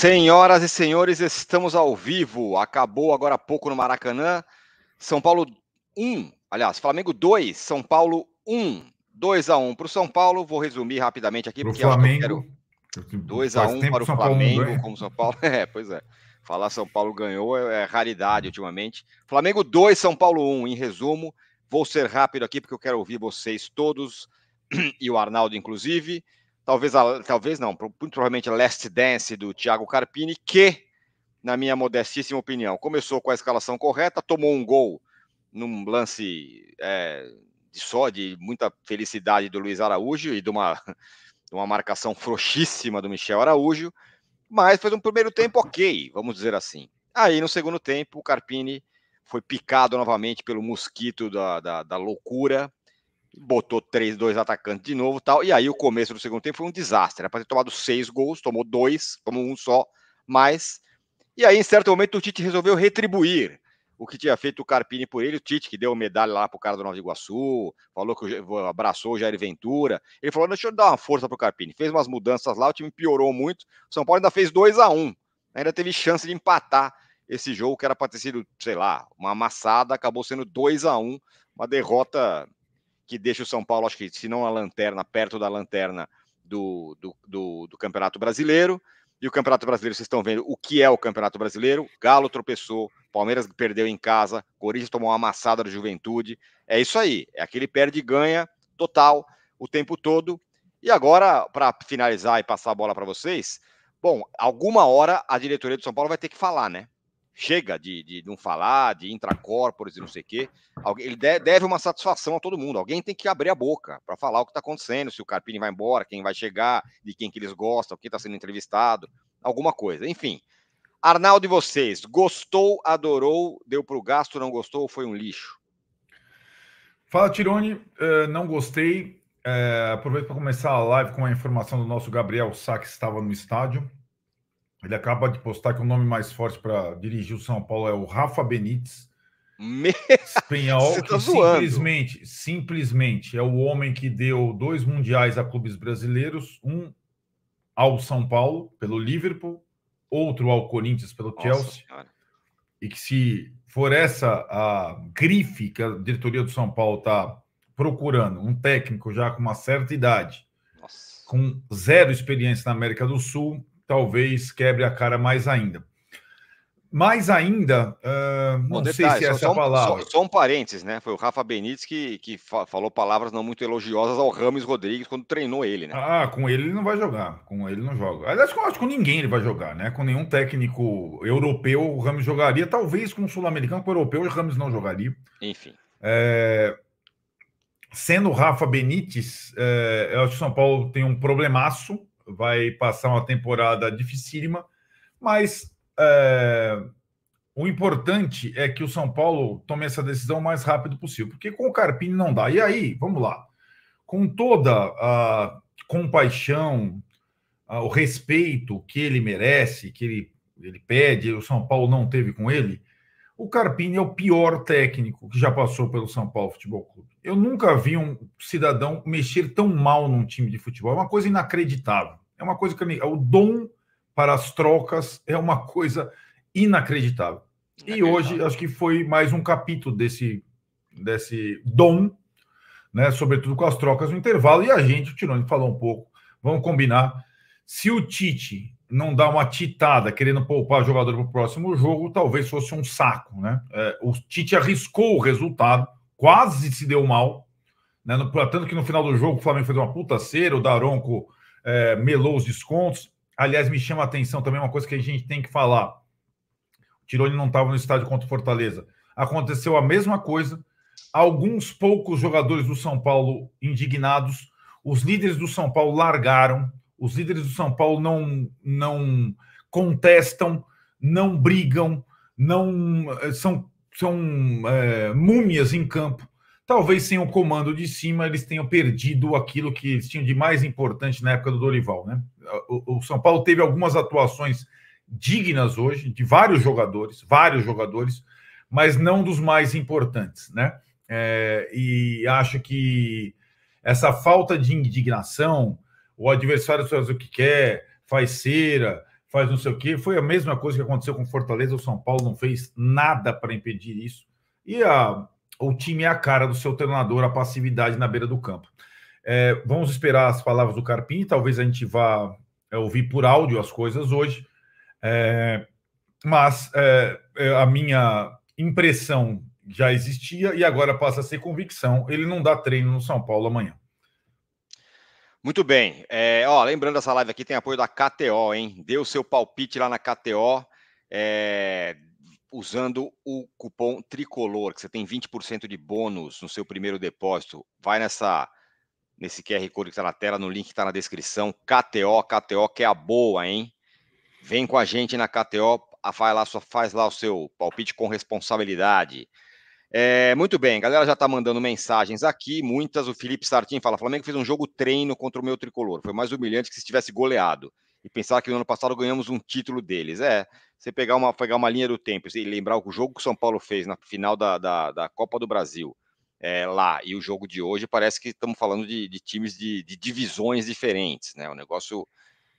Senhoras e senhores, estamos ao vivo. Acabou agora há pouco no Maracanã. São Paulo 1, aliás, Flamengo 2, São Paulo 1. 2 x 1 para o São Paulo. Vou resumir rapidamente aqui, pro porque Flamengo. eu quero. 2 x 1 para o São Flamengo, como São Paulo. É, pois é. Falar São Paulo ganhou é, é raridade ultimamente. Flamengo 2, São Paulo 1. Em resumo, vou ser rápido aqui porque eu quero ouvir vocês todos e o Arnaldo, inclusive talvez, a, talvez não, muito provavelmente a Last Dance do Thiago Carpini, que, na minha modestíssima opinião, começou com a escalação correta, tomou um gol num lance é, de só de muita felicidade do Luiz Araújo e de uma, de uma marcação frouxíssima do Michel Araújo, mas fez um primeiro tempo ok, vamos dizer assim. Aí no segundo tempo, o Carpini foi picado novamente pelo mosquito da, da, da loucura botou três, dois atacantes de novo tal. E aí o começo do segundo tempo foi um desastre. Era para ter tomado seis gols, tomou dois, tomou um só, mas. E aí, em certo momento, o Tite resolveu retribuir o que tinha feito o Carpini por ele, o Tite, que deu medalha lá pro cara do Nova Iguaçu, falou que abraçou o Jair Ventura. Ele falou: deixa eu dar uma força pro Carpini. Fez umas mudanças lá, o time piorou muito. O São Paulo ainda fez 2 a 1 um. Ainda teve chance de empatar esse jogo, que era para ter sido, sei lá, uma amassada, acabou sendo 2 a 1 um, uma derrota que deixa o São Paulo, acho que se não a lanterna, perto da lanterna do, do, do, do Campeonato Brasileiro. E o Campeonato Brasileiro, vocês estão vendo o que é o Campeonato Brasileiro. Galo tropeçou, Palmeiras perdeu em casa, Corinthians tomou uma amassada do Juventude. É isso aí, é aquele perde e ganha total o tempo todo. E agora, para finalizar e passar a bola para vocês, bom, alguma hora a diretoria do São Paulo vai ter que falar, né? chega de, de não falar, de intracórporos e não sei o quê. Alguém, ele deve uma satisfação a todo mundo. Alguém tem que abrir a boca para falar o que está acontecendo, se o Carpini vai embora, quem vai chegar, de quem que eles gostam, quem está sendo entrevistado, alguma coisa. Enfim. Arnaldo e vocês, gostou, adorou, deu para o gasto, não gostou, foi um lixo? Fala, Tirone, uh, não gostei. Eh, aproveito para começar a live com a informação do nosso Gabriel Sá, que estava no estádio. Ele acaba de postar que o nome mais forte para dirigir o São Paulo é o Rafa Benítez. Me... Espanhol, tá simplesmente, simplesmente é o homem que deu dois mundiais a clubes brasileiros, um ao São Paulo pelo Liverpool, outro ao Corinthians pelo Nossa Chelsea. Senhora. E que se for essa a grife que a diretoria do São Paulo está procurando, um técnico já com uma certa idade, Nossa. com zero experiência na América do Sul, talvez quebre a cara mais ainda. Mais ainda, uh, não Bom, sei detalhe, se é essa só, palavra. Só, só, um parênteses, né? Foi o Rafa Benítez que, que falou palavras não muito elogiosas ao Rames Rodrigues quando treinou ele, né? Ah, com ele ele não vai jogar. Com ele não joga. Aliás, eu acho que com ninguém ele vai jogar, né? Com nenhum técnico europeu o Rames jogaria. Talvez com o sul-americano, com o europeu o Rames não jogaria. Enfim. É... Sendo o Rafa Benítez, é... eu acho que o São Paulo tem um problemaço vai passar uma temporada dificílima, mas é, o importante é que o São Paulo tome essa decisão o mais rápido possível, porque com o Carpini não dá. E aí, vamos lá, com toda a compaixão, a, o respeito que ele merece, que ele, ele pede, o São Paulo não teve com ele, o Carpini é o pior técnico que já passou pelo São Paulo Futebol Clube. Eu nunca vi um cidadão mexer tão mal num time de futebol. É uma coisa inacreditável. É uma coisa que o dom para as trocas é uma coisa inacreditável. E hoje acho que foi mais um capítulo desse desse dom, né, sobretudo com as trocas no intervalo e a gente, o Tironi falou um pouco. Vamos combinar. Se o Tite não dar uma titada querendo poupar jogador para o próximo jogo, talvez fosse um saco, né? É, o Tite arriscou o resultado, quase se deu mal, né? No, tanto que no final do jogo o Flamengo fez uma puta cera, o Daronco é, melou os descontos. Aliás, me chama a atenção também uma coisa que a gente tem que falar. O Tironi não estava no estádio contra o Fortaleza. Aconteceu a mesma coisa. Alguns poucos jogadores do São Paulo indignados, os líderes do São Paulo largaram, os líderes do São Paulo não, não contestam, não brigam, não eh, são, são é, múmias em campo. Talvez sem o comando de cima eles tenham perdido aquilo que eles tinham de mais importante na época do Dorival. Né? O, o São Paulo teve algumas atuações dignas hoje de vários jogadores, vários jogadores, mas não dos mais importantes, né? É, e acho que essa falta de indignação, o adversário faz o que quer, faz cera, faz não sei o quê. Foi a mesma coisa que aconteceu com Fortaleza. O São Paulo não fez nada para impedir isso. E a, o time é a cara do seu treinador, a passividade na beira do campo. É, vamos esperar as palavras do Carpini. Talvez a gente vá é, ouvir por áudio as coisas hoje. É, mas é, é, a minha impressão já existia e agora passa a ser convicção. Ele não dá treino no São Paulo amanhã. Muito bem. É, ó, lembrando, essa live aqui tem apoio da KTO, hein? Dê o seu palpite lá na KTO é, usando o cupom Tricolor, que você tem 20% de bônus no seu primeiro depósito. Vai nessa nesse QR Code que está na tela, no link que está na descrição. KTO, KTO que é a boa, hein? Vem com a gente na KTO, faz lá, faz lá o seu palpite com responsabilidade. É, muito bem, galera já está mandando mensagens aqui, muitas. O Felipe Sartin fala: Flamengo fez um jogo treino contra o meu tricolor. Foi mais humilhante que se estivesse goleado. E pensar que no ano passado ganhamos um título deles. É, você pegar uma, pegar uma linha do tempo e lembrar o jogo que o São Paulo fez na final da, da, da Copa do Brasil é, lá e o jogo de hoje, parece que estamos falando de, de times de, de, divisões diferentes, né? Um negócio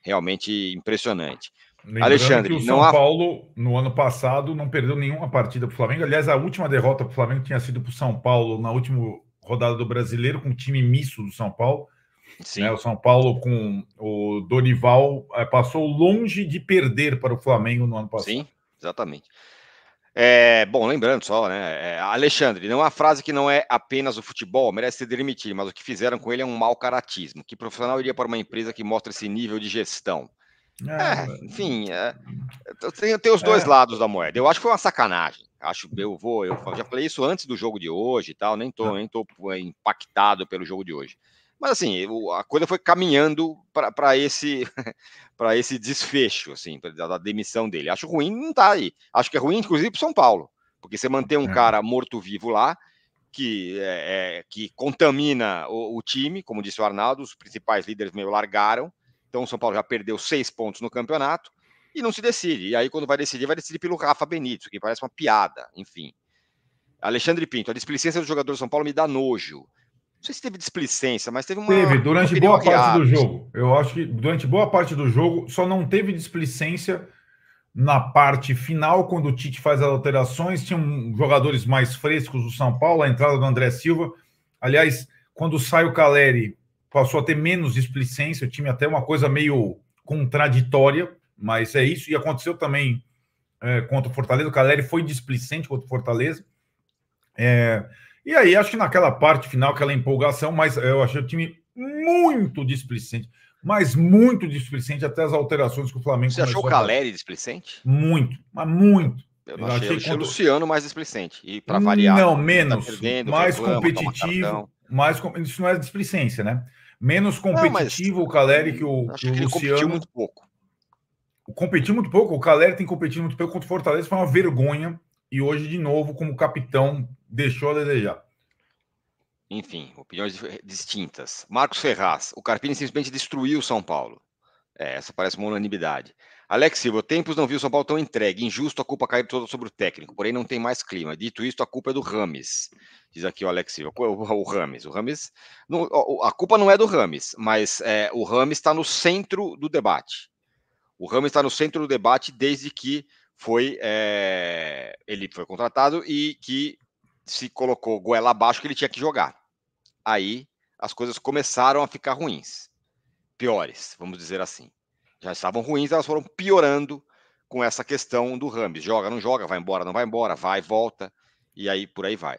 realmente impressionante. Lembrando Alexandre, que o São há... Paulo, no ano passado, não perdeu nenhuma partida para o Flamengo. Aliás, a última derrota para o Flamengo tinha sido para o São Paulo na última rodada do Brasileiro, com o time misto do São Paulo. Sim. Né, o São Paulo com o Dorival eh, passou longe de perder para o Flamengo no ano passado. Sim, exatamente. É, bom, lembrando só, né? É, Alexandre, não há frase que não é apenas o futebol, merece ser demitido, mas o que fizeram com ele é um mau caratismo. Que profissional iria para uma empresa que mostra esse nível de gestão? É, é enfim, é, tem, é. tem os dois é. lados da moeda. Eu acho que foi uma sacanagem. Acho eu vou, eu já falei isso antes do jogo de hoje e tal, nem tô, é. nem tô impactado pelo jogo de hoje. Mas assim, eu, a coisa foi caminhando para esse para esse desfecho, assim, da, demissão dele. Acho ruim, não tá aí. Acho que é ruim, inclusive, para São Paulo, porque você manter um cara morto-vivo lá, que, é, que contamina o, o, time, como disse o Arnaldo, os principais líderes meio largaram. Então o São Paulo já perdeu seis pontos no campeonato e não se decide. E aí, quando vai decidir, vai decidir pelo Rafa Benítez, que parece uma piada, enfim. Alexandre Pinto, a displicência do jogador do São Paulo me dá nojo. Não sei se teve displicência, mas teve uma. Teve, durante boa parte do jogo. Eu acho que durante boa parte do jogo só não teve displicência na parte final, quando o Tite faz as alterações. Tinham jogadores mais frescos do São Paulo, a entrada do André Silva. Aliás, quando sai o Caleri, passou a ter menos displicência, o time até uma coisa meio contraditória, mas é isso, e aconteceu também é, contra o Fortaleza, o Caleri foi displicente contra o Fortaleza, é, e aí acho que naquela parte final, aquela empolgação, mas eu achei o time muito displicente, mas muito displicente até as alterações que o Flamengo Você achou o Caleri displicente? Muito, mas muito. Eu, eu achei, achei o Luciano mais displicente, e para variar... Não, tá menos, tá perdendo, mais competitivo mais. Isso não é displicência, né? Menos competitivo não, mas... o Caleri que o, que o Luciano. Competiu muito pouco. Competiu muito pouco. O Caleri tem competido muito pouco contra o Fortaleza. Foi uma vergonha. E hoje, de novo, como capitão, deixou a desejar. Enfim, opiniões distintas. Marcos Ferraz. O Carpini simplesmente destruiu o São Paulo. É, essa parece uma unanimidade. Alex Silva, tempos não viu o São Paulo tão entregue. Injusto a culpa cair toda sobre o técnico, porém não tem mais clima. Dito isso, a culpa é do Rames. Diz aqui o Alex Silva. É o, Rames. O Rames. a culpa não é do Rames, mas é, o Rames está no centro do debate. O Rames está no centro do debate desde que foi é, ele foi contratado e que se colocou goela abaixo que ele tinha que jogar. Aí as coisas começaram a ficar ruins, piores, vamos dizer assim já estavam ruins, elas foram piorando com essa questão do Rams. Joga, não joga, vai embora, não vai embora, vai, volta, e aí por aí vai.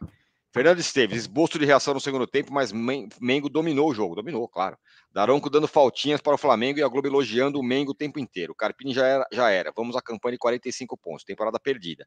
Fernando Esteves, esboço de reação no segundo tempo, mas Mengo dominou o jogo, dominou, claro. Daronco dando faltinhas para o Flamengo e a Globo elogiando o Mengo o tempo inteiro. Carpini já era, já era. Vamos à campanha de 45 pontos, temporada perdida.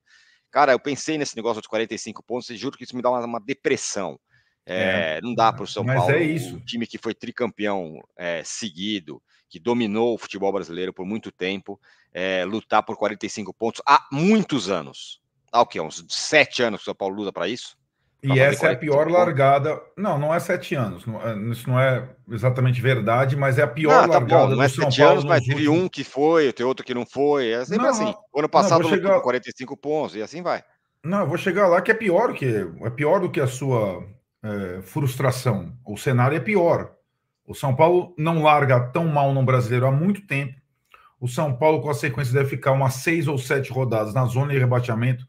Cara, eu pensei nesse negócio de 45 pontos e juro que isso me dá uma, uma depressão. É, é, não dá é para o São Paulo, é isso. um time que foi tricampeão é, seguido, que dominou o futebol brasileiro por muito tempo, é, lutar por 45 pontos há muitos anos. Há o que? Uns sete anos que o São Paulo luta para isso? E essa é a pior largada. Não, não é sete anos. Eh, isso não é exatamente verdade, mas é a pior não, tá largada. Bom, não é sete São Paulo, anos, mas teve um que foi, tem outro que não foi. É sempre não, assim. O ano passado não, chegar... 45 pontos e assim vai. Não, eu vou chegar lá que é pior que é pior do que a sua é, frustração. O cenário é pior. O São Paulo não larga tão mal no brasileiro há muito tempo. O São Paulo, com a sequência, deve ficar umas seis ou sete rodadas na zona de rebaixamento.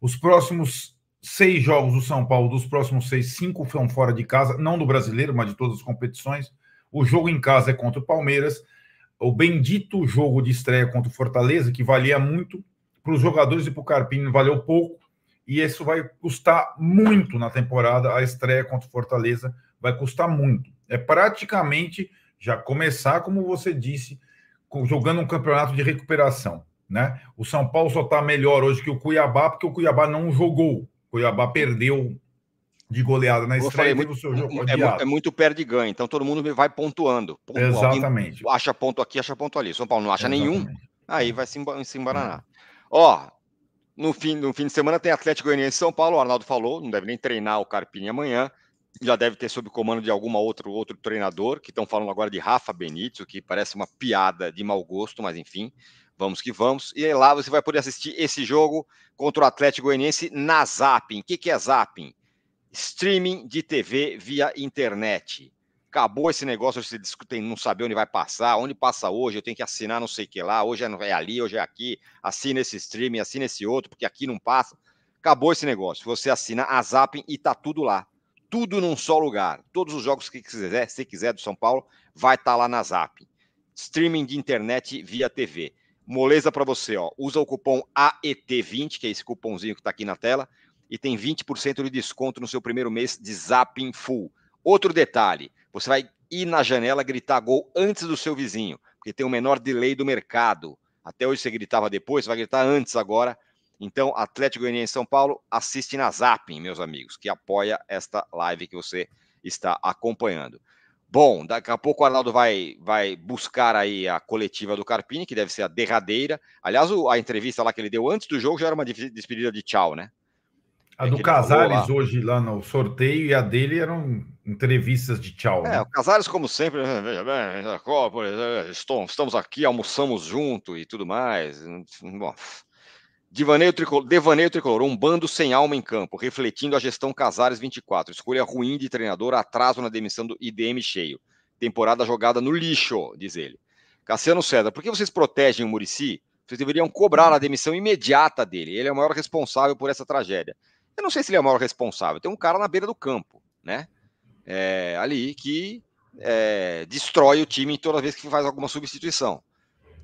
Os próximos seis jogos do São Paulo, dos próximos seis, cinco foram fora de casa, não do brasileiro, mas de todas as competições. O jogo em casa é contra o Palmeiras. O bendito jogo de estreia contra o Fortaleza, que valia muito para os jogadores e para o Carpini, valeu pouco. E isso vai custar muito na temporada. A estreia contra o Fortaleza vai custar muito. É praticamente já começar, como você disse, jogando um campeonato de recuperação. Né? O São Paulo só está melhor hoje que o Cuiabá, porque o Cuiabá não jogou. O Cuiabá perdeu de goleada na estreia. Falei, é é é muito, é, é, muito perde de ganho, então todo mundo vai pontuando. Exatamente. Acha ponto aqui, acha ponto ali. São Paulo não acha Exatamente. nenhum, aí vai se, se embaranar. É. Ó, no fim, no fim de semana tem Atlético Goianiense São Paulo, o Arnaldo falou, não deve nem treinar o Carpini amanhã já deve ter sob comando de algum outro, outro treinador, que estão falando agora de Rafa Benítez, o que parece uma piada de mau gosto, mas enfim, vamos que vamos. E lá você vai poder assistir esse jogo contra o Atlético Goianiense na Zapping. O que, que é Zapping? Streaming de TV via internet. Acabou esse negócio, você discutem, não saber onde vai passar, onde passa hoje, eu tenho que assinar não sei o que lá, hoje é, é ali, hoje é aqui, assina esse streaming, assina esse outro, porque aqui não passa. Acabou esse negócio. Você assina a Zapping e tá tudo lá tudo num só lugar. Todos os jogos que quiser, né, se quiser do São Paulo, vai estar tá lá na Zap. Streaming de internet via TV. Moleza para você, ó. Usa o cupom AET20, que é esse cupomzinho que está aqui na tela, e tem 20% de desconto no seu primeiro mês de Zapping Full. Outro detalhe, você vai ir na janela gritar gol antes do seu vizinho, porque tem o menor delay do mercado. Até hoje você gritava depois, você vai gritar antes agora então, Atlético Goianiense São Paulo, assiste na Zap, meus amigos, que apoia esta live que você está acompanhando. Bom, daqui a pouco o Arnaldo vai, vai buscar aí a coletiva do Carpini, que deve ser a derradeira. Aliás, o, a entrevista lá que ele deu antes do jogo já era uma despedida de tchau, né? A é do Casares hoje lá no sorteio e a dele eram entrevistas de tchau. É, né? o Casares, como sempre, ah, veja bem, eh, estamos aqui, almoçamos junto e tudo mais. Bom, Devaneio tricolor, devaneio tricolor, um bando sem alma em campo, refletindo a gestão Casares 24. Escolha ruim de treinador, atraso na demissão do IDM cheio. Temporada jogada no lixo, diz ele. Cassiano César, por que vocês protegem o Murici? Vocês deveriam cobrar a demissão imediata dele. Ele é o maior responsável por essa tragédia. Eu não sei se ele é o maior responsável. Tem um cara na beira do campo, né? É, ali que é, destrói o time toda vez que faz alguma substituição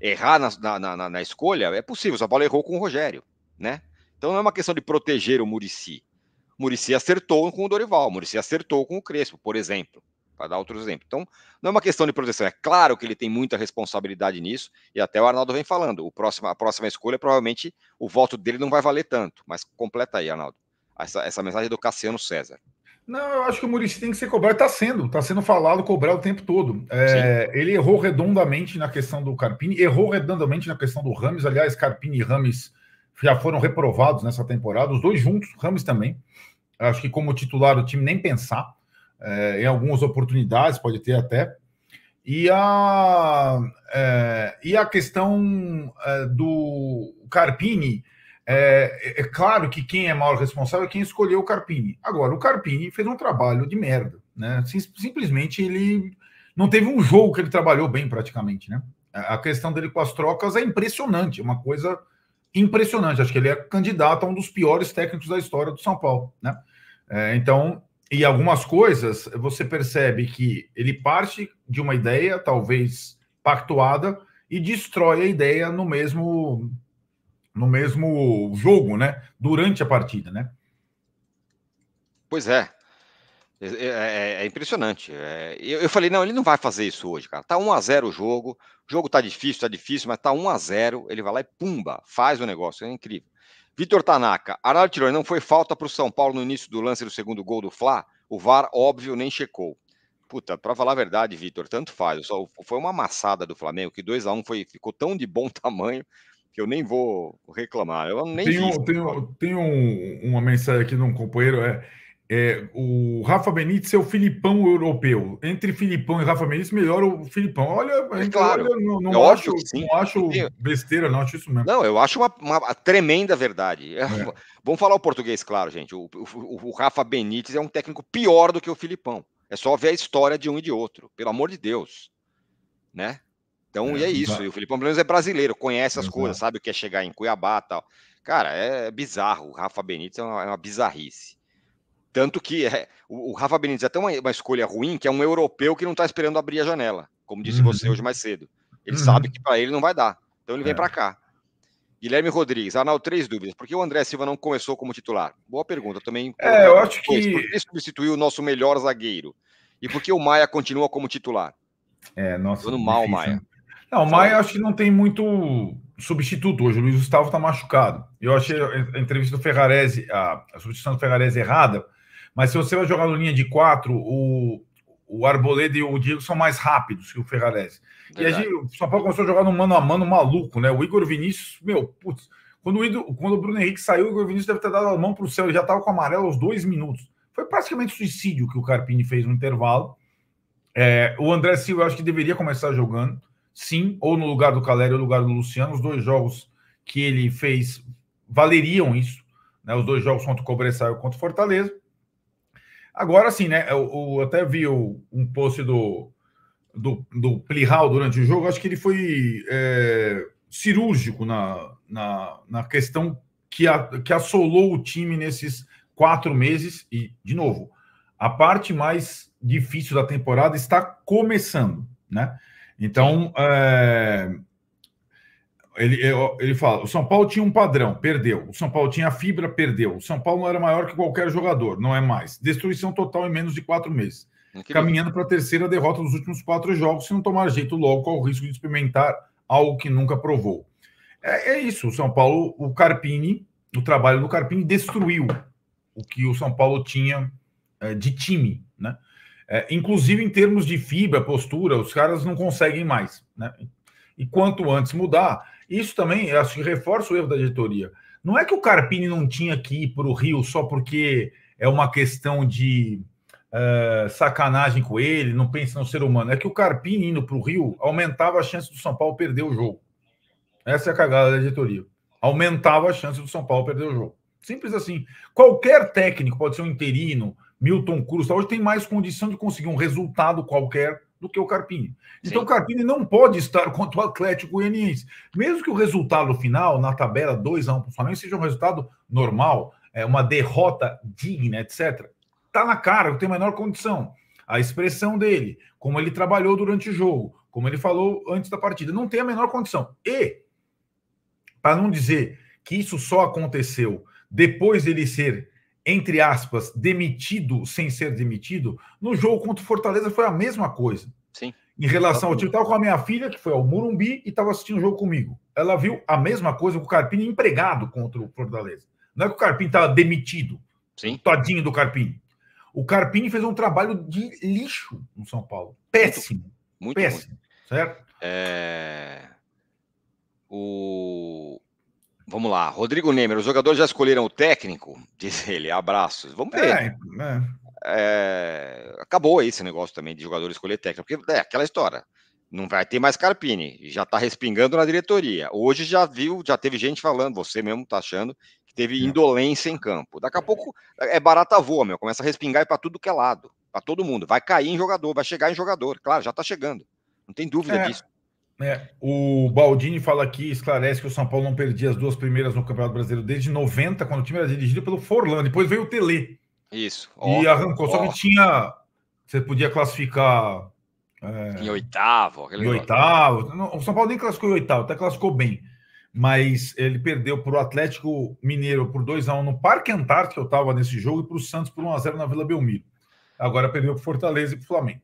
errar na, na, na, na escolha é possível. O São Paulo errou com o Rogério, né? Então não é uma questão de proteger o Murici. Murici acertou com o Dorival, Murici acertou com o Crespo, por exemplo, para dar outro exemplo. Então, não é uma questão de proteção. É claro que ele tem muita responsabilidade nisso, e até o Arnaldo vem falando. O próximo, a próxima escolha, provavelmente, o voto dele não vai valer tanto. Mas completa aí, Arnaldo, essa, essa mensagem do Cassiano César. Não, eu acho que o Murici tem que ser cobrado, está sendo, está sendo falado, cobrado o tempo todo. É, ele errou redondamente na questão do Carpini, errou redondamente na questão do Rames. Aliás, Carpini e Rames já foram reprovados nessa temporada, os dois juntos, Rames também. Acho que como titular o time nem pensar é, em algumas oportunidades, pode ter até. E a, é, e a questão é, do Carpini é, é, é, claro que quem é mal responsável é quem escolheu o Carpini. Agora, o Carpini fez um trabalho de merda, né? simplesmente ele não teve um jogo que ele trabalhou bem, praticamente, né? A questão dele com as trocas é impressionante, é uma coisa impressionante. Acho que ele é candidato a um dos piores técnicos da história do São Paulo, né? É, então, e algumas coisas você percebe que ele parte de uma ideia, talvez pactuada, e destrói a ideia no mesmo no mesmo jogo, né? Durante a partida, né? Pois é. é. É, é, é impressionante. É, eu, eu, falei, não, ele não vai fazer isso hoje, cara. Tá 1 a 0 o jogo. O jogo tá difícil, tá difícil, mas tá 1 a 0 Ele vai lá e pumba, faz o negócio. É incrível. Vitor Tanaka, Arnaldo Tironi, não foi falta para o São Paulo no início do lance do segundo gol do Fla? O VAR, óbvio, nem checou. Puta, para falar a verdade, Vitor, tanto faz. Só, foi uma amassada do Flamengo que 2 a 1 um foi, ficou tão de bom tamanho que eu nem vou reclamar. Eu nem tem, um, tem, tem um, uma mensagem aqui de um companheiro, é, é, o Rafa Benítez é o Filipão europeu. Entre Filipão e Rafa Benítez, melhor o Filipão. Olha, é claro. Olha, não, não acho, não acho besteira, não acho isso mesmo. Não, eu acho uma, uma tremenda verdade. É. Vamos falar o português, claro, gente. O, o, o, Rafa Benítez é um técnico pior do que o Filipão. É só ver a história de um e de outro, pelo amor de Deus. Né? Então, é, e é isso. Tá. E o Felipe pelo menos, é brasileiro, conhece as coisas, sabe o que é chegar em Cuiabá tal. Cara, é bizarro. O Rafa Benítez é uma, é uma bizarrice. Tanto que é, o, o, Rafa Benítez é até uma, uma, escolha ruim, que é um europeu que não está esperando abrir a janela, como disse uhum. você hoje mais cedo. Ele uhum. sabe que para ele não vai dar. Então ele vem é. para cá. Guilherme Rodrigues, Arnaldo, três dúvidas. Por que o André Silva não começou como titular? Boa pergunta também. É, eu acho que. Por que substituiu o nosso melhor zagueiro? E por que o Maia continua como titular? É, nossa. Jogando mal, difícil. Maia. Né? Não, o Maia acho que não tem muito substituto hoje. O Luiz Gustavo está machucado. Eu achei a entrevista do Ferrarese, a, a substituição do Ferrarese errada, mas se você vai jogar na linha de quatro, o, o Arboleda e o Diego são mais rápidos que o Ferrarese. E a gente, o São Paulo começou a jogar no mano a mano maluco, né? O Igor Vinícius, meu, putz, quando o, Ido, quando o Bruno Henrique saiu, o Igor Vinícius deve ter dado a mão para o céu, ele já estava com amarelo aos dois minutos. Foi praticamente suicídio que o Carpini fez no intervalo. É, o André Silva, eu acho que deveria começar jogando sim, ou no lugar do Calério ou no lugar do Luciano, os dois jogos que ele fez valeriam isso, né? Os dois jogos contra o Cobressal e contra o Fortaleza. Agora sim, né? Eu, eu até vi o, um post do, do, do Plihal durante o jogo, acho que ele foi é, cirúrgico na, na, na questão que, a, que assolou o time nesses quatro meses. E, de novo, a parte mais difícil da temporada está começando, né? Então, é, ele, ele fala: o São Paulo tinha um padrão, perdeu. O São Paulo tinha fibra, perdeu. O São Paulo não era maior que qualquer jogador, não é mais. Destruição total em menos de quatro meses. Ah, Caminhando para a terceira derrota nos últimos quatro jogos, se não tomar jeito logo, com o risco de experimentar algo que nunca provou. É, é isso, o São Paulo, o Carpini, o trabalho do Carpini destruiu o que o São Paulo tinha é, de time, né? É, inclusive em termos de fibra, postura, os caras não conseguem mais. Né? E quanto antes mudar, isso também acho que reforça o erro da diretoria. Não é que o Carpini não tinha que ir para o Rio só porque é uma questão de uh, sacanagem com ele, não pensa no ser humano. É que o Carpini indo para o Rio aumentava a chance do São Paulo perder o jogo. Essa é a cagada da diretoria. Aumentava a chance do São Paulo perder o jogo. Simples assim. Qualquer técnico pode ser um interino, Milton Cruz, tá? hoje tem mais condição de conseguir um resultado qualquer do que o Carpini. Então Sim. o Carpini não pode estar contra o Atlético Goianiense. Mesmo que o resultado final, na tabela 2 a 1 para o Flamengo, seja um resultado normal, é uma derrota digna, etc. Tá na cara, não tem a menor condição. A expressão dele, como ele trabalhou durante o jogo, como ele falou antes da partida, não tem a menor condição. E, para não dizer que isso só aconteceu depois dele ser entre aspas, demitido sem ser demitido, no jogo contra o Fortaleza foi a mesma coisa. Sim. Em relação ao time, estava com a minha filha, que foi ao Murumbi, e estava assistindo o jogo comigo. Ela viu a mesma coisa com o Carpini empregado contra o Fortaleza. Não é que o Carpini estava demitido. Sim. Tadinho do Carpini. O Carpini fez um trabalho de lixo no São Paulo. Péssimo. Muito, muito péssimo. Muito. Certo? É... O... Vamos lá, Rodrigo Nemer, os jogadores já escolheram o técnico, diz ele, abraços. Vamos ver. É, é. É, acabou esse negócio também de jogador escolher técnico, porque é aquela história. Não vai ter mais Carpini, já tá respingando na diretoria. Hoje já viu, já teve gente falando, você mesmo tá achando, que teve é. indolência em campo. Daqui a é. pouco é, é barata voa, meu, começa a respingar e para tudo que é lado, para todo mundo. Vai cair em jogador, vai chegar em jogador, claro, já tá chegando. Não tem dúvida disso. É, o Baldini fala aqui, esclarece que o São Paulo não perdia as duas primeiras no Campeonato Brasileiro desde 90, quando o time era dirigido pelo Forlan. Depois veio o Tele. Isso. Ó, e arrancou. Ó. Só que tinha. Você podia classificar. É, em oitavo. Em oitavo. Não, o São Paulo nem classificou em oitavo, até classificou bem. Mas ele perdeu para o Atlético Mineiro por 2x1 um no Parque Antártico, eu estava nesse jogo, e para o Santos por 1x0 na Vila Belmiro. Agora perdeu para o Fortaleza e para o Flamengo.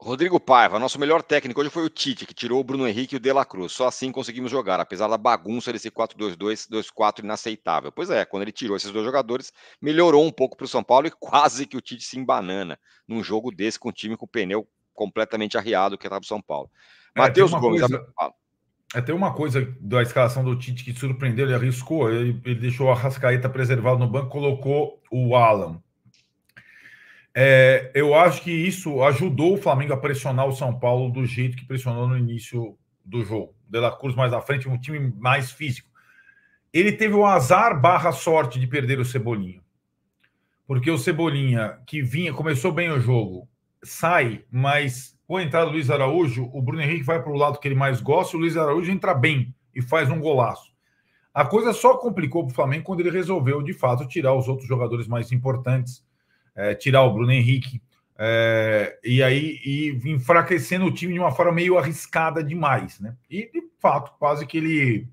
Rodrigo Paiva, nosso melhor técnico hoje foi o Tite, que tirou o Bruno Henrique e o De La Cruz. Só assim conseguimos jogar, apesar da bagunça desse 4-2-2, 2-4 inaceitável. Pois é, quando ele tirou esses dois jogadores, melhorou um pouco para o São Paulo e quase que o Tite se embanana num jogo desse com o time com o pneu completamente arriado que estava o São Paulo. É, Matheus Gomes, coisa... É, tem uma coisa da escalação do Tite que surpreendeu, ele arriscou, ele, ele deixou a Rascaeta preservado no banco, colocou o Alan. É, eu acho que isso ajudou o Flamengo a pressionar o São Paulo do jeito que pressionou no início do jogo. De La Cruz mais à frente, um time mais físico. Ele teve o azar barra sorte de perder o Cebolinha. Porque o Cebolinha, que vinha, começou bem o jogo, sai, mas com a entrada do Luiz Araújo, o Bruno Henrique vai para o lado que ele mais gosta, o Luiz Araújo entra bem e faz um golaço. A coisa só complicou para o Flamengo quando ele resolveu, de fato, tirar os outros jogadores mais importantes é, tirar o Bruno Henrique, é, e aí e enfraquecendo o time de uma forma meio arriscada demais, né? E de fato, quase que ele,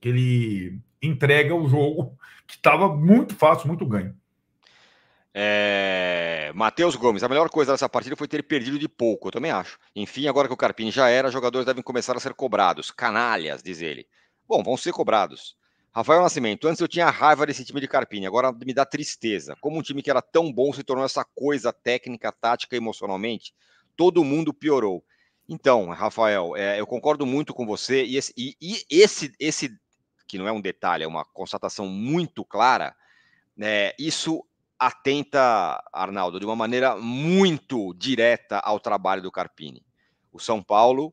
que ele entrega o jogo que estava muito fácil, muito ganho. É... Matheus Gomes, a melhor coisa dessa partida foi ter perdido de pouco, eu também acho. Enfim, agora que o Carpini já era, jogadores devem começar a ser cobrados. Canalhas, diz ele. Bom, vão ser cobrados. Rafael Nascimento, antes eu tinha raiva desse time de Carpini, agora me dá tristeza. Como um time que era tão bom se tornou essa coisa técnica, tática, emocionalmente, todo mundo piorou. Então, Rafael, é, eu concordo muito com você e esse, e, e esse, esse, que não é um detalhe, é uma constatação muito clara, né, isso atenta, Arnaldo, de uma maneira muito direta ao trabalho do Carpini. O São Paulo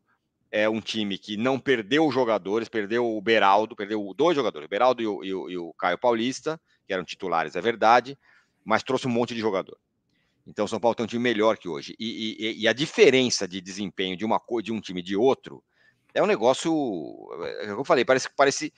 é um time que não perdeu jogadores, perdeu o Beraldo, perdeu dois jogadores, o Beraldo e o, e, o, e o, Caio Paulista, que eram titulares, é verdade, mas trouxe um monte de jogador. Então o São Paulo tem um time melhor que hoje. E, e a diferença de desempenho de, uma, de um time e de outro é um negócio. É, é eu falei, parece, parece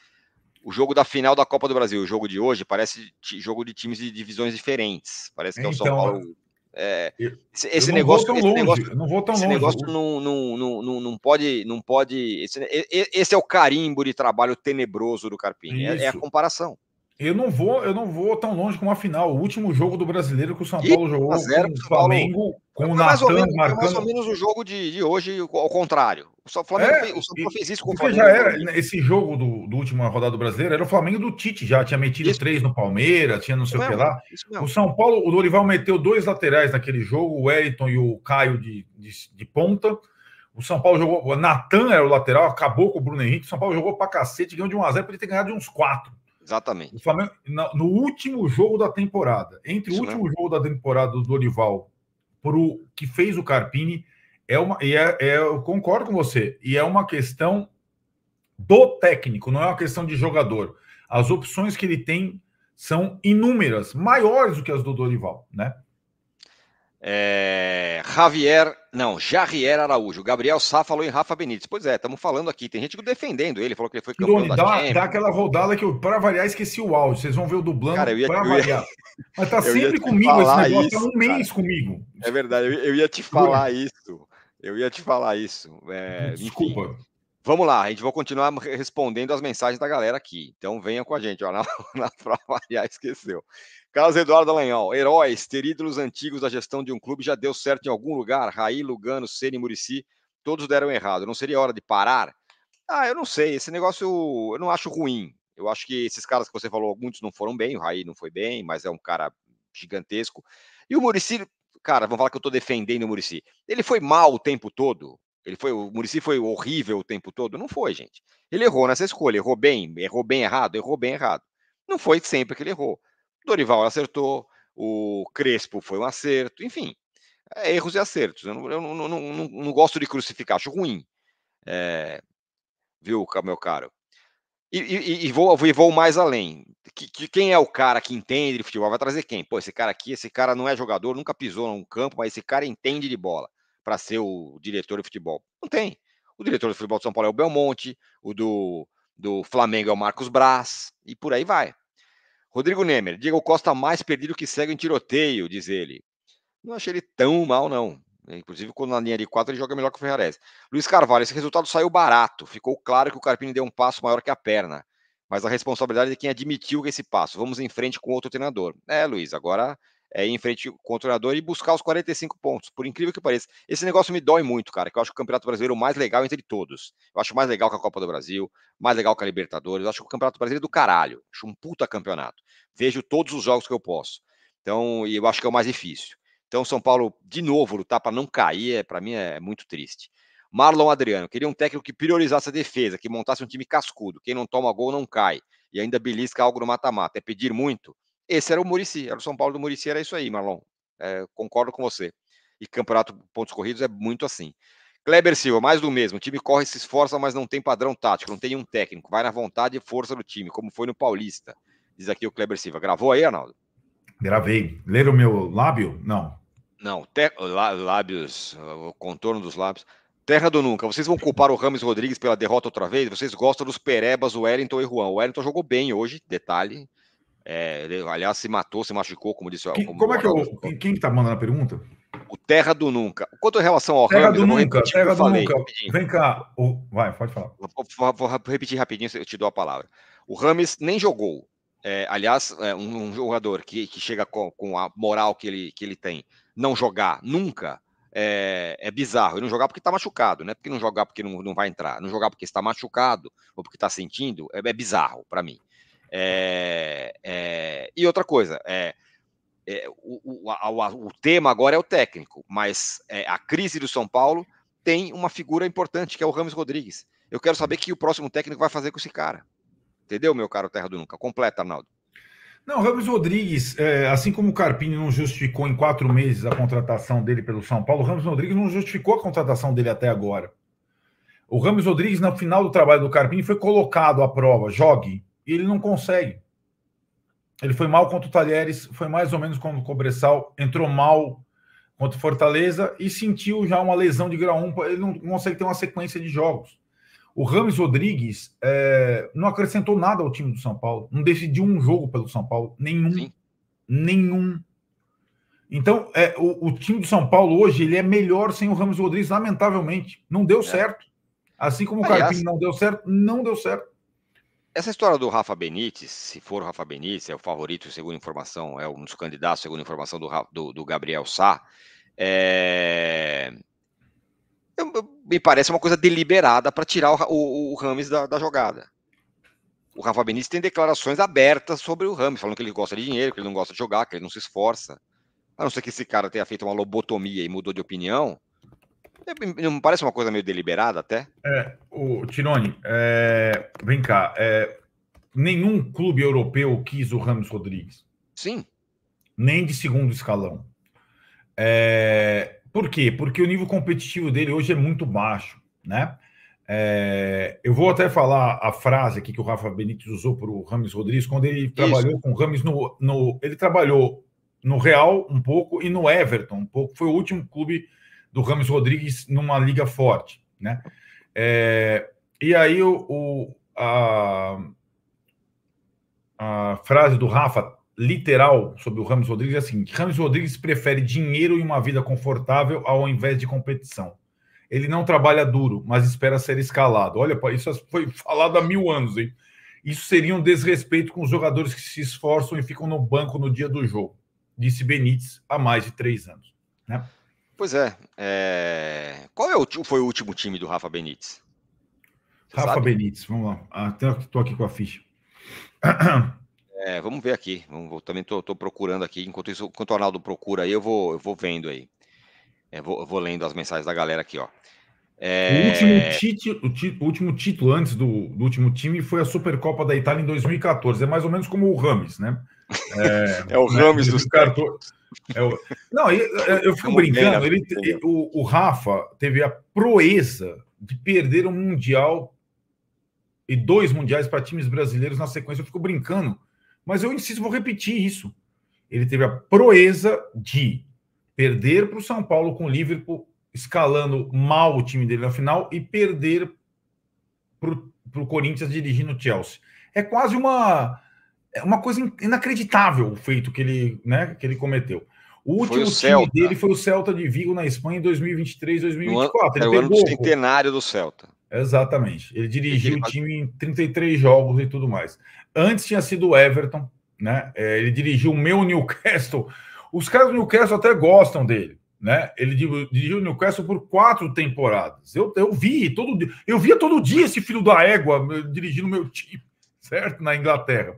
o jogo da final da Copa do Brasil, o jogo de hoje, parece jogo de times de divisões diferentes. Parece que então, é o é, São então, Paulo é, esse, esse negócio, esse longe, negócio, não vou tão esse longe. negócio não, não, não, não, pode, não pode. Esse, esse é o carimbo de trabalho tenebroso do Carpini. É, é, a comparação. Eu não vou, eu não vou tão longe como a final. O último jogo do brasileiro que o São Paulo e, jogou tá zero, com o Flamengo, com o Natan menos, marcando. Mais ou menos o jogo de, de hoje ao contrário. O Flamengo, é, fez, o São Paulo fez isso com o Flamengo. Já era, esse jogo do, do último rodada do brasileiro era o Flamengo do Tite já tinha metido isso. três no Palmeiras, tinha não sei o que lá. O São Paulo, o Dorival meteu dois laterais naquele jogo, o Wellington e o Caio de, de, de ponta. O São Paulo jogou, o Natan era o lateral, acabou com o Bruno Henrique. O São Paulo jogou pra cacete, ganhou de 1 a 0 podia ter ganhado de uns quatro Exatamente. O Flamengo, no último jogo da temporada, entre Isso o né? último jogo da temporada do Dorival o que fez o Carpini, é uma. E é, é, eu concordo com você. E é uma questão do técnico, não é uma questão de jogador. As opções que ele tem são inúmeras, maiores do que as do Dorival, né? É, Javier não, Jarrier Araújo. Gabriel Sá falou em Rafa Benítez. Pois é, estamos falando aqui. Tem gente defendendo ele, falou que ele foi campeão da dá, Champions. aquela rodada que eu, para variar, esqueci o áudio. Vocês vão ver o dublando cara, eu ia, pra variar. Mas tá sempre comigo esse negócio, é isso, tá um mês cara. comigo. É verdade, eu, eu ia te falar isso. Eu ia te falar isso. É, Desculpa. Enfim. Vamos lá, a gente vai continuar respondendo as mensagens da galera aqui. Então venha com a gente, ó, na, na prova, já esqueceu. Carlos Eduardo Alanhol, heróis, ter ídolos antigos da gestão de um clube já deu certo em algum lugar? Raí, Lugano, Ceni, Murici, todos deram errado. Não seria hora de parar? Ah, eu não sei. Esse negócio eu não acho ruim. Eu acho que esses caras que você falou, muitos não foram bem. O Raí não foi bem, mas é um cara gigantesco. E o Murici, cara, vamos falar que eu tô defendendo o Murici. Ele foi mal o tempo todo. Ele foi, o Murici foi horrível o tempo todo? Não foi, gente. Ele errou nessa escolha, errou bem, errou bem errado, errou bem errado. Não foi sempre que ele errou. Dorival acertou, o Crespo foi um acerto, enfim, é, erros e acertos. Eu, não, eu não, não, não, gosto de crucificar, acho ruim. É, viu, meu caro? E, e, e vou, vou, mais além. Que, que, quem é o cara que entende de futebol? Vai trazer quem? Pô, esse cara aqui, esse cara não é jogador, nunca pisou num campo, mas esse cara entende de bola para ser o diretor de futebol. Não tem. O diretor de futebol de São Paulo é o Belmonte, o do, do Flamengo é o Marcos Braz, e por aí vai. Rodrigo Nemer, Diego Costa mais perdido que segue em tiroteio, diz ele. Não achei ele tão mal, não. Inclusive, quando na linha de quatro, ele joga melhor que o Ferrarese. Luiz Carvalho, esse resultado saiu barato. Ficou claro que o Carpini deu um passo maior que a perna. Mas a responsabilidade é de quem admitiu esse passo. Vamos em frente com outro treinador. É, Luiz, agora é, em frente contra o Orador e buscar os 45 pontos, por incrível que pareça. Esse negócio me dói muito, cara, que eu acho o Campeonato Brasileiro o mais legal entre todos. Eu acho mais legal que a Copa do Brasil, mais legal que a Libertadores, eu acho que o Campeonato Brasileiro é do caralho, acho um puta campeonato. Vejo todos os jogos que eu posso. Então, e eu acho que é o mais difícil. Então, São Paulo, de novo, lutar para não cair, é, para mim é, é muito triste. Marlon Adriano, queria um técnico que priorizasse a defesa, que montasse um time cascudo. Quem não toma gol não cai. E ainda belisca algo no mata-mata. É pedir muito? Esse era o Murici, era o São Paulo do Murici, era isso aí, Marlon. É, concordo com você. E campeonato pontos corridos é muito assim. Kleber Silva, mais do mesmo. O time corre, se esforça, mas não tem padrão tático, não tem um técnico. Vai na vontade e força do time, como foi no Paulista. Diz aqui o Kleber Silva. Gravou aí, Arnaldo? Gravei. Ler o meu lábio? Não. Não, te... lábios, o contorno dos lábios. Terra do Nunca, vocês vão culpar o Rames Rodrigues pela derrota outra vez? Vocês gostam dos Perebas, o Wellington e o Juan. O Wellington jogou bem hoje, detalhe. É, ele, aliás, se matou, se machucou, como disse quem, como, como é que é eu, quem, quem tá mandando a pergunta? O Terra do Nunca. Quanto em relação ao Terra Rams, do Nunca, repetir, Terra do falei, Nunca. Rapidinho. Vem cá, vai, pode falar. Vou, vou, vou, repetir rapidinho, eu te dou a palavra. O Rames nem jogou. É, aliás, é um, um, jogador que, que chega com, com, a moral que ele, que ele tem, não jogar nunca é, é bizarro. E não jogar porque está machucado, né? Porque não jogar porque não, não vai entrar, não jogar porque está machucado ou porque está sentindo é, é bizarro para mim. É, é, e outra coisa, é, é o, o, a, o, tema agora é o técnico, mas é, a crise do São Paulo tem uma figura importante que é o Ramos Rodrigues. Eu quero saber o que o próximo técnico vai fazer com esse cara. Entendeu, meu caro Terra do Nunca? Completa, Arnaldo. Não, Ramos Rodrigues, é, assim como o Carpini não justificou em quatro meses a contratação dele pelo São Paulo, o Ramos Rodrigues não justificou a contratação dele até agora. O Ramos Rodrigues, no final do trabalho do Carpini, foi colocado à prova. Jogue, e ele não consegue. Ele foi mal contra o Talheres, foi mais ou menos contra o Cobressal, entrou mal contra o Fortaleza e sentiu já uma lesão de grau 1. Ele não consegue ter uma sequência de jogos. O Rames Rodrigues é, não acrescentou nada ao time do São Paulo. Não decidiu um jogo pelo São Paulo. Nenhum. Sim. Nenhum. Então, é, o, o, time do São Paulo hoje ele é melhor sem o Ramos Rodrigues, lamentavelmente. Não deu é. certo. Assim como Aliás, o Carpini não deu certo, não deu certo. Essa história do Rafa Benítez, se for o Rafa Benítez, é o favorito, segundo informação, é um dos candidatos, segundo informação do, do, do Gabriel Sá, é... eu, eu, me parece uma coisa deliberada para tirar o, o, o Rames da, da, jogada. O Rafa Benítez tem declarações abertas sobre o Rames, falando que ele gosta de dinheiro, que ele não gosta de jogar, que ele não se esforça. A não ser que esse cara tenha feito uma lobotomia e mudou de opinião, é, não parece uma coisa meio deliberada até? É, o Tironi, é, vem cá. É, nenhum clube europeu quis o Ramos Rodrigues. Sim. Nem de segundo escalão. É, por quê? Porque o nível competitivo dele hoje é muito baixo, né? É, eu vou até falar a frase aqui que o Rafa Benítez usou para o Rames Rodrigues quando ele Isso. trabalhou com o Rames no, no, Ele trabalhou no Real um pouco e no Everton um pouco. Foi o último clube do Ramos Rodrigues numa liga forte, né? É, e aí o, o a, a, frase do Rafa, literal, sobre o Ramos Rodrigues é assim, Ramos Rodrigues prefere dinheiro e uma vida confortável ao invés de competição. Ele não trabalha duro, mas espera ser escalado. Olha, isso foi falado há mil anos, hein? Isso seria um desrespeito com os jogadores que se esforçam e ficam no banco no dia do jogo, disse Benítez há mais de três anos. Né? Pois é. é... Qual é o, foi o último time do Rafa Benítez? Você Rafa sabe? Benítez, vamos lá. Até ah, estou aqui com a ficha. É, vamos ver aqui. Vamos, também estou procurando aqui. Enquanto isso, enquanto o Arnaldo procura aí, eu vou, eu vou vendo aí. É, vou, vou, lendo as mensagens da galera aqui, ó. É... O, último título, o, título, o, último título antes do, do último time foi a Supercopa da Itália em 2014. É mais ou menos como o Rames, né? É, é o é Rames né, dos cartões. É o... Não, eu, eu é fico brincando. Ele, o, o Rafa teve a proeza de perder um Mundial e dois Mundiais para times brasileiros na sequência. Eu fico brincando. Mas eu insisto, vou repetir isso. Ele teve a proeza de perder para o São Paulo com o Liverpool, escalando mal o time dele na final, e perder para o Corinthians dirigindo o Chelsea. É quase uma é uma coisa inacreditável o feito que ele, né, que ele cometeu. O último o time dele foi o Celta de Vigo na Espanha em 2023, 2024. No ele é o ano do centenário do Celta. Exatamente. Ele dirigiu ele... o time em 33 jogos e tudo mais. Antes tinha sido o Everton, né? É, ele dirigiu o meu Newcastle. Os caras do Newcastle até gostam dele, né? Ele dirigiu o Newcastle por quatro temporadas. Eu, eu vi todo dia, eu via todo dia esse filho da égua dirigindo o meu time, certo? Na Inglaterra.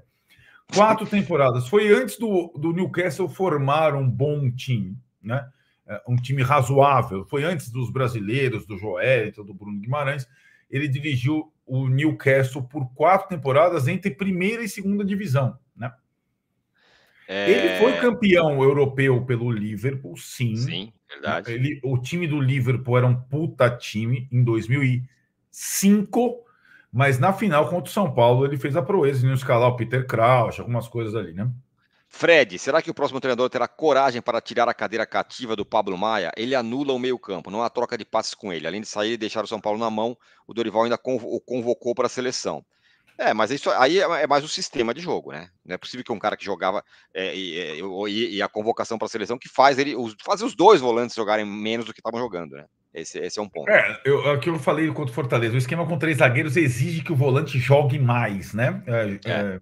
Quatro temporadas. Foi antes do, do Newcastle formar um bom time, né? É, um time razoável. Foi antes dos brasileiros, do Joel, então, do Bruno Guimarães. Ele dirigiu o Newcastle por quatro temporadas entre primeira e segunda divisão, né? É... Ele foi campeão europeu pelo Liverpool, sim. Sim, verdade. Ele, o time do Liverpool era um puta time em 2005 mas na final contra o São Paulo, ele fez a proeza de escalar o Peter Crouch, algumas coisas ali, né? Fred, será que o próximo treinador terá coragem para tirar a cadeira cativa do Pablo Maia? Ele anula o meio-campo, não há troca de passes com ele. Além de sair e deixar o São Paulo na mão, o Dorival ainda o convocou para a seleção. É, mas isso aí é, é mais o sistema de jogo, né? Não é possível que um cara que jogava é, e, é, e, e, a convocação para a seleção que faz ele os, faz os dois volantes jogarem menos do que estavam jogando, né? Esse, esse é um ponto. É, eu, é o que eu falei contra o Fortaleza. O esquema com três zagueiros exige que o volante jogue mais, né? É, é. é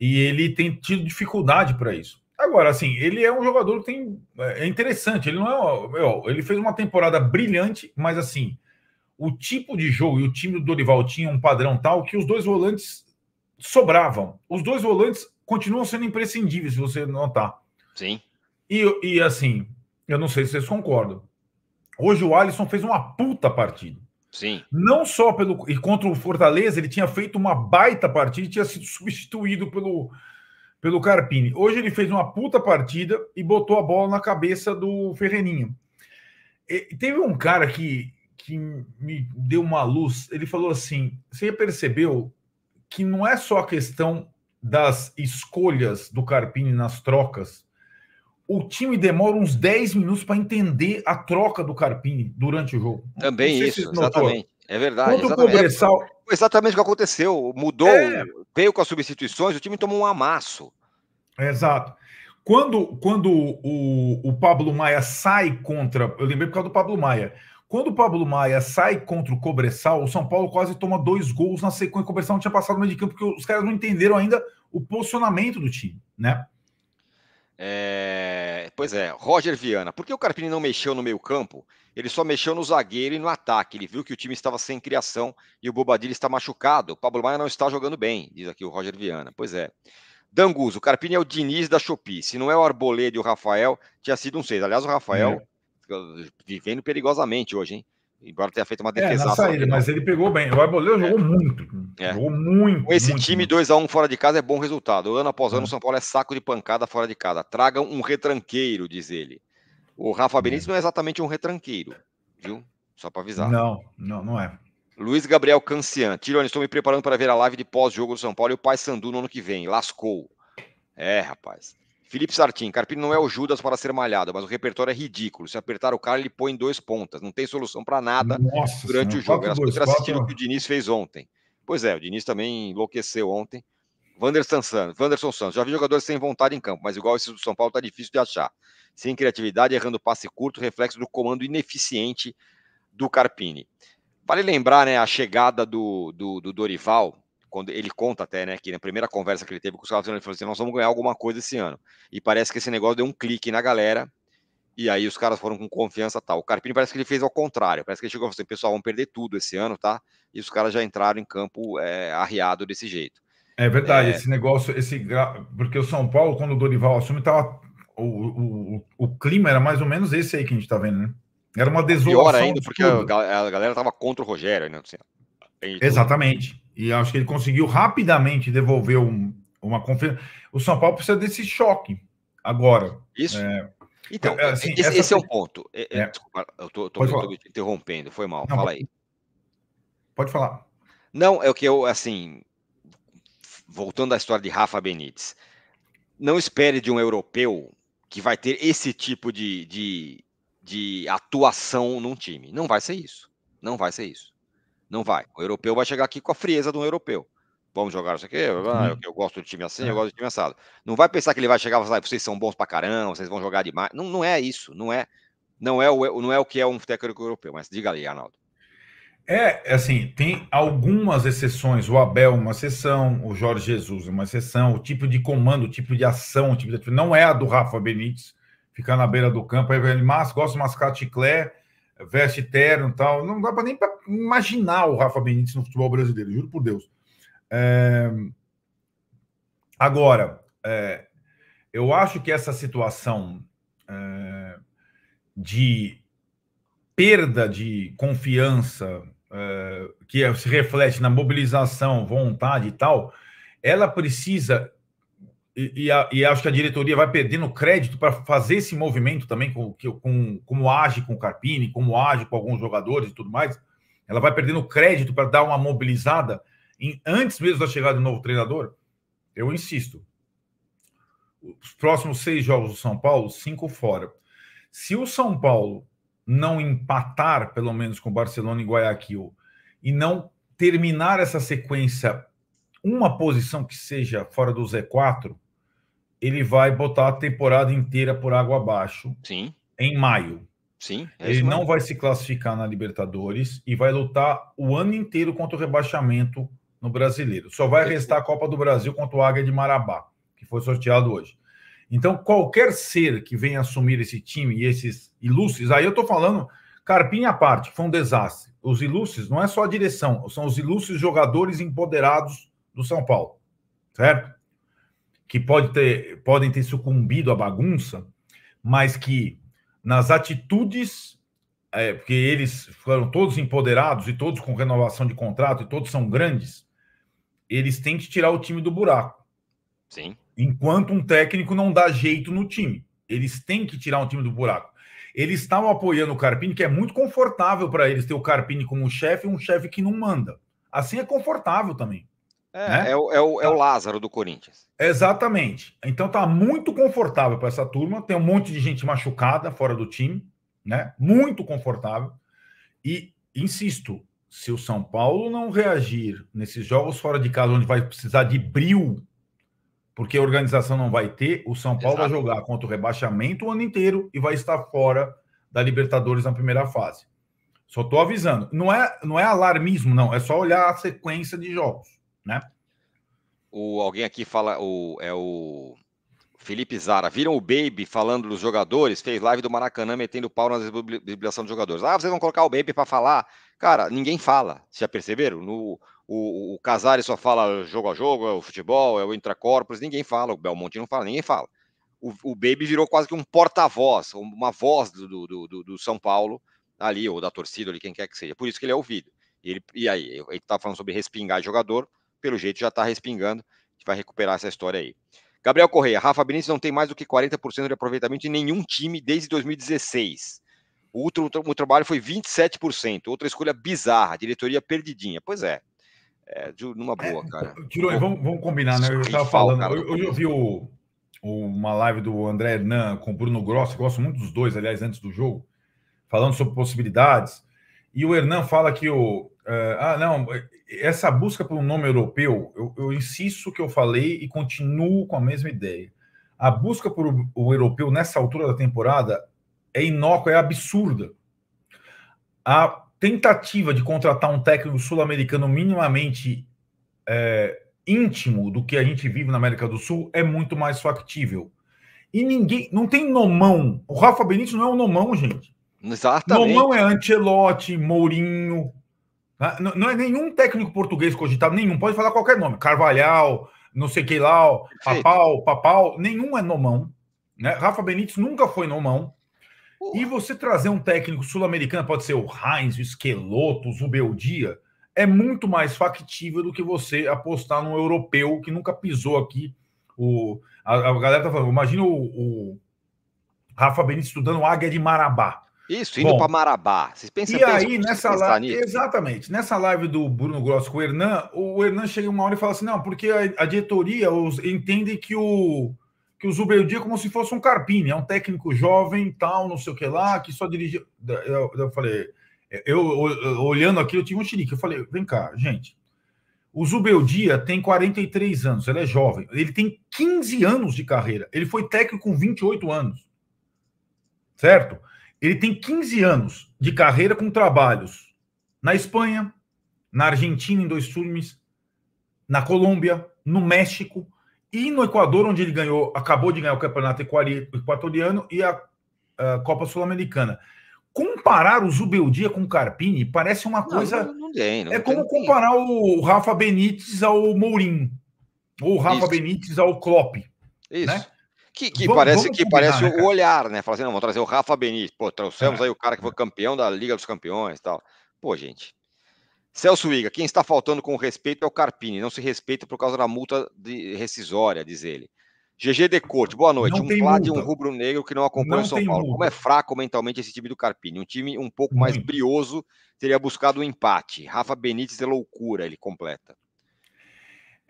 e ele tem tido dificuldade para isso. Agora, assim, ele é um jogador que tem. É, é interessante. Ele não é. Meu, ele fez uma temporada brilhante, mas assim, o tipo de jogo e o time do Dorival tinha um padrão tal que os dois volantes sobravam. Os dois volantes continuam sendo imprescindíveis, se você notar. Sim. E, e assim, eu não sei se vocês concordam. Hoje o Alisson fez uma puta partida. Sim. Não só pelo. E contra o Fortaleza, ele tinha feito uma baita partida e tinha sido substituído pelo, pelo Carpini. Hoje ele fez uma puta partida e botou a bola na cabeça do Ferreirinho. E teve um cara que, que me deu uma luz. Ele falou assim: você percebeu que não é só a questão das escolhas do Carpini nas trocas o time demora uns 10 minutos para entender a troca do Carpini durante o jogo. Também isso, exatamente. É verdade. exatamente. O Cobressal... É, exatamente o que aconteceu. Mudou, é... veio com as substituições, o time tomou um amasso. Exato. Quando, quando o, o Pablo Maia sai contra. Eu lembrei por causa do Pablo Maia. Quando o Pablo Maia sai contra o Cobressal, o São Paulo quase toma dois gols na sequência. O Cobressal não tinha passado no meio de campo, porque os caras não entenderam ainda o posicionamento do time, né? É... Pois é, Roger Viana. Por que o Carpini não mexeu no meio-campo? Ele só mexeu no zagueiro e no ataque. Ele viu que o time estava sem criação e o Bobadilha está machucado. O Pablo Maia não está jogando bem, diz aqui o Roger Viana. Pois é. Dangus, o Carpini é o Diniz da Chopi. Se não é o Arboleda e o Rafael, tinha sido um seis. Aliás, o Rafael é. vivendo perigosamente hoje, hein? Embora tenha feito uma defesa. É, na saída, mas ele pegou bem. O Arboleda jogou é. muito. É. Jogou muito. Com esse muito, time 2x1 um fora de casa é bom resultado. Ano após ano, é. o São Paulo é saco de pancada fora de casa. Tragam um retranqueiro, diz ele. O Rafa é. Benítez não é exatamente um retranqueiro, viu? Só para avisar. Não, não, não é. Luiz Gabriel Cancian. Tirone, estou me preparando para ver a live de pós-jogo do São Paulo e o Pai Sandu no ano que vem. Lascou. É, rapaz. Felipe Sartim, Carpini não é o Judas para ser malhado, mas o repertório é ridículo. Se apertar o cara, ele põe em dois pontas. Não tem solução para nada Nossa, durante senhora, o jogo. Era só ter assistido o que o Diniz fez ontem. Pois é, o Diniz também enlouqueceu ontem. Wanderson Santos, Santos, já vi jogadores sem vontade em campo, mas igual esse do São Paulo tá difícil de achar. Sem criatividade, errando passe curto, reflexo do comando ineficiente do Carpini. Vale lembrar né, a chegada do, do, do Dorival quando ele conta até, né, que na primeira conversa que ele teve com os caras, ele falou assim: nós vamos ganhar alguma coisa esse ano. E parece que esse negócio deu um clique na galera, e aí os caras foram com confiança tal. O Carpini parece que ele fez ao contrário, parece que ele chegou e falou assim: pessoal, vamos perder tudo esse ano, tá? E os caras já entraram em campo é, arriado desse jeito. É verdade, é... esse negócio, esse porque o São Paulo, quando o Dorival assume, tava. O, o, o clima era mais ou menos esse aí que a gente tá vendo, né? Era uma desolação. Pior ainda, porque a, galera tava contra o Rogério, né? Assim, Exatamente. E acho que ele conseguiu rapidamente devolver um, uma confiança. O São Paulo precisa desse choque agora. Isso. É, então, é, assim, esse, essa... esse, é o ponto. É, é, é. Desculpa, eu tô, tô, tô, interrompendo, foi mal. Não, Fala pode... aí. Pode falar. Não, é o que eu, assim, voltando à história de Rafa Benítez, não espere de um europeu que vai ter esse tipo de, de, de atuação num time. Não vai ser isso. Não vai ser isso. Não vai. O europeu vai chegar aqui com a frieza de um europeu. Vamos jogar isso aqui, eu, eu gosto de time assim, eu é. gosto de time assado. Não vai pensar que ele vai chegar e falar, vocês são bons pra caramba, vocês vão jogar demais. Não, não é isso, não é, não é o, não é o que é um técnico europeu, mas diga ali, Arnaldo. É, é, assim, tem algumas exceções. O Abel, uma exceção. O Jorge Jesus, uma exceção. O tipo de comando, o tipo de ação, o tipo de... não é a do Rafa Benítez. Ficar na beira do campo, aí é, ele mas, gosta de mascar chiclé veste terno e tal. Não dá para nem pra imaginar o Rafa Benítez no futebol brasileiro, juro por Deus. É... Agora, é... eu acho que essa situação é... de perda de confiança é, que se reflete na mobilização, vontade e tal, ela precisa e, e, a, e, acho que a diretoria vai perdendo crédito para fazer esse movimento também, com, com, como age com o Carpini, como age com alguns jogadores e tudo mais. Ela vai perdendo crédito para dar uma mobilizada em, antes mesmo da chegada do novo treinador. Eu insisto. Os próximos seis jogos do São Paulo, cinco fora. Se o São Paulo não empatar, pelo menos, com o Barcelona e Guayaquil, e não terminar essa sequência uma posição que seja fora do Z4, ele vai botar a temporada inteira por água abaixo. Sim. Em maio. Sim. É ele não vai se classificar na Libertadores e vai lutar o ano inteiro contra o rebaixamento no Brasileiro. Só vai restar a Copa do Brasil contra o Águia de Marabá, que foi sorteado hoje. Então, qualquer ser que venha assumir esse time e esses ilustres, aí eu tô falando, Carpinha à parte, foi um desastre. Os ilustres não é só a direção, são os ilustres jogadores empoderados do São Paulo, certo? que pode ter, podem ter sucumbido à bagunça, mas que nas atitudes, é, porque eles foram todos empoderados e todos com renovação de contrato e todos são grandes, eles têm que tirar o time do buraco. Sim. Enquanto um técnico não dá jeito no time, eles têm que tirar o time do buraco. Eles estavam apoiando o Carpini, que é muito confortável para eles ter o Carpini como chefe e um chefe que não manda. Assim é confortável também. É, é? é, o, é, o, é o tá. Lázaro do Corinthians. Exatamente. Então tá muito confortável para essa turma. Tem um monte de gente machucada fora do time, né? Muito confortável. E insisto, se o São Paulo não reagir nesses jogos fora de casa, onde vai precisar de bril, porque a organização não vai ter, o São Paulo Exato. vai jogar contra o rebaixamento o ano inteiro e vai estar fora da Libertadores na primeira fase. Só estou avisando. Não é, não é alarmismo, não. É só olhar a sequência de jogos né? O, alguém aqui fala, o, é o Felipe Zara. Viram o Baby falando dos jogadores? Fez live do Maracanã metendo pau na desbibliação dos jogadores. Ah, vocês vão colocar o Baby para falar? Cara, ninguém fala. Vocês já perceberam? No, o, o Casares só fala jogo a jogo, é o futebol, é o intracorpus, ninguém fala. O Belmonte não fala, ninguém fala. O, o Baby virou quase que um porta-voz, uma voz do, do, do, do, São Paulo ali, ou da torcida, ali, quem quer que seja. Por isso que ele é ouvido. E, ele, e aí, ele tá falando sobre respingar jogador pelo jeito já está respingando, a gente vai recuperar essa história aí. Gabriel Correia, Rafa Benítez não tem mais do que 40% de aproveitamento em nenhum time desde 2016. O último, trabalho foi 27%. Outra escolha bizarra, diretoria perdidinha. Pois é, é numa é, boa, cara. É, tirou, vamos, vamos, combinar, né? Eu estava falando, hoje eu vi o, o, uma live do André Hernan com o Bruno Grosso, gosto muito dos dois, aliás, antes do jogo, falando sobre possibilidades. E o Hernan fala que o. Uh, ah, não, essa busca por um nome europeu, eu, eu insisto que eu falei e continuo com a mesma ideia. A busca por o europeu nessa altura da temporada é inócua, é absurda. A tentativa de contratar um técnico sul-americano minimamente é, íntimo do que a gente vive na América do Sul é muito mais factível. E ninguém. Não tem nomão. O Rafa Benítez não é um nomão, gente. Exatamente. Nomão é Ancelotti, Mourinho, ah, não, não é nenhum técnico português cogitado, nenhum. Pode falar qualquer nome. Carvalhal, não sei que lá, Papal, Papal. Nenhum é nomão. Né? Rafa Benítez nunca foi nomão. Uh. E você trazer um técnico sul-americano, pode ser o Heinz, o Esqueloto, o Zubeldia, é muito mais factível do que você apostar num europeu que nunca pisou aqui. O, a, a galera tá falando, imagina o, o Rafa Benítez estudando Águia de Marabá. Isso, indo para Marabá. Vocês pensam E aí, nessa live. Exatamente. Nessa live do Bruno Grosso com o Hernan, o Hernan chega uma hora e fala assim: não, porque a, a diretoria os, entende que o que o Zubeldia é como se fosse um Carpini, é um técnico jovem, tal, não sei o que lá, que só dirige. Eu, eu falei, eu, olhando aqui, eu tive um chilique. Eu falei, vem cá, gente. O Zubeldia tem 43 anos, ele é jovem, ele tem 15 anos de carreira, ele foi técnico com 28 anos, certo? Ele tem 15 anos de carreira com trabalhos na Espanha, na Argentina, em dois turmes, na Colômbia, no México e no Equador, onde ele ganhou, acabou de ganhar o campeonato equatoriano e a, a Copa Sul-Americana. Comparar o Zubeldia com o Carpini parece uma coisa. Não, não tem, não é como tem. Assim. comparar o Rafa Benítez ao Mourinho, ou o Rafa Isso. Benítez ao Klopp. Né? Isso. Né? Que, que vamos, parece, vamos que combinar, parece né, o olhar, né? Fala assim, não, vamos trazer o Rafa Benítez. Pô, trouxemos é. aí o cara que foi campeão da Liga dos Campeões e tal. Pô, gente. Celso Iga, quem está faltando com respeito é o Carpini. Não se respeita por causa da multa de rescisória, diz ele. GG Decote, boa noite. Não um Vlad e um rubro-negro que não acompanha o São Paulo. Multa. Como é fraco mentalmente esse time do Carpini? Um time um pouco mais hum. brioso teria buscado um empate. Rafa Benítez é loucura, ele completa.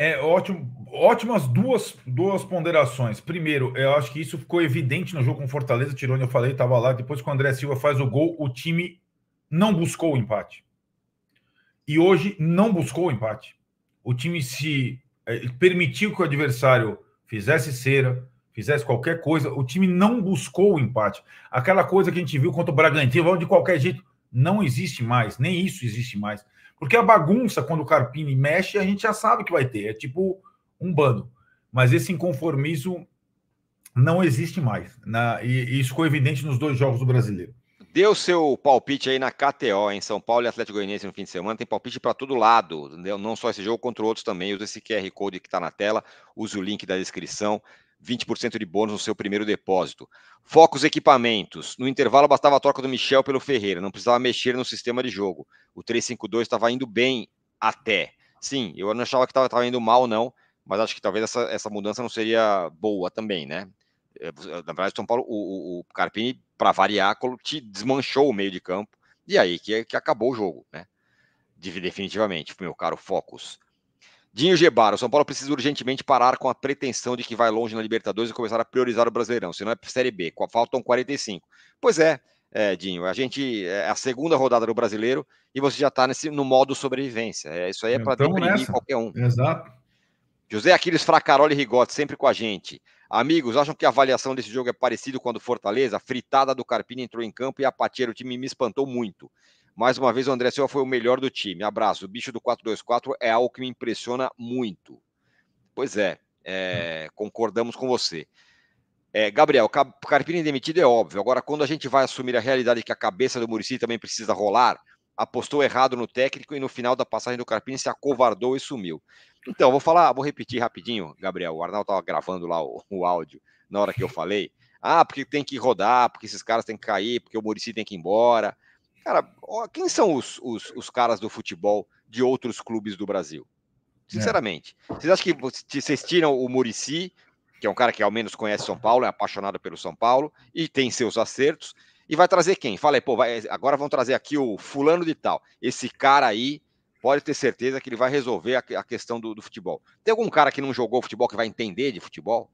É ótimo, ótimas duas, duas ponderações. Primeiro, eu acho que isso ficou evidente no jogo com Fortaleza. Tirone, eu falei, estava lá. Depois que o André Silva faz o gol, o time não buscou o empate. E hoje não buscou o empate. O time se é, permitiu que o adversário fizesse cera, fizesse qualquer coisa. O time não buscou o empate. Aquela coisa que a gente viu contra o Bragantino, vamos de qualquer jeito, não existe mais. Nem isso existe mais. Porque a bagunça, quando o Carpini mexe, a gente já sabe que vai ter. É tipo um bando. Mas esse inconformismo não existe mais. Né? e, isso ficou evidente nos dois jogos do brasileiro. Deu seu palpite aí na KTO, em São Paulo e Atlético Goianiense no fim de semana. Tem palpite para todo lado, não só esse jogo, contra outros também. Usa esse QR Code que está na tela, use o link da descrição. 20% de bônus no seu primeiro depósito. Focos equipamentos. No intervalo bastava a troca do Michel pelo Ferreira, não precisava mexer no sistema de jogo. O 352 estava indo bem até. Sim, eu não achava que estava indo mal, não, mas acho que talvez essa, essa mudança não seria boa também, né? É, na verdade, São Paulo, o, o, Carpini, para variar, te desmanchou o meio de campo, e aí que, é, que acabou o jogo, né? Definitivamente, meu caro Focus. Dinho Gebaro, São Paulo precisa urgentemente parar com a pretensão de que vai longe na Libertadores e começar a priorizar o Brasileirão, senão é Série B, faltam 45. Pois é, é Dinho, a gente é, é a segunda rodada do Brasileiro e você já está no modo sobrevivência. É, isso aí é para então deprimir qualquer um. Exato. José Aquiles Fracaroli Rigotti, sempre com a gente. Amigos, acham que a avaliação desse jogo é parecida com a do Fortaleza? A fritada do Carpini entrou em campo e a Pacheiro, o time me espantou muito. Mais uma vez, o André Silva foi o melhor do time. Abraço. O bicho do 424 é algo que me impressiona muito. Pois é, é concordamos com você. É, Gabriel, Carpini demitido é óbvio. Agora, quando a gente vai assumir a realidade que a cabeça do Murici também precisa rolar, apostou errado no técnico e no final da passagem do Carpini se acovardou e sumiu. Então, vou falar, vou repetir rapidinho, Gabriel. O Arnaldo estava gravando lá o, o, áudio na hora que eu falei. Ah, porque tem que rodar, porque esses caras têm que cair, porque o Murici tem que ir embora. Cara, quem são os, os, os caras do futebol de outros clubes do Brasil? É. Sinceramente. É. Vocês acham que vocês tiram o Murici, que é um cara que ao menos conhece São Paulo, é apaixonado pelo São Paulo e tem seus acertos, e vai trazer quem? Fala aí, pô, vai, agora vão trazer aqui o fulano de tal. Esse cara aí pode ter certeza que ele vai resolver a, a questão do, do, futebol. Tem algum cara que não jogou futebol que vai entender de futebol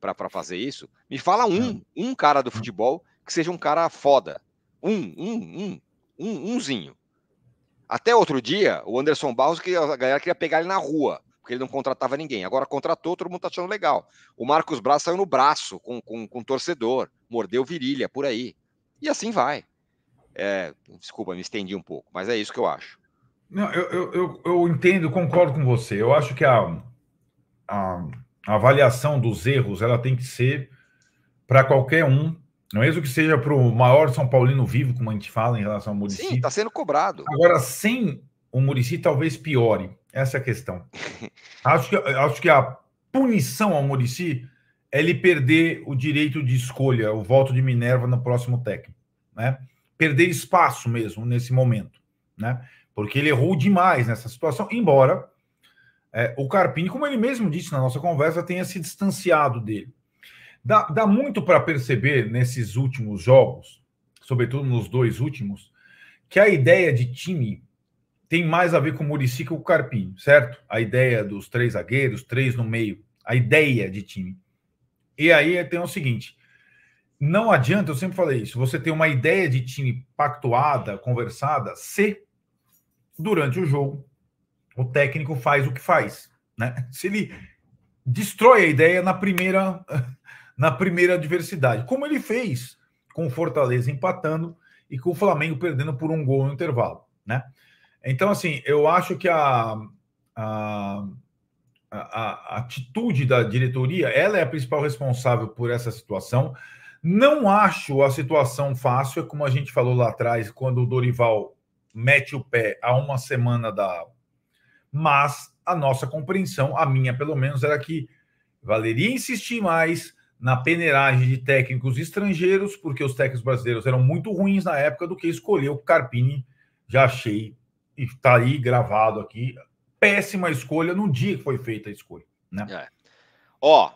para fazer isso? Me fala um, é. um cara do hum. futebol que seja um cara foda. Um, um, um. Um, umzinho. Até outro dia, o Anderson Barros, que a galera queria pegar ele na rua, porque ele não contratava ninguém. Agora contratou, todo mundo tá achando legal. O Marcos Braz saiu no braço com, com, com um torcedor, mordeu virilha por aí. E assim vai. É, desculpa, me estendi um pouco, mas é isso que eu acho. Não, eu, eu, eu, eu entendo, concordo com você. Eu acho que a, a, a avaliação dos erros ela tem que ser para qualquer um mesmo que seja para o maior São Paulino vivo, como a gente fala em relação ao Murici. Sim, está sendo cobrado. Agora, sem o Murici, talvez piore. Essa é a questão. acho, que, acho que a punição ao Murici é ele perder o direito de escolha, o voto de Minerva no próximo técnico. Né? Perder espaço mesmo nesse momento. Né? Porque ele errou demais nessa situação, embora é, o Carpini, como ele mesmo disse na nossa conversa, tenha se distanciado dele. Dá, dá muito para perceber nesses últimos jogos, sobretudo nos dois últimos, que a ideia de time tem mais a ver com o Murici que o Carpinho, certo? A ideia dos três zagueiros, três no meio, a ideia de time. E aí tem o seguinte: não adianta, eu sempre falei isso, você ter uma ideia de time pactuada, conversada, se durante o jogo o técnico faz o que faz. Né? Se ele destrói a ideia na primeira na primeira adversidade, como ele fez com o Fortaleza empatando e com o Flamengo perdendo por um gol no intervalo, né? Então, assim, eu acho que a, a, a, a atitude da diretoria, ela é a principal responsável por essa situação. Não acho a situação fácil, é como a gente falou lá atrás, quando o Dorival mete o pé a uma semana da. Mas a nossa compreensão, a minha pelo menos, era que valeria insistir mais, na peneiragem de técnicos estrangeiros, porque os técnicos brasileiros eram muito ruins na época, do que escolher o Carpini. Já achei, e está aí gravado aqui, péssima escolha no dia que foi feita a escolha. Né? É. Ó,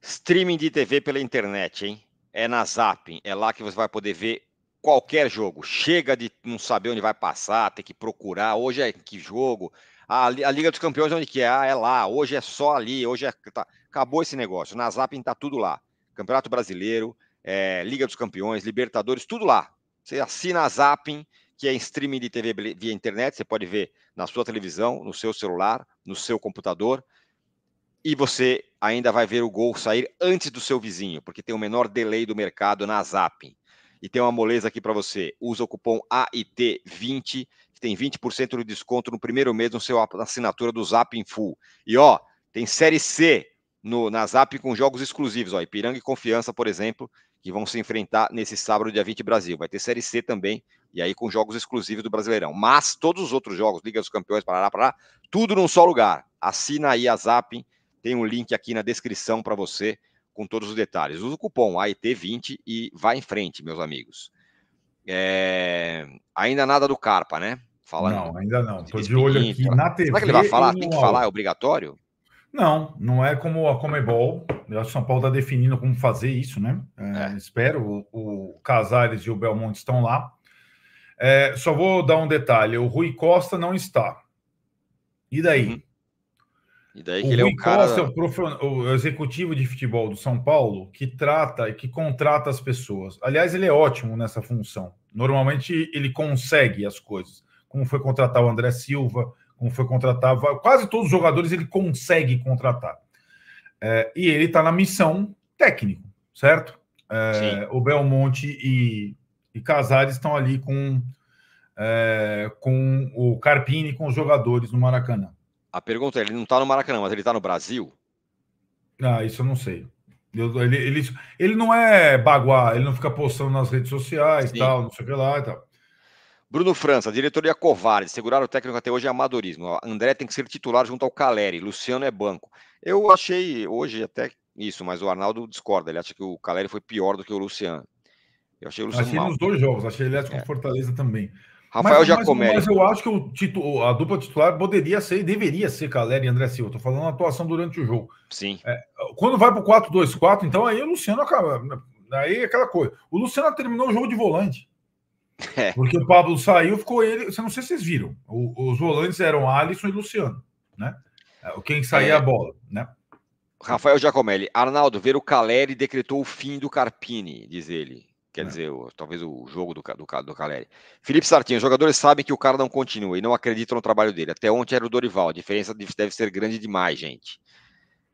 streaming de TV pela internet, hein? É na Zap, é lá que você vai poder ver qualquer jogo. Chega de não saber onde vai passar, ter que procurar. Hoje é que jogo? A, a Liga dos Campeões, onde que é? Ah, é lá. Hoje é só ali. Hoje é. Tá. Acabou esse negócio. Na Zapin está tudo lá. Campeonato Brasileiro, é, Liga dos Campeões, Libertadores, tudo lá. Você assina a Zapin que é em streaming de TV via internet. Você pode ver na sua televisão, no seu celular, no seu computador. E você ainda vai ver o gol sair antes do seu vizinho, porque tem o menor delay do mercado na Zapin E tem uma moleza aqui para você. Usa o cupom AIT20, que tem 20% de desconto no primeiro mês no seu assinatura do Zapin Full. E ó, tem série C no, na Zap com jogos exclusivos, ó, Ipiranga e Confiança, por exemplo, que vão se enfrentar nesse sábado, dia 20, Brasil. Vai ter Série C também, e aí com jogos exclusivos do Brasileirão. Mas todos os outros jogos, Liga dos Campeões, Parará, Parará, tudo num só lugar. Assina aí a Zap, tem um link aqui na descrição para você com todos os detalhes. Usa o cupom AET20 e vai em frente, meus amigos. É... Ainda nada do Carpa, né? Fala, não, ainda não. Tô de olho aqui então. na TV. Será que ele vai falar? Tem que falar, é obrigatório? Não, não é como a Comebol. Eu acho que São Paulo está definindo como fazer isso, né? É, é. Espero. O, o Casares e o Belmonte estão lá. É, só vou dar um detalhe: o Rui Costa não está. E daí? Uhum. E daí o é Rui é um cara... Costa é o, prof... o, executivo de futebol do São Paulo que trata e que contrata as pessoas. Aliás, ele é ótimo nessa função. Normalmente ele consegue as coisas, como foi contratar o André Silva, como foi contratado, quase todos os jogadores ele consegue contratar. É, e ele está na missão técnico, certo? É, o Belmonte e, e Casares estão ali com, é, com o Carpini, com os jogadores no Maracanã. A pergunta é: ele não está no Maracanã, mas ele está no Brasil? Ah, isso eu não sei. Eu, ele, ele, ele não é baguá, ele não fica postando nas redes sociais, tal, não sei o que lá e tal. Bruno França, diretoria covarde, segurar o técnico até hoje é amadorismo. André tem que ser titular junto ao Caleri, Luciano é banco. Eu achei hoje até isso, mas o Arnaldo discorda, ele acha que o Caleri foi pior do que o Luciano. Eu achei o Luciano Achei mal. nos dois jogos, achei ele com é. Fortaleza também. Rafael mas, Mas, mas eu acho que o titu, a dupla titular poderia ser, deveria ser Caleri e André Silva. Estou falando a atuação durante o jogo. Sim. É, quando vai para o 4-2-4, então aí o Luciano acaba. Né, aí é aquela coisa. O Luciano terminou o jogo de volante. É. Porque o Pablo saiu, ficou ele. Você não sei se vocês viram. O, os volantes eram Alisson e Luciano, né? É, quem saía é. a bola, né? Rafael Giacomelli, Arnaldo, ver o Caleri decretou o fim do Carpini, diz ele. Quer é. dizer, o, talvez o jogo do, do, do Caleri. Felipe Sartinho, os jogadores sabem que o cara não continua e não acreditam no trabalho dele. Até ontem era o Dorival, a diferença deve ser grande demais, gente.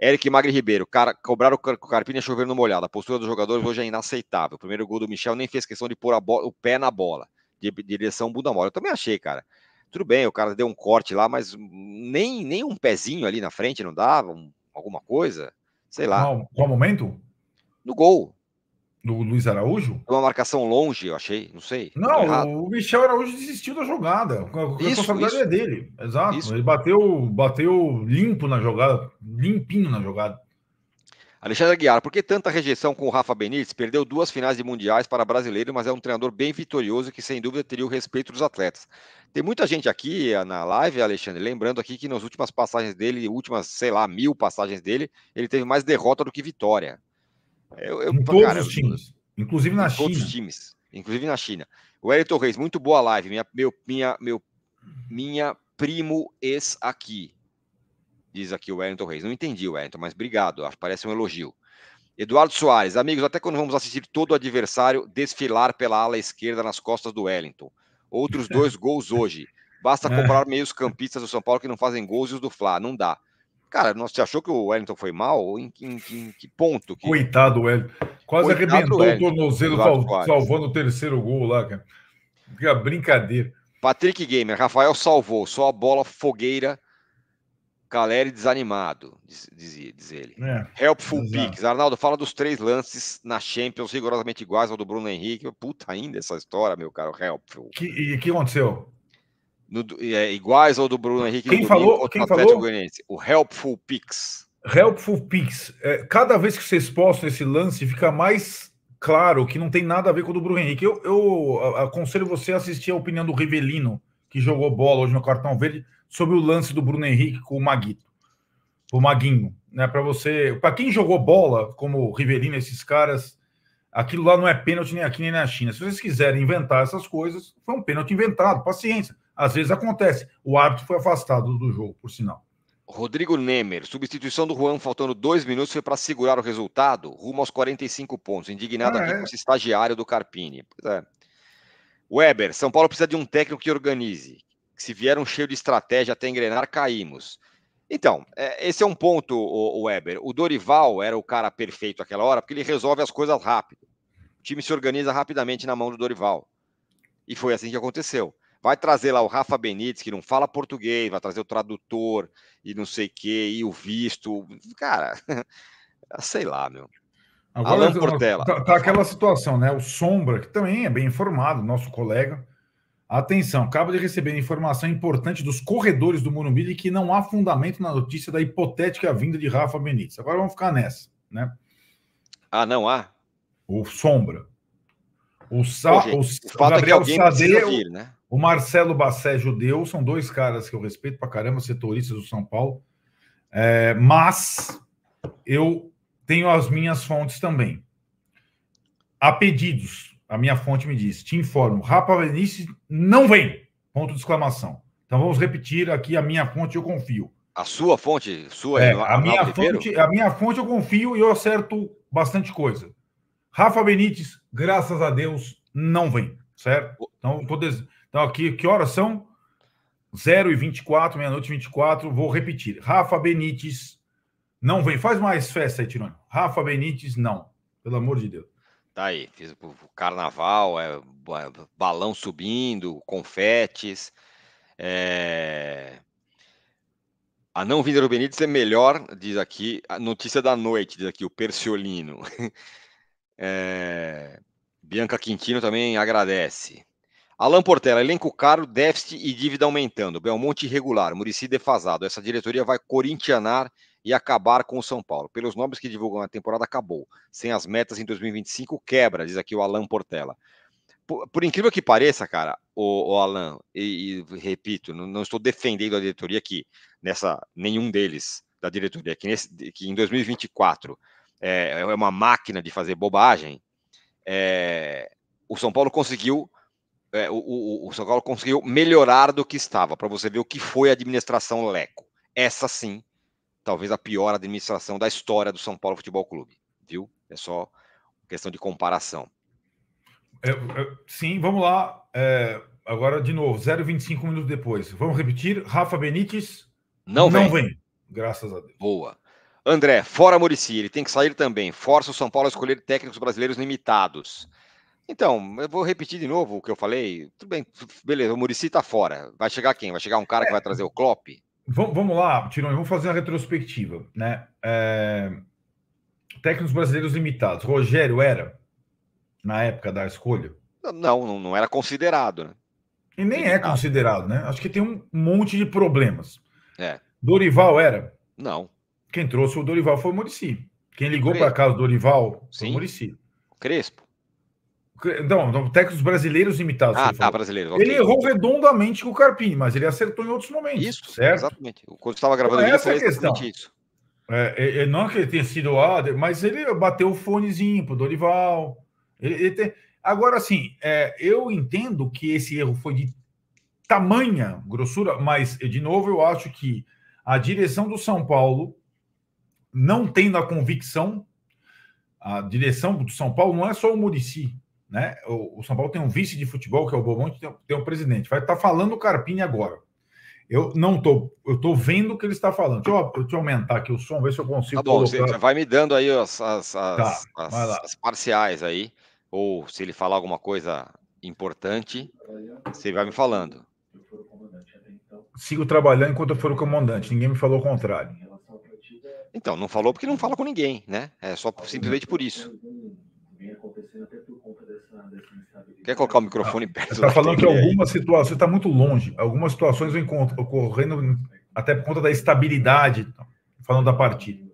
Eric Magri Ribeiro, cara, cobraram o Carpinha chover no molhado. A postura dos jogadores hoje é inaceitável. O primeiro gol do Michel nem fez questão de pôr bola, o pé na bola, de, de direção bunda mole. Eu também achei, cara. Tudo bem, o cara deu um corte lá, mas nem, nem um pezinho ali na frente não dava, um, alguma coisa. Sei lá. Qual, qual momento? No gol. Do Luiz Araújo? Uma marcação longe, eu achei, não sei. Não, tá o Michel Araújo desistiu da jogada. A isso, responsabilidade isso. é dele. Exato. Isso. Ele bateu, bateu limpo na jogada, limpinho na jogada. Alexandre Aguiar, por que tanta rejeição com o Rafa Benítez? Perdeu duas finais de mundiais para brasileiro, mas é um treinador bem vitorioso que sem dúvida teria o respeito dos atletas. Tem muita gente aqui eh, na live, Alexandre, lembrando aqui que nas últimas passagens dele, últimas, sei lá, mil passagens dele, ele teve mais derrota do que vitória. Eu, eu, em todos cara, os times. inclusive na China. Todos os times. Inclusive na China. O Elton Reis, muito boa live. Minha, meu, minha, meu, minha primo ex aqui. Diz aqui o Wellington Reis. Não entendi, Wellington, mas obrigado. Acho, parece um elogio. Eduardo Soares, amigos, até quando vamos assistir todo o adversário desfilar pela ala esquerda nas costas do Wellington? Outros dois gols hoje. Basta é. comprar meios campistas do São Paulo que não fazem gols e os do Fla. Não dá. Cara, não, você achou que o Wellington foi mal? Em, em, em que ponto? Que... Coitado do Wellington. Quase Coitado arrebentou Wellington, o tornozelo sal, salvando o terceiro gol lá, cara. a é brincadeira. Patrick Gamer, Rafael salvou, só a bola fogueira. Caleri desanimado, diz, diz, diz ele. É, Helpful Picks. Arnaldo, fala dos três lances na Champions rigorosamente iguais ao do Bruno Henrique. Puta ainda essa história, meu caro. Helpful. Que, e o que aconteceu? no, é, iguais ao do Bruno Henrique quem do falou, Domingo, quem falou? Goianiense. O Helpful Pix. Helpful Pix. É, cada vez que vocês postam esse lance, fica mais claro que não tem nada a ver com o do Bruno Henrique. Eu, eu aconselho você a assistir a opinião do Rivelino, que jogou bola hoje no cartão verde, sobre o lance do Bruno Henrique com o Maguito. O Maguinho, né? Para você, para quem jogou bola, como o Rivelino, esses caras, aquilo lá não é pênalti nem aqui nem na China. Se vocês quiserem inventar essas coisas, foi um pênalti inventado, paciência. Às vezes acontece. O árbitro foi afastado do jogo, por sinal. Rodrigo Nemer, substituição do Juan, faltando dois minutos, foi para segurar o resultado, rumo aos 45 pontos. Indignado ah, aqui é. com esse estagiário do Carpini. Pois é. Weber, São Paulo precisa de um técnico que organize. Se vier um cheio de estratégia até engrenar, caímos. Então, é, esse é um ponto, o Weber. O Dorival era o cara perfeito aquela hora, porque ele resolve as coisas rápido. O time se organiza rapidamente na mão do Dorival. E foi assim que aconteceu. Vai trazer lá o Rafa Benítez, que não fala português, vai trazer o tradutor e não sei o quê, e o visto. Cara, sei lá, meu. Agora, Alan Portela. Tá, tá aquela situação, né? O Sombra, que também é bem informado, nosso colega. Atenção, acabo de receber informação importante dos corredores do Morumbi de que não há fundamento na notícia da hipotética vinda de Rafa Benítez. Agora vamos ficar nessa, né? Ah, não há? O Sombra. O, Sa... Ô, gente, o, o fato Gabriel é que alguém né? O Marcelo Bassé, é judeu, são dois caras que eu respeito pra caramba, setoristas do São Paulo. É, mas eu tenho as minhas fontes também. A pedidos, a minha fonte me diz, te informo, Rafa Benítez não vem, ponto de exclamação. Então vamos repetir aqui a minha fonte, eu confio. A sua fonte? Sua, é, a, minha fonte a minha fonte eu confio e eu acerto bastante coisa. Rafa Benítez, graças a Deus, não vem, certo? Então, estou des... Então, aqui, que horas são? 0 e 24, meia-noite 24. Vou repetir. Rafa Benites não vem. Faz mais festa aí, Tirone. Rafa Benites, não. Pelo amor de Deus. Tá aí. Fiz o carnaval, é, balão subindo, confetes. É... A não vinda do Benítez é melhor, diz aqui, a notícia da noite, diz aqui o Perciolino. É... Bianca Quintino também agradece. Alan Portela, elenco caro, déficit e dívida aumentando. Belmonte irregular, Murici defasado. Essa diretoria vai corintianar e acabar com o São Paulo. Pelos nomes que divulgam, a temporada acabou. Sem as metas em 2025, quebra, diz aqui o Alan Portela. Por, por incrível que pareça, cara, o, o Alan, e, e repito, não, não, estou defendendo a diretoria aqui, nessa, nenhum deles da diretoria, que, nesse, que em 2024 é, é, uma máquina de fazer bobagem. É, o São Paulo conseguiu é, o, o, o São Paulo conseguiu melhorar do que estava, para você ver o que foi a administração Leco. Essa sim, talvez a pior administração da história do São Paulo Futebol Clube, viu? É só questão de comparação. É, é sim, vamos lá. É, agora, de novo, 0,25 minutos depois. Vamos repetir. Rafa Benítez não, não vem. vem. Graças a Deus. Boa. André, fora Murici, ele tem que sair também. Força o São Paulo a escolher técnicos brasileiros limitados. Então, eu vou repetir de novo o que eu falei. Tudo bem, beleza, o Murici tá fora. Vai chegar quem? Vai chegar um cara que é. vai trazer o Klopp? Vamos, vamos lá, Tirone, vamos fazer uma retrospectiva, né? É... Técnicos brasileiros limitados. Rogério era, na época da escolha? Não, não, era considerado, né? E nem Limitado. é considerado, né? Acho que tem um monte de problemas. É. Dorival era? Não. Quem trouxe o Dorival foi o Murici. Quem ligou para casa do Dorival foi o Murici. Crespo. Não, não técnicos brasileiros imitados. Ah, tá, brasileiro. Ele errou redondamente com o Carpini, mas ele acertou em outros momentos. Isso, certo? exatamente. Quando estava gravando então, essa é a questão. isso. É, é, é, não que ele tenha sido Ader, ah, mas ele bateu o fonezinho pro Dorival. Ele, ele tem... Agora, assim, é, eu entendo que esse erro foi de tamanha grossura, mas, de novo, eu acho que a direção do São Paulo, não tendo a convicção, a direção do São Paulo não é só o Murici, né? O, o, São Paulo tem um vice de futebol, que é o Bobonte, tem, tem um presidente. Vai estar tá falando o Carpini agora. Eu não tô, eu tô vendo o que ele está falando. Deixa eu, deixa eu aumentar aqui o som, ver se eu consigo. Tá bom, colocar... você vai me dando aí as, as, tá, as, as parciais aí, ou se ele falar alguma coisa importante, você vai me falando. Sigo trabalhando enquanto eu for o comandante, ninguém me falou o contrário. Então, não falou porque não fala com ninguém, né? É só simplesmente por isso. Vem acontecendo até Quer colocar o microfone ah, perto? Está falando que algumas situações, está muito longe, algumas situações eu encontro ocorrendo até por conta da estabilidade, tá? falando da partida.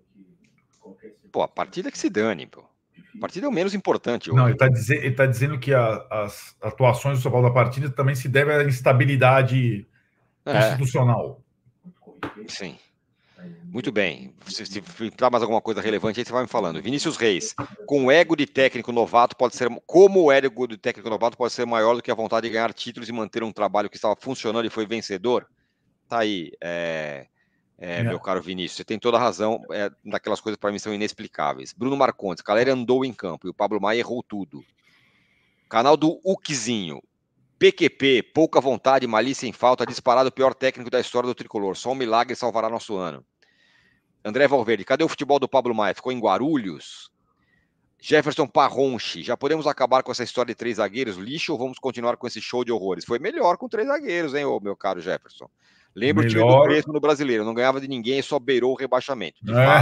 Pô, a partida é que se dane, pô. A partida é o menos importante. Hoje. Não, ele está dizer, tá dizendo que a, as atuações do São Paulo da partida também se deve à instabilidade é. constitucional. Sim. Muito bem. Se, se entrar mais alguma coisa relevante aí, você vai me falando. Vinícius Reis, com o ego de técnico novato pode ser. Como o ego de técnico novato pode ser maior do que a vontade de ganhar títulos e manter um trabalho que estava funcionando e foi vencedor? Tá aí, é, é, é. meu caro Vinícius. Você tem toda a razão. É, daquelas coisas para mim são inexplicáveis. Bruno Marcondes, galera andou em campo e o Pablo Maia errou tudo. Canal do Uquizinho. PQP, pouca vontade, malícia em falta, disparado o pior técnico da história do tricolor. Só um milagre salvará nosso ano. André Valverde, cadê o futebol do Pablo Maia? Ficou em Guarulhos? Jefferson Parronchi, já podemos acabar com essa história de três zagueiros lixo ou vamos continuar com esse show de horrores? Foi melhor com três zagueiros, hein, ô, meu caro Jefferson? Lembro melhor... o time do preço no brasileiro, não ganhava de ninguém, e só beirou o rebaixamento.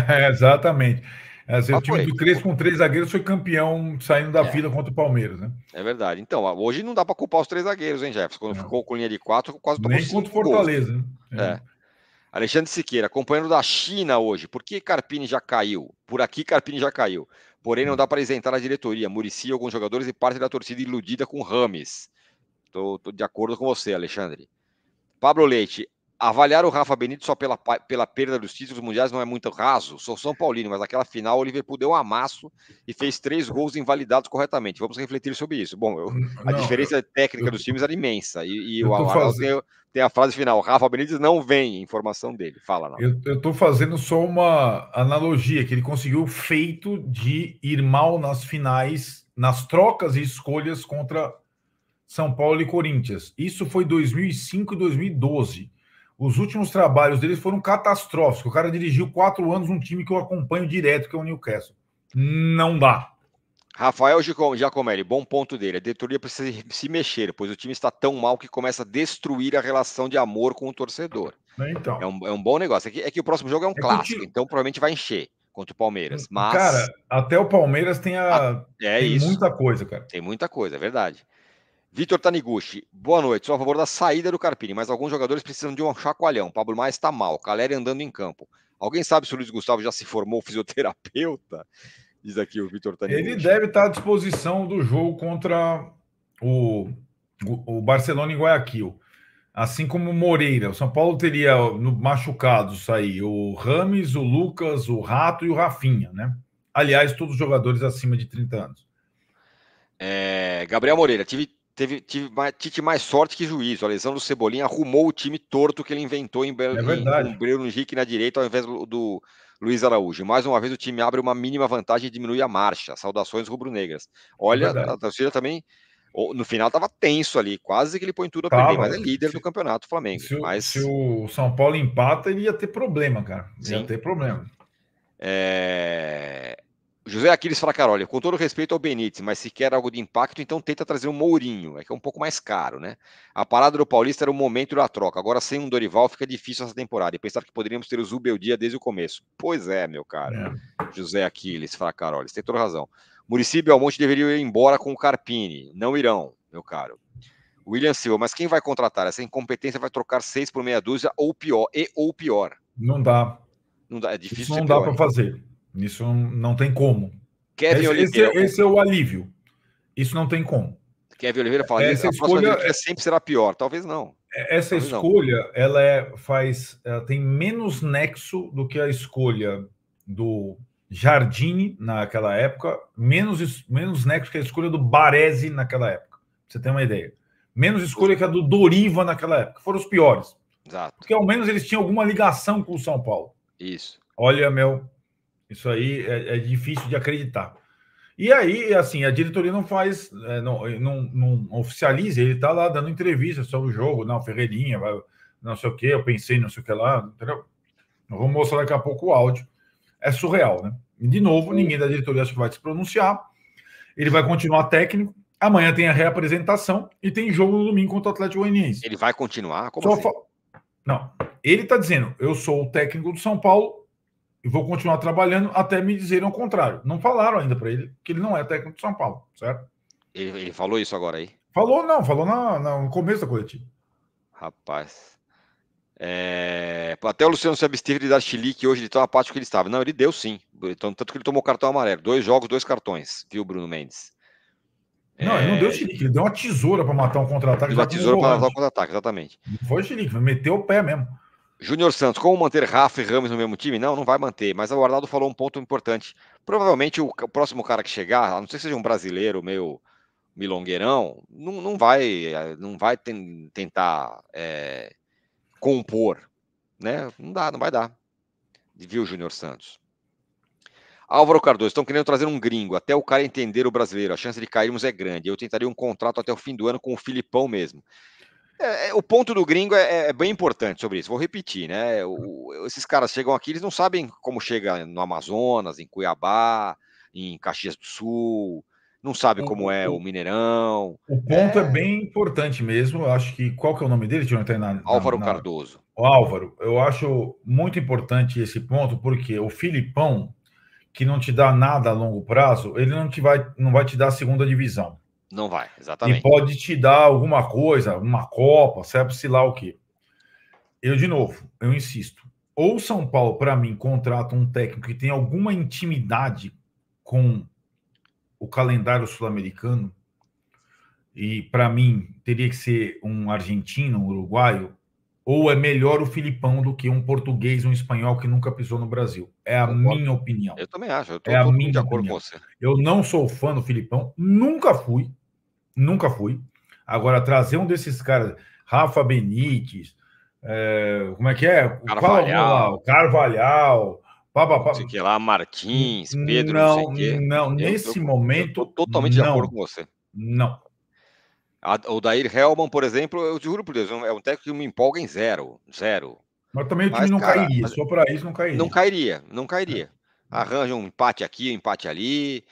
É, exatamente. É, assim, o ah, time do Crespo com três zagueiros foi campeão saindo da é. fila contra o Palmeiras, né? É verdade. Então, hoje não dá para culpar os três zagueiros, hein, Jefferson? Quando ficou com linha de quatro, quase tomou Nem contra o Fortaleza. Gols. Né? É. é. Alexandre Siqueira, acompanhando da China hoje. Por que Carpini já caiu? Por aqui Carpini já caiu. Porém, não hum. dá para isentar a diretoria, Murici, alguns jogadores e parte da torcida iludida com Rames. Estou de acordo com você, Alexandre. Pablo Leite, Avaliar o Rafa Benito só pela, pela perda dos títulos mundiais não é muito raso. Sou São Paulino, mas naquela final o Liverpool deu um amasso e fez três gols invalidados corretamente. Vamos refletir sobre isso. Bom, eu, hum, a não, diferença eu, técnica eu, dos times era imensa. E, e o Alvaro tem, tem, a frase final: Rafa Benítez não vem, informação dele. Fala, não. Eu estou fazendo só uma analogia, que ele conseguiu o feito de ir mal nas finais, nas trocas e escolhas contra São Paulo e Corinthians. Isso foi 2005 e 2012 os últimos trabalhos dele foram catastróficos. O cara dirigiu quatro anos um time que eu acompanho direto, que é o Newcastle. Não dá. Rafael Giacomelli, bom ponto dele. A diretoria precisa se mexer, pois o time está tão mal que começa a destruir a relação de amor com o torcedor. É, então. É, um, é um bom negócio. É que, é que, o próximo jogo é um é clássico, então provavelmente vai encher contra o Palmeiras. Mas... Cara, até o Palmeiras tem, a... é tem isso. muita coisa, cara. Tem muita coisa, é verdade. Vitor Taniguchi, boa noite. Sou a favor da saída do Carpini, mas alguns jogadores precisam de um chacoalhão. Pablo Maia está mal, Caleri andando em campo. Alguém sabe se o Luiz Gustavo já se formou fisioterapeuta? Diz aqui o Vitor Taniguchi. Ele deve estar à disposição do jogo contra o, o Barcelona em Guayaquil. Assim como o Moreira. O São Paulo teria no machucado sair o Rames, o Lucas, o Rato e o Rafinha, né? Aliás, todos jogadores acima de 30 anos. É, Gabriel Moreira, tive teve, tive, tive mais sorte que juízo. A lesão do Cebolinha arrumou o time torto que ele inventou em Belo é em, em Bruno Henrique na direita ao invés do Luiz Araújo. Mais uma vez o time abre uma mínima vantagem e diminui a marcha. Saudações rubro-negras. Olha, é a torcida também no final estava tenso ali, quase que ele põe tudo a perder, mas é líder se, do campeonato Flamengo. Se, mas... se o São Paulo empata, ele ia ter problema, cara. Ia Sim. ter problema. É... José Aquiles Fracaroli, olha, com todo respeito ao Benítez, mas se quer algo de impacto, então tenta trazer um Mourinho, é que é um pouco mais caro, né? A parada do Paulista era o momento da troca, agora sem um Dorival fica difícil essa temporada, e pensar que poderíamos ter o Zubeldia desde o começo. Pois é, meu cara, é. José Aquiles Fracaroli, você tem toda razão. Murici Belmonte deveria ir embora com o Carpini, não irão, meu caro. William Silva, mas quem vai contratar? Essa incompetência vai trocar seis por meia dúzia ou pior, e ou pior. Não dá. Não dá, é difícil. Isso não dá para fazer. Isso não tem como. Kevin esse, Oliveira. Esse, esse, é o alívio. Isso não tem como. Kevin Oliveira fala essa a escolha é, é... sempre será pior. Talvez não. É, essa Talvez escolha, não. ela é, faz, ela tem menos nexo do que a escolha do Jardine naquela época, menos menos nexo que a escolha do Baresi naquela época. Pra você tem uma ideia? Menos escolha que a do Doriva naquela época. Foram os piores. Exato. Porque ao menos eles tinham alguma ligação com o São Paulo. Isso. Olha, meu, isso aí é, é difícil de acreditar. E aí, assim, a diretoria não faz, é, não, não, não oficializa, ele está lá dando entrevista sobre o jogo, não, Ferreirinha, não sei o que, eu pensei, não sei o que lá, entendeu? Eu vou mostrar daqui a pouco o áudio. É surreal, né? E de novo, ninguém da diretoria vai se pronunciar. Ele vai continuar técnico. Amanhã tem a reapresentação e tem jogo no domingo contra o Atlético Goianiense. Ele vai continuar? Como assim? Fa... Não. Ele está dizendo: eu sou o técnico do São Paulo, e vou continuar trabalhando até me dizerem o contrário. Não falaram ainda para ele que ele não é técnico de São Paulo, certo? Ele, ele falou isso agora aí? Falou não, falou na, na, no começo da coletiva. Rapaz. É... Até o Luciano se absteve de dar Chile, que hoje ele a tá apático que ele estava. Não, ele deu sim. Então, tanto que ele tomou cartão amarelo. Dois jogos, dois cartões, viu, Bruno Mendes? Não, é... ele não é, deu chilique, ele deu uma tesoura para matar um contra-ataque. Uma tesoura para matar um contra-ataque, exatamente. Não foi chilique, meteu o pé mesmo. Júnior Santos, como manter Rafa e Ramos no mesmo time? Não, não vai manter, mas o Arnaldo falou um ponto importante. Provavelmente o, próximo cara que chegar, a não ser que seja um brasileiro meio milongueirão, não, não vai, eh, não vai ten, tentar é, compor, né? Não dá, não vai dar. Viu, Júnior Santos? Álvaro Cardoso, estão querendo trazer um gringo, até o cara entender o brasileiro. A chance de cairmos é grande. Eu tentaria um contrato até o fim do ano com o Filipão mesmo. É, é, o ponto do gringo é, é, é, bem importante sobre isso. Vou repetir, né? O, esses caras chegam aqui, eles não sabem como chega no Amazonas, em Cuiabá, em Caxias do Sul, não sabe como é o Mineirão. O ponto é, é bem importante mesmo. Eu acho que qual que é o nome dele, Jonathan? Na, na, Álvaro na... Cardoso. O Álvaro, eu acho muito importante esse ponto porque o Filipão, que não te dá nada a longo prazo, ele não te vai, não vai te dar a segunda divisão. Não vai, exatamente. E pode te dar alguma coisa, uma Copa, sabe-se lá o quê. Eu, de novo, eu insisto. Ou São Paulo, para mim, contrata um técnico que tem alguma intimidade com o calendário sul-americano, e para mim teria que ser um argentino, um uruguaio, ou é melhor o Filipão do que um português, um espanhol que nunca pisou no Brasil? É a minha opinião. Eu também acho, eu tô, é a minha de acordo opinião. com você. Eu não sou fã do Filipão, nunca fui, nunca fui. Agora, trazer um desses caras, Rafa Benítez, é, como é que é? Carvalhal. Lá, Carvalhal, papapá. Não sei lá, Martins, Pedro, não, não sei o quê. Não, eu nesse tô, momento. totalmente não, de acordo com você. Não o Dair Helman, por exemplo, eu juro por Deus, é, é um técnico que me empolga em zero. Zero. Mas também o time mas, não cara, cairia, só para isso não cairia. Não cairia, não cairia. É. Arranja um empate aqui, um empate ali.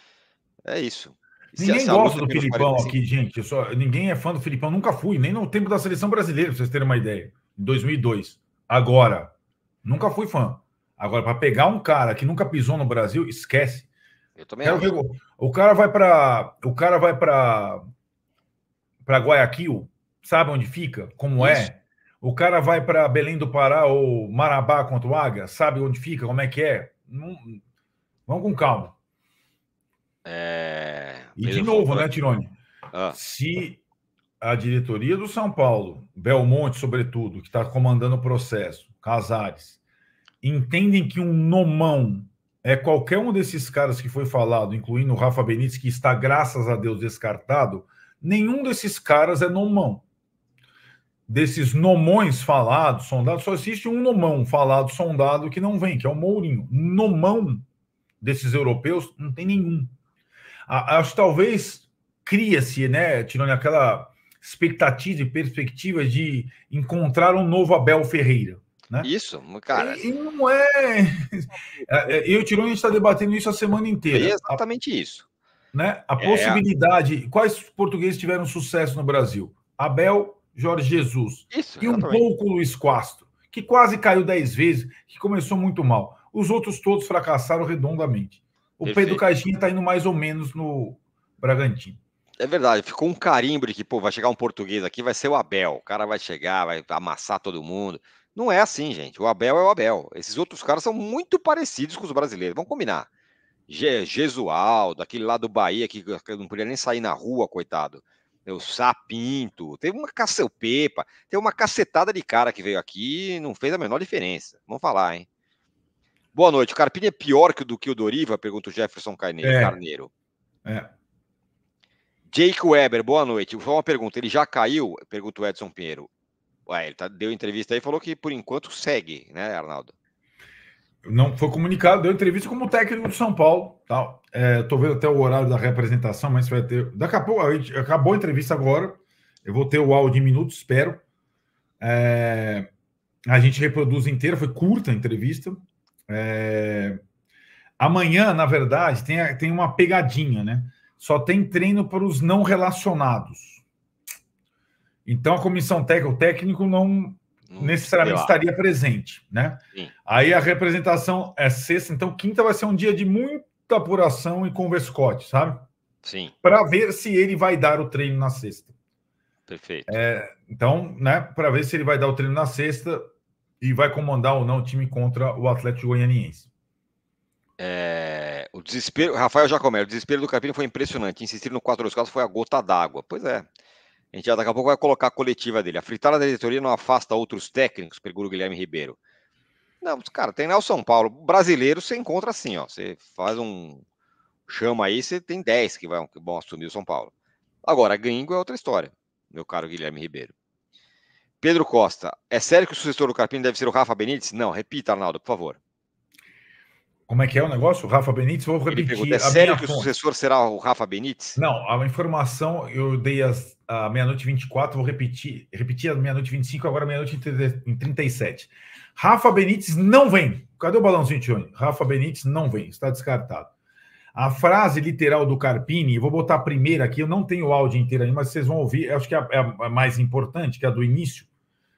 É isso. Ninguém gosta do Filipão aqui, gente. Só, ninguém é fã do Filipão, nunca fui, nem no tempo da seleção brasileira, pra vocês terem uma ideia. Em 2002. Agora, nunca fui fã. Agora, para pegar um cara que nunca pisou no Brasil, esquece. Eu também Quero acho. Ver, o cara vai para o cara vai para para Guayaquil, sabe onde fica, como é? Isso. é. O cara vai para Belém do Pará ou Marabá contra o Águia, sabe onde fica, como é que é. Não... Vamos com calma. É... E de novo, né, Tirone? Ah. Se a diretoria do São Paulo, Belmonte, sobretudo, que está comandando o processo, Casares, entendem que um nomão é qualquer um desses caras que foi falado, incluindo o Rafa Benítez, que está, graças a Deus, descartado, Nenhum desses caras é nomão. Desses nomões falados, sondados, só existe um nomão falado, sondado, que não vem, que é o Mourinho. Nomão desses europeus não tem nenhum. Acho que talvez cria-se, né, tirando aquela expectativa e perspectiva de encontrar um novo Abel Ferreira. Né? Isso, cara. E, não é. É, é. Eu e o gente está debatendo isso a semana inteira. É exatamente isso. Né? A é. possibilidade. É. Quais portugueses tiveram sucesso no Brasil? Abel, Jorge Jesus. Isso, e um pouco Luiz Castro, que quase caiu dez vezes, que começou muito mal. Os outros todos fracassaram redondamente. O Perfeito. Pedro Caixinha está indo mais ou menos no Bragantino. É verdade, ficou um carimbo de que, pô, vai chegar um português aqui, vai ser o Abel. O cara vai chegar, vai amassar todo mundo. Não é assim, gente. O Abel é o Abel. Esses outros caras são muito parecidos com os brasileiros. Vamos combinar. Je, Jesualdo, aquele lá do Bahia que não podia nem sair na rua, coitado. É o Sapinto, teve uma cacelpepa, teve uma cacetada de cara que veio aqui e não fez a menor diferença. Vamos falar, hein? Boa noite. O Carpini é pior que o do que o Doriva? Pergunta o Jefferson Carneiro. É. Carneiro. É. Jake Weber, boa noite. Só uma pergunta. Ele já caiu? Pergunta o Edson Pinheiro. Ué, ele tá, deu entrevista aí e falou que por enquanto segue, né, Arnaldo? não foi comunicado, deu entrevista como técnico do São Paulo. tal É, tô vendo até o horário da representação, mas vai ter. Daqui a pouco, a gente, acabou a entrevista agora. Eu vou ter o áudio em minutos, espero. É, a gente reproduz inteira, foi curta a entrevista. É, amanhã, na verdade, tem, tem uma pegadinha, né? Só tem treino para os não relacionados. Então a comissão técnica, o técnico não não necessariamente estaria presente, né? Sim. Aí a representação é sexta, então quinta vai ser um dia de muita apuração e converscote, sabe? Sim. Para ver se ele vai dar o treino na sexta. Perfeito. É, então, né, para ver se ele vai dar o treino na sexta e vai comandar ou não o time contra o Atlético Goianiense. É, o desespero, Rafael Jacomé, o desespero do Capino foi impressionante. Insistir no 4 dos casos foi a gota d'água. Pois é, a gente já daqui a pouco vai colocar a coletiva dele. A fritada da diretoria não afasta outros técnicos, pergunta o Guilherme Ribeiro. Não, cara, tem lá o São Paulo. Brasileiro você encontra assim, ó. Você faz um chama aí, você tem 10 que vão, que vão assumir o São Paulo. Agora, gringo é outra história, meu caro Guilherme Ribeiro. Pedro Costa, é sério que o sucessor do Carpini deve ser o Rafa Benítez? Não, repita, Arnaldo, por favor. Como é que é o negócio? O Rafa Benítez, vou repetir. pergunta, é sério que fonte. o sucessor será o Rafa Benítez? Não, a informação eu dei às, meia-noite 24, vou repetir, repetir à meia-noite 25, agora meia-noite em 37. Rafa Benítez não vem. Cadê o balãozinho, Tione? Rafa Benítez não vem, está descartado. A frase literal do Carpini, vou botar a primeira aqui, eu não tenho o áudio inteiro aí, mas vocês vão ouvir, acho que é, é a, mais importante, que é a do início.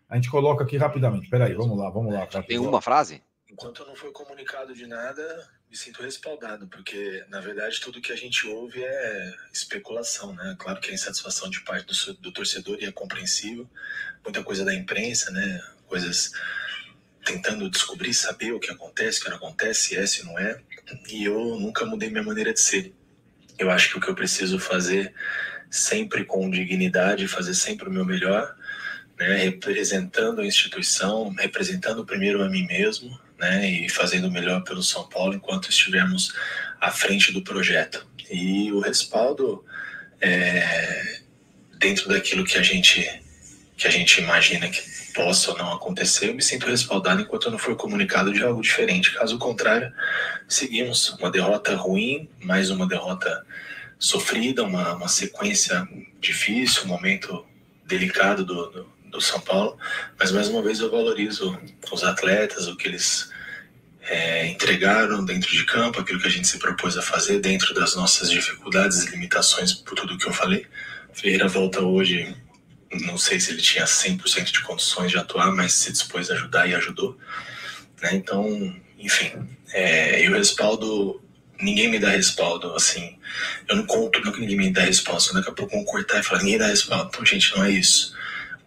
A gente coloca aqui rapidamente. Peraí, vamos lá, vamos lá. Tem uma frase? enquanto não foi comunicado de nada, me sinto respaldado, porque na verdade tudo que a gente ouve é especulação, né? Claro que a é insatisfação de parte do, do torcedor e é compreensível, muita coisa da imprensa, né? Coisas tentando descobrir, saber o que acontece, o que não acontece, se é, se não é. E eu nunca mudei minha maneira de ser. Eu acho que o que eu preciso fazer sempre com dignidade, fazer sempre o meu melhor, né? representando a instituição, representando primeiro a mim mesmo, né, e fazendo melhor pelo São Paulo enquanto estivermos à frente do projeto. E o respaldo é, dentro daquilo que a gente que a gente imagina que possa ou não acontecer, eu me sinto respaldado enquanto não for comunicado de algo diferente. Caso contrário, seguimos uma derrota ruim, mais uma derrota sofrida, uma, uma sequência difícil, um momento delicado do, do do São Paulo, mas mais uma vez eu valorizo os atletas, o que eles é, entregaram dentro de campo, aquilo que a gente se propôs a fazer dentro das nossas dificuldades e limitações por tudo que eu falei. Ferreira volta hoje, não sei se ele tinha 100% de condições de atuar, mas se dispôs a ajudar e ajudou. Né? Então, enfim, é, e o respaldo ninguém me dá respaldo, assim. Eu não conto não que ninguém me dá respaldo, daqui a pouco vão cortar e falar, ninguém dá respaldo. Então, gente, não é isso.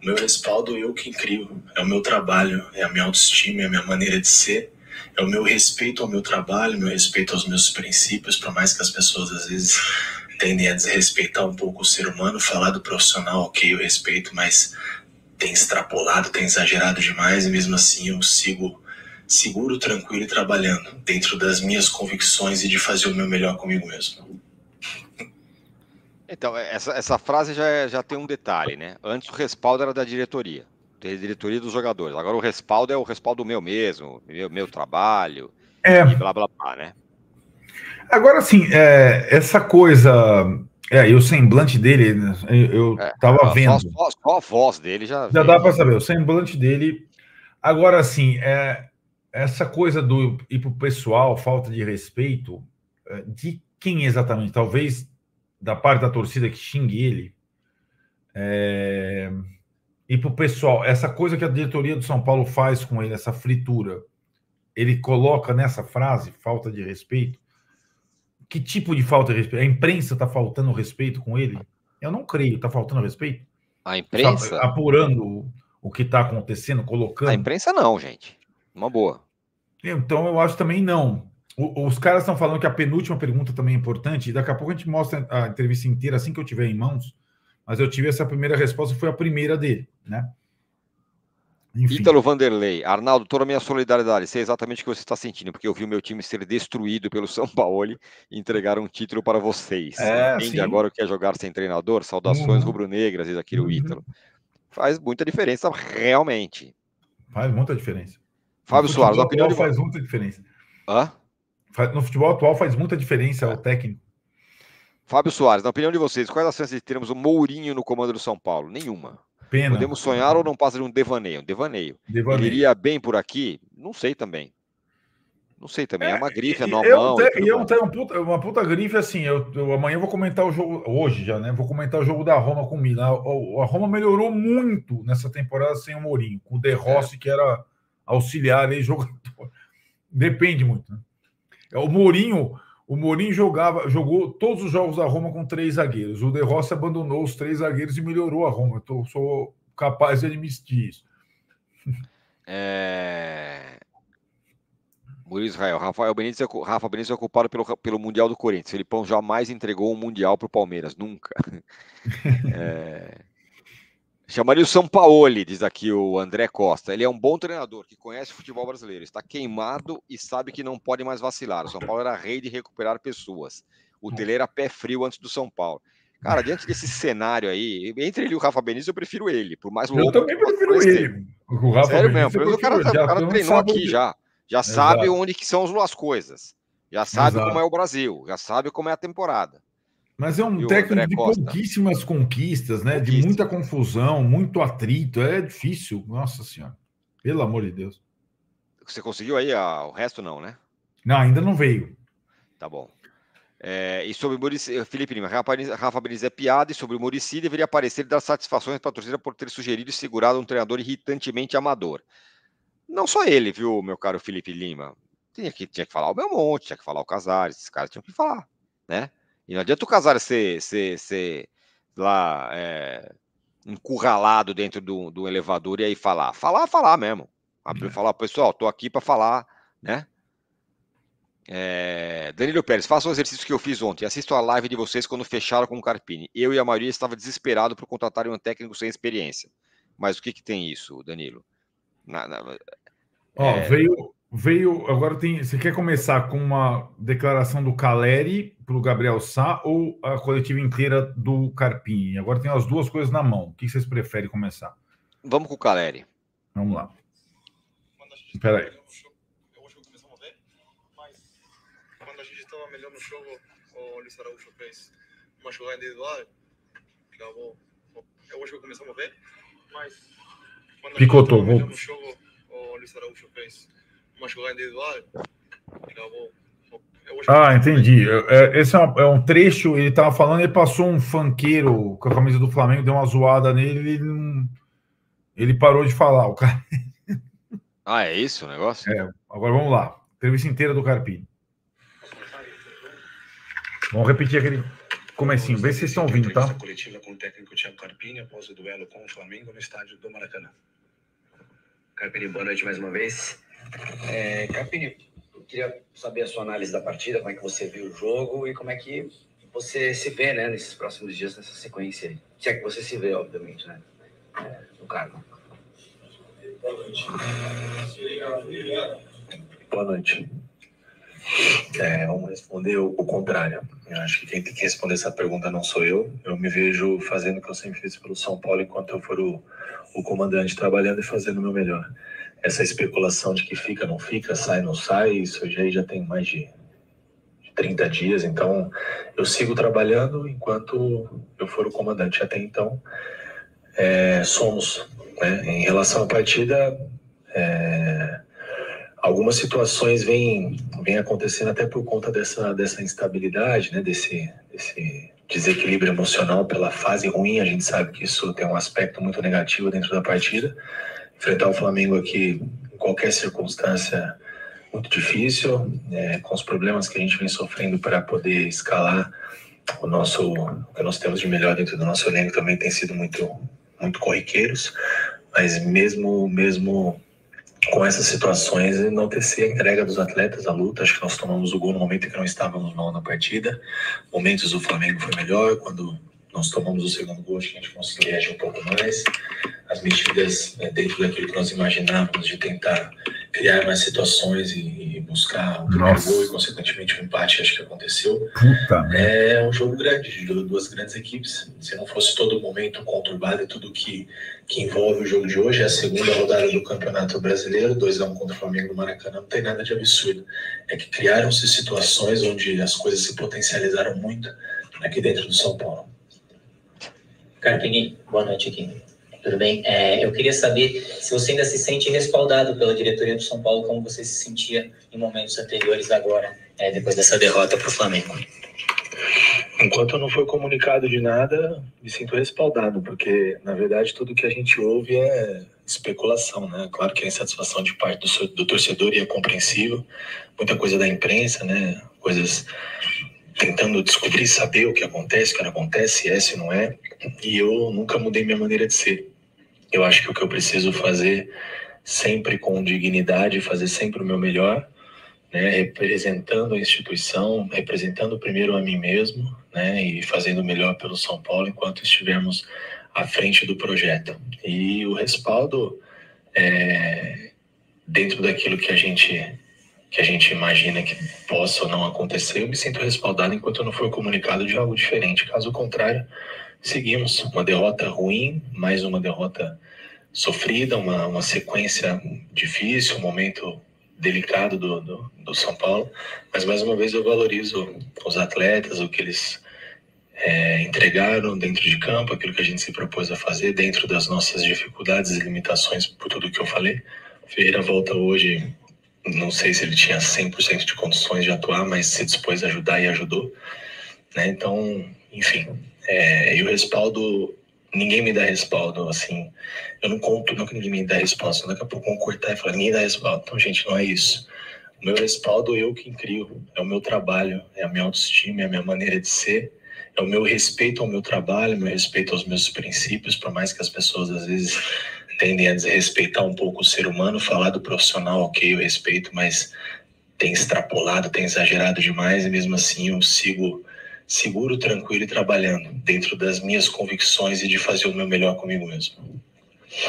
Meu respaldo, é eu que crio. É o meu trabalho, é a minha autoestima, é a minha maneira de ser. É o meu respeito ao meu trabalho, meu respeito aos meus princípios, por mais que as pessoas às vezes tendem a desrespeitar um pouco o ser humano, falar do profissional, ok, eu respeito, mas tem extrapolado, tem exagerado demais, e mesmo assim eu sigo seguro, tranquilo e trabalhando dentro das minhas convicções e de fazer o meu melhor comigo mesmo. Então, é, essa, essa frase já, é, já tem um detalhe, né? Antes o respaldo era da diretoria, da diretoria dos jogadores. Agora o respaldo é o respaldo meu mesmo, meu, meu trabalho, é. e blá blá blá, né? Agora sim, é, essa coisa. É, e o semblante dele, né, eu, é, tava vendo. Só, só, só, a voz dele já. Já dá para saber, o semblante dele. Agora sim, é, essa coisa do ir pro pessoal, falta de respeito, é, de quem exatamente? Talvez da parte da torcida que xingue ele. É... E para o pessoal, essa coisa que a diretoria do São Paulo faz com ele, essa fritura, ele coloca nessa frase falta de respeito. Que tipo de falta de respeito? A imprensa está faltando respeito com ele? Eu não creio, está faltando respeito. A imprensa? Tá apurando o que está acontecendo, colocando. A imprensa não, gente. Uma boa. Então eu acho também não os caras estão falando que a penúltima pergunta também é importante, e daqui a pouco a gente mostra a entrevista inteira assim que eu tiver em mãos, mas eu tive essa primeira resposta, foi a primeira dele, né? Enfim. Ítalo Vanderlei, Arnaldo, toda a minha solidariedade, sei exatamente o que você está sentindo, porque eu vi o meu time ser destruído pelo São Paulo e entregar um título para vocês. É, sim. agora o que é jogar sem treinador? Saudações uhum. rubro-negras, diz aqui o uhum. Ítalo. Faz muita diferença, realmente. Faz muita diferença. Fábio Soares, a opinião de... faz muita diferença. Hã? No futebol atual faz muita diferença o é. técnico. Fábio Soares, na opinião de vocês, quais as chances de termos o Mourinho no comando do São Paulo? Nenhuma. Pena. Podemos sonhar ou não passa de um devaneio? Um devaneio. devaneio. Ele iria bem por aqui? Não sei também. Não sei também. É, é uma grife, é normal. Eu, eu tenho uma puta, uma puta grife assim. Eu, eu, amanhã eu vou comentar o jogo, hoje já, né? Vou comentar o jogo da Roma com o Milan. A, a Roma melhorou muito nessa temporada sem o Mourinho, com o De Rossi, é. que era auxiliar e jogador. Depende muito, né? É, o Mourinho, o Mourinho jogava, jogou todos os jogos da Roma com três zagueiros. O De Rossi abandonou os três zagueiros e melhorou a Roma. Eu tô, sou capaz de admitir isso. É... Murilo Israel, Rafael Benítez, é Rafa Benítez é culpado pelo, pelo Mundial do Corinthians. Felipão jamais entregou um Mundial para o Palmeiras, nunca. É... Chamaria o Sampaoli, diz aqui o André Costa. Ele é um bom treinador que conhece o futebol brasileiro, está queimado e sabe que não pode mais vacilar. O São Paulo era rei de recuperar pessoas. O é. Tele era pé frio antes do São Paulo. Cara, diante desse cenário aí, entre ele e o Rafa Benítez, eu prefiro ele, por mais louco. Eu também prefiro ele. O Rafa Sério Benítez, mesmo, o cara, tá, o cara treinou aqui já. Já Exato. sabe onde que são as duas coisas. Já sabe Exato. como é o Brasil, já sabe como é a temporada. Mas é um técnico de Costa. pouquíssimas conquistas, né? De muita confusão, muito atrito. É difícil, nossa senhora. Pelo amor de Deus. Você conseguiu aí a... o resto, não, né? Não, ainda não veio. Tá bom. É, e sobre o Muricy, eh, Felipe Lima, Rafa Benítez é piada, e sobre o Murici deveria aparecer e dar satisfações para a torcida por ter sugerido e segurado um treinador irritantemente amador. Não só ele, viu, meu caro Felipe Lima? Tinha que, tinha que falar o Belmonte, tinha que falar o Casares, esses caras tinham que falar, né? E não adianta o Casares ser, ser, ser lá é, encurralado dentro do, do elevador e aí falar. Falar, falar mesmo. Abrir é. Uhum. falar, pessoal, tô aqui para falar, né? É, Danilo Pérez, faça o exercício que eu fiz ontem. Assisto a live de vocês quando fecharam com o Carpini. Eu e a maioria estava desesperado por contratarem um técnico sem experiência. Mas o que, que tem isso, Danilo? Na, na, Ó, é... veio, Veio. Agora tem. Você quer começar com uma declaração do Caleri para o Gabriel Sá ou a coletiva inteira do Carpini? Agora tem as duas coisas na mão. O que vocês preferem começar? Vamos com o Caleri. Vamos lá. Espera aí. Quando a gente estava melhor no jogo, o Luiz Araújo fez uma jogada individual é acabou. Eu acho que começamos mas. Picotou, voltou. o Luiz Araújo fez uma jogada individual, é Ah, entendi. É, é, esse é, um trecho, ele estava falando, ele passou um fanqueiro com a camisa do Flamengo, deu uma zoada nele, ele não. Ele parou de falar, o cara. Ah, é isso o negócio? É, agora vamos lá. Entrevista inteira do Carpini. Vamos repetir aquele comecinho, vê se vocês estão ouvindo, tá? coletiva com o técnico Thiago Carpini após o duelo com o Flamengo no estádio do Maracanã. Carpini, boa noite mais uma vez. É, Capini, eu queria saber a sua análise da partida, como é que você viu o jogo e como é que você se vê né, nesses próximos dias, nessa sequência aí. Se é que você se vê, obviamente, né? É, no cargo. Boa noite. Boa noite. É, vamos responder o, o contrário. Eu acho que quem tem que responder essa pergunta não sou eu. Eu me vejo fazendo o que eu sempre fiz pelo São Paulo enquanto eu for o, o comandante, trabalhando e fazendo o meu melhor essa especulação de que fica, não fica, sai, não sai, isso já, já tem mais de 30 dias, então eu sigo trabalhando enquanto eu for o comandante. Até então, é, somos. Né? Em relação à partida, é, algumas situações vêm, vêm acontecendo até por conta dessa, dessa instabilidade, né? desse, desse desequilíbrio emocional pela fase ruim. A gente sabe que isso tem um aspecto muito negativo dentro da partida enfrentar o Flamengo aqui em qualquer circunstância muito difícil, é, com os problemas que a gente vem sofrendo para poder escalar o nosso o que nós temos de melhor dentro do nosso elenco também tem sido muito muito corriqueiros, mas mesmo mesmo com essas situações não sido a entrega dos atletas, a luta. Acho que nós tomamos o gol no momento em que não estávamos mal na partida. Momentos o Flamengo foi melhor, quando nós tomamos o segundo gol, acho que a gente conseguiu reagir um pouco mais. As medidas né, dentro daquilo que nós imaginávamos de tentar criar mais situações e, e buscar o primeiro Nossa. gol e, consequentemente, o um empate, acho que aconteceu. Puta, é um jogo grande, de duas grandes equipes. Se não fosse todo momento conturbado e tudo que, que envolve o jogo de hoje, é a segunda rodada do Campeonato Brasileiro, 2x1 contra o Flamengo do Maracanã, não tem nada de absurdo. É que criaram-se situações onde as coisas se potencializaram muito aqui dentro do São Paulo. Carpini, boa noite aqui. Tudo bem? É, eu queria saber se você ainda se sente respaldado pela diretoria do São Paulo, como você se sentia em momentos anteriores agora, é, depois dessa derrota para o Flamengo. Enquanto não foi comunicado de nada, me sinto respaldado, porque na verdade tudo que a gente ouve é especulação, né? Claro que a é insatisfação de parte do, do torcedor e é compreensível, muita coisa da imprensa, né? Coisas tentando descobrir, saber o que acontece, o que não acontece, é, se não é. E eu nunca mudei minha maneira de ser. Eu acho que o que eu preciso fazer sempre com dignidade, fazer sempre o meu melhor, né, representando a instituição, representando primeiro a mim mesmo, né, e fazendo o melhor pelo São Paulo enquanto estivermos à frente do projeto. E o respaldo é, dentro daquilo que a gente que a gente imagina que possa ou não acontecer, eu me sinto respaldado enquanto não for comunicado de algo diferente. Caso contrário, seguimos. Uma derrota ruim, mais uma derrota sofrida, uma, uma sequência difícil, um momento delicado do, do, do São Paulo. Mas mais uma vez eu valorizo os atletas, o que eles é, entregaram dentro de campo, aquilo que a gente se propôs a fazer, dentro das nossas dificuldades e limitações, por tudo que eu falei. Ferreira volta hoje não sei se ele tinha 100% de condições de atuar, mas se dispôs a ajudar e ajudou. Né? Então, enfim, é, e o respaldo, ninguém me dá respaldo, assim, eu não conto não que ninguém me dá respaldo, daqui a pouco vão cortar e falar, ninguém dá respaldo. Então, gente, não é isso. O meu respaldo eu que crio, é o meu trabalho, é a minha autoestima, é a minha maneira de ser, é o meu respeito ao meu trabalho, meu respeito aos meus princípios, por mais que as pessoas às vezes tendem a desrespeitar um pouco o ser humano, falar do profissional, ok, eu respeito, mas tem extrapolado, tem exagerado demais, e mesmo assim eu sigo seguro, tranquilo e trabalhando dentro das minhas convicções e de fazer o meu melhor comigo mesmo.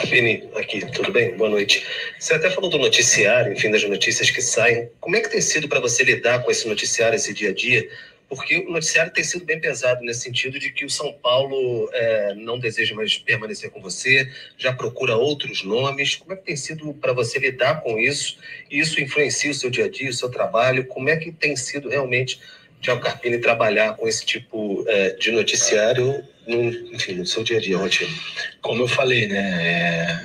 Fini, aqui, tudo bem? Boa noite. Você até falou do noticiário, enfim, das notícias que saem. Como é que tem sido para você lidar com esse noticiário, esse dia a dia? porque o noticiário tem sido bem pesado nesse sentido de que o São Paulo é, não deseja mais permanecer com você, já procura outros nomes. Como é que tem sido para você lidar com isso? isso influencia o seu dia a dia, o seu trabalho? Como é que tem sido realmente Tiago Carpini trabalhar com esse tipo é, de noticiário no, enfim, no seu dia a dia, rotina? Como eu falei, né?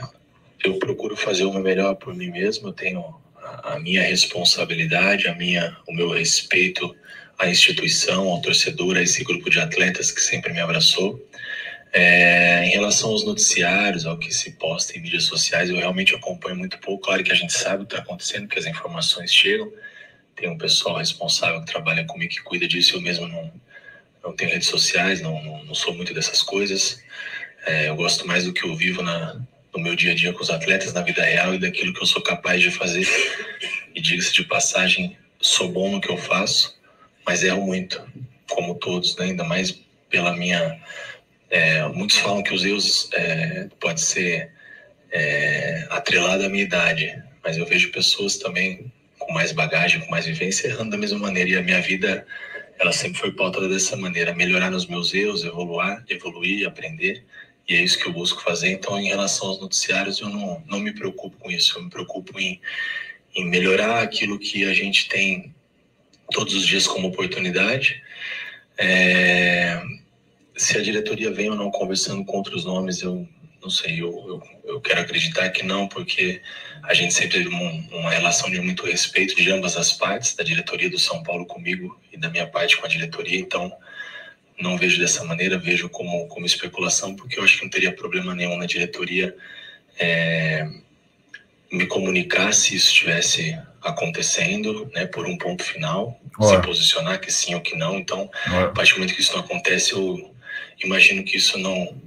É, eu procuro fazer o meu melhor por mim mesmo, eu tenho a, a minha responsabilidade, a minha, o meu respeito à instituição, ao torcedor, a esse grupo de atletas que sempre me abraçou. É, em relação aos noticiários, ao que se posta em mídias sociais, eu realmente acompanho muito pouco. Claro que a gente sabe o que está acontecendo, que as informações chegam. Tem um pessoal responsável que trabalha comigo que cuida disso. Eu mesmo não, não tenho redes sociais, não, não, não sou muito dessas coisas. É, eu gosto mais do que eu vivo na, no meu dia a dia com os atletas, na vida real e daquilo que eu sou capaz de fazer. E diga-se de passagem, sou bom no que eu faço mas erro muito, como todos, né? ainda mais pela minha. É, muitos falam que os erros é, pode ser é, atrelado à minha idade, mas eu vejo pessoas também com mais bagagem, com mais vivência, errando da mesma maneira. E a minha vida, ela sempre foi pautada dessa maneira: melhorar nos meus erros, evoluir, evoluir, aprender. E é isso que eu busco fazer. Então, em relação aos noticiários, eu não, não me preocupo com isso. Eu me preocupo em, em melhorar aquilo que a gente tem todos os dias como oportunidade. É, se a diretoria vem ou não conversando com outros nomes, eu não sei, eu, eu, eu quero acreditar que não, porque a gente sempre teve uma, uma relação de muito respeito de ambas as partes, da diretoria do São Paulo comigo e da minha parte com a diretoria, então não vejo dessa maneira, vejo como, como especulação, porque eu acho que não teria problema nenhum na diretoria é, me comunicar se isso tivesse acontecendo, né, por um ponto final, Ué. se posicionar que sim ou que não. Então, Ué. a partir do momento que isso não acontece, eu imagino que isso não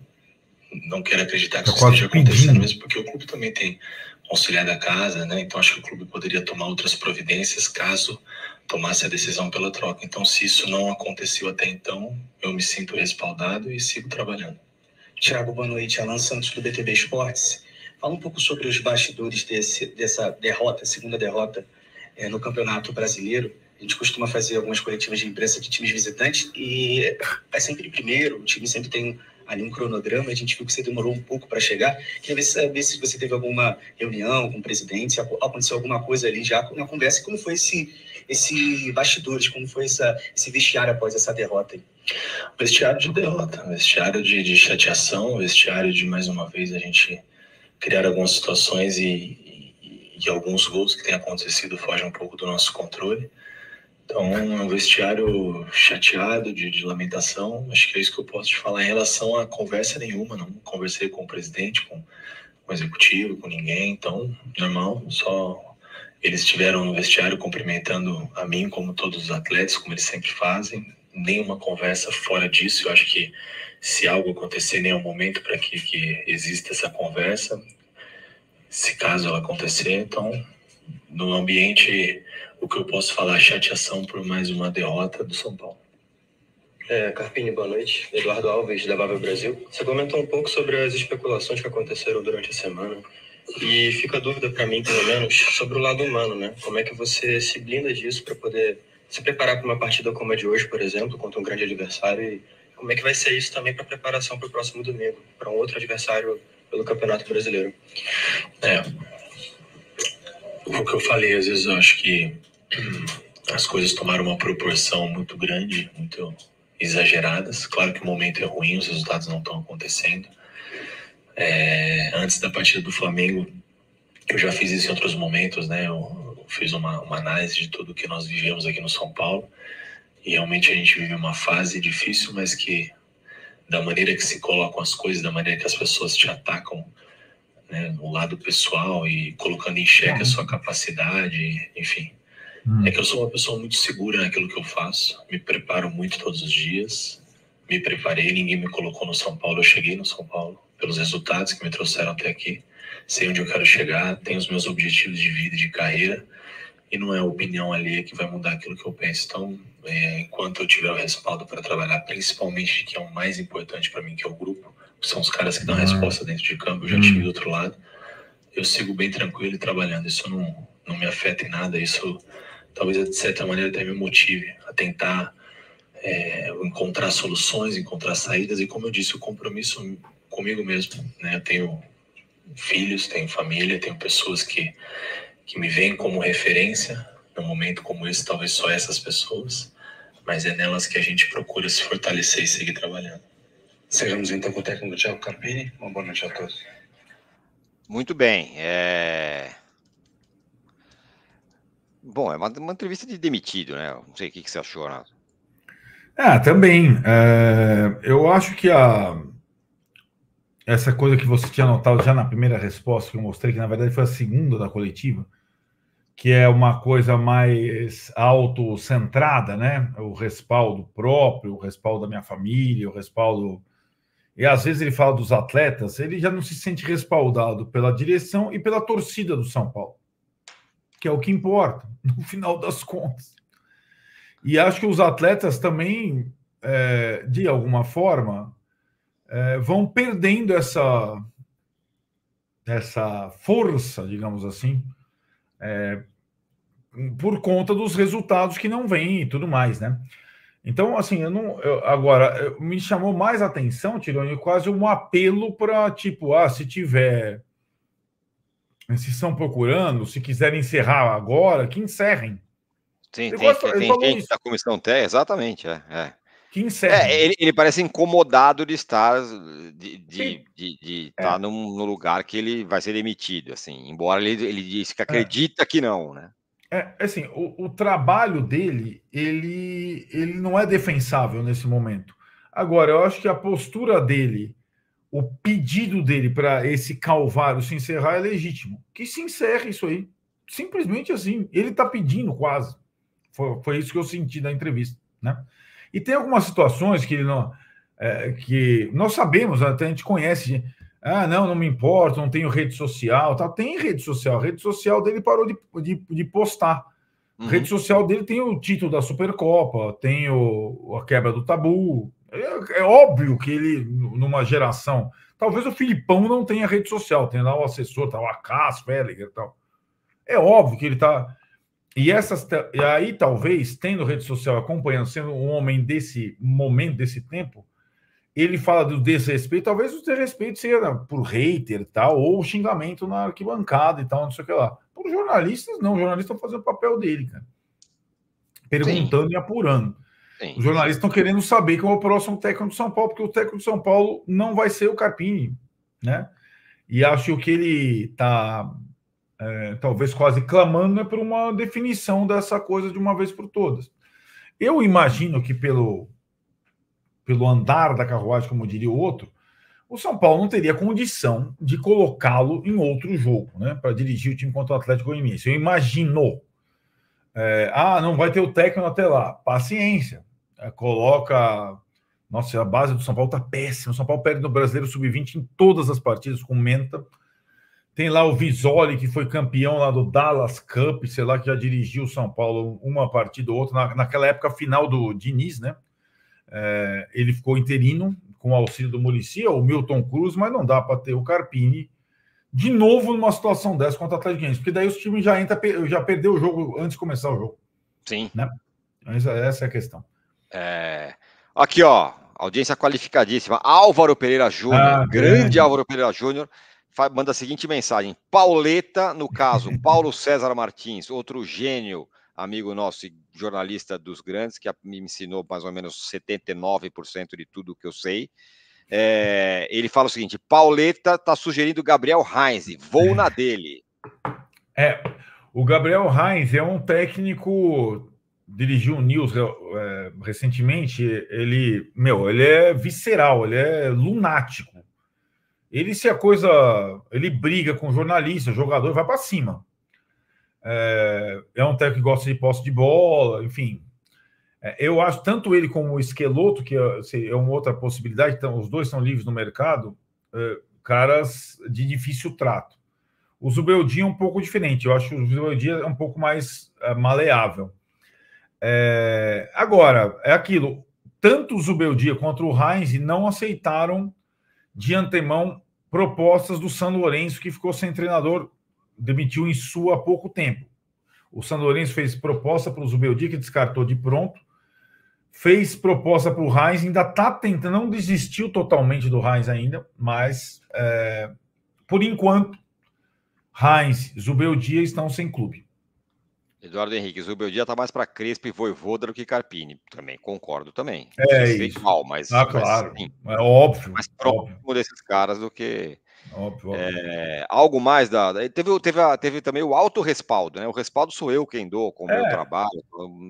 não quero acreditar que eu isso esteja acontecendo, pedindo. mesmo porque o clube também tem auxiliar da casa, né? Então acho que o clube poderia tomar outras providências caso tomasse a decisão pela troca. Então, se isso não aconteceu até então, eu me sinto respaldado e sigo trabalhando. Tiago, boa noite. Alan Santos, do BTB Esportes. Fala um pouco sobre os bastidores desse, dessa derrota, segunda derrota é, no Campeonato Brasileiro. A gente costuma fazer algumas coletivas de imprensa de times visitantes e é sempre primeiro, o time sempre tem ali um cronograma, a gente viu que você demorou um pouco para chegar. Queria saber se você teve alguma reunião com o presidente, se aconteceu alguma coisa ali já na conversa, como foi esse, esse bastidores, como foi essa, esse vestiário após essa derrota? Aí? Vestiário de derrota, vestiário de, de chateação, vestiário de mais uma vez a gente criar algumas situações e, e, e alguns gols que têm acontecido fogem um pouco do nosso controle. Então, é um vestiário chateado, de, de, lamentação. Acho que é isso que eu posso te falar em relação a conversa nenhuma. Não conversei com o presidente, com, com o executivo, com ninguém. Então, normal, só eles estiveram no vestiário cumprimentando a mim, como todos os atletas, como eles sempre fazem. Nenhuma conversa fora disso. Eu acho que se algo acontecer em nenhum momento, para que, que exista essa conversa, se caso ela acontecer. Então, no ambiente, o que eu posso falar é chateação por mais uma derrota do São Paulo. É, Carpini, boa noite. Eduardo Alves, da Bável Brasil. Você comentou um pouco sobre as especulações que aconteceram durante a semana. E fica a dúvida para mim, pelo menos, sobre o lado humano, né? Como é que você se blinda disso para poder se preparar para uma partida como a de hoje, por exemplo, contra um grande adversário e como é que vai ser isso também para preparação para o próximo domingo, para um outro adversário pelo Campeonato Brasileiro? É, o que eu falei, às vezes eu acho que as coisas tomaram uma proporção muito grande, muito exageradas. Claro que o momento é ruim, os resultados não estão acontecendo. É, antes da partida do Flamengo, eu já fiz isso em outros momentos, né? Eu, eu fiz uma, uma análise de tudo que nós vivemos aqui no São Paulo e realmente a gente vive uma fase difícil, mas que da maneira que se colocam as coisas, da maneira que as pessoas te atacam, né, no lado pessoal e colocando em xeque a sua capacidade, enfim. Hum. É que eu sou uma pessoa muito segura naquilo que eu faço, me preparo muito todos os dias, me preparei, ninguém me colocou no São Paulo, eu cheguei no São Paulo pelos resultados que me trouxeram até aqui, sei onde eu quero chegar, tenho os meus objetivos de vida e de carreira, e não é a opinião alheia que vai mudar aquilo que eu penso. Então, é, enquanto eu tiver o respaldo para trabalhar, principalmente que é o mais importante para mim, que é o grupo, são os caras que dão a uhum. resposta dentro de campo, eu já tive uhum. do outro lado, eu sigo bem tranquilo e trabalhando. Isso não, não me afeta em nada, isso talvez de certa maneira até me motive a tentar é, encontrar soluções, encontrar saídas e, como eu disse, o compromisso comigo mesmo. Né? Eu tenho filhos, tenho família, tenho pessoas que que me vem como referência num momento como esse, talvez só essas pessoas, mas é nelas que a gente procura se fortalecer e seguir trabalhando. Sejamos então com o técnico Thiago Carpini. Uma boa noite a todos. Muito bem. É... Bom, é uma, uma, entrevista de demitido, né? Não sei o que, que você achou, Renato. É, também. É... Eu acho que a essa coisa que você tinha notado já na primeira resposta que eu mostrei, que na verdade foi a segunda da coletiva, que é uma coisa mais autocentrada, né? O respaldo próprio, o respaldo da minha família, o respaldo. E às vezes ele fala dos atletas, ele já não se sente respaldado pela direção e pela torcida do São Paulo, que é o que importa, no final das contas. E acho que os atletas também, é, de alguma forma, é, vão perdendo essa, essa força, digamos assim, é, por conta dos resultados que não vêm e tudo mais, né? Então, assim, eu não. Eu, agora, eu, me chamou mais atenção, Tironi, quase um apelo para, tipo, ah, se tiver. Né, se estão procurando, se quiserem encerrar agora, que encerrem. Sim, eu tem, gosto, tem, tem gente da comissão até, exatamente. É, é. Que encerra. É, ele, ele, parece incomodado de estar de, de, de, de é. estar no lugar que ele vai ser demitido, assim, embora ele, ele disse que é. acredita que não, né? É, assim, o, o, trabalho dele, ele, ele não é defensável nesse momento. Agora, eu acho que a postura dele, o pedido dele para esse calvário se encerrar é legítimo. Que se encerre isso aí. Simplesmente assim. Ele está pedindo quase. Foi, foi, isso que eu senti na entrevista. Né? E tem algumas situações que ele não. É, que nós sabemos, até a gente conhece ah, não, não me importo, não tenho rede social. Tá, tem rede social. A rede social dele parou de, de, de postar. Uhum. A rede social dele tem o título da Supercopa, tem o, a quebra do tabu. É, é, óbvio que ele, numa geração. Talvez o Filipão não tenha rede social, tem lá o assessor, tá, o Acas, Feliger e tal. É óbvio que ele tá. E, essas, e aí, talvez, tendo rede social, acompanhando, sendo um homem desse momento, desse tempo, ele fala do desrespeito, talvez o desrespeito seja por hater e tal, ou xingamento na arquibancada e tal, não sei o que lá. Por jornalistas, não, jornalistas estão fazendo o papel dele, cara. Perguntando Sim. e apurando. Sim. Os jornalistas estão querendo saber qual é o próximo técnico do São Paulo, porque o técnico do São Paulo não vai ser o Carpini, né? E acho que ele está é, talvez quase clamando né, por uma definição dessa coisa de uma vez por todas. Eu imagino que pelo pelo andar da carruagem, como diria o outro, o São Paulo não teria condição de colocá-lo em outro jogo, né? Para dirigir o time contra o Atlético Goianiense. Eu imagino. É, ah, não vai ter o técnico até lá. Paciência. É, coloca. Nossa, a base do São Paulo tá péssima. O São Paulo perde no Brasileiro Sub-20 em todas as partidas com menta. Tem lá o Visoli, que foi campeão lá do Dallas Cup, sei lá, que já dirigiu o São Paulo uma partida ou outra, na, naquela época final do Diniz, né? É, ele ficou interino com o auxílio do Muricy o Milton Cruz, mas não dá para ter o Carpini de novo numa situação dessa contra o Atlético porque daí os times já entra, já perdeu o jogo antes de começar o jogo. Sim. Né? Essa, é, essa é a questão. É... Aqui, ó, audiência qualificadíssima. Álvaro Pereira Júnior, ah, grande é. Álvaro Pereira Júnior, manda a seguinte mensagem: Pauleta, no caso, Paulo César Martins, outro gênio amigo nosso e jornalista dos grandes, que me ensinou mais ou menos 79% de tudo que eu sei. É, ele fala o seguinte: Pauleta está sugerindo Gabriel Heinz, vou na dele. É, o Gabriel Heinz é um técnico dirigiu o News é, recentemente, ele, meu, ele é visceral, ele é lunático. Ele se a coisa, ele briga com jornalista, jogador, vai para cima. É, é um técnico que gosta de posse de bola, enfim. É, eu acho tanto ele como o Esqueloto, que é, é uma outra possibilidade, então, os dois são livres no mercado, é, caras de difícil trato. O Zubeldia é um pouco diferente, eu acho que o Zubeldia é um pouco mais é, maleável. É, agora, é aquilo, tanto o Zubeldia quanto o Heinz não aceitaram de antemão propostas do São Lourenço, que ficou sem treinador demitiu em sua há pouco tempo. O São Lourenço fez proposta para o Zubeldi, que descartou de pronto. Fez proposta para o Reis, ainda está tentando, não desistiu totalmente do Reis ainda, mas é, por enquanto, Reis, Zubeldia estão sem clube. Eduardo Henrique, Zubeldia está mais para Crespo e Voivoda do que Carpini. Também concordo também. É isso. Mal, mas, ah, claro. Mas, sim, é óbvio. Mais próximo óbvio. desses caras do que Óbvio. É, algo mais da. Teve, teve, a, teve também o autorrespaldo, né? O respaldo sou eu quem dou com o é, meu trabalho.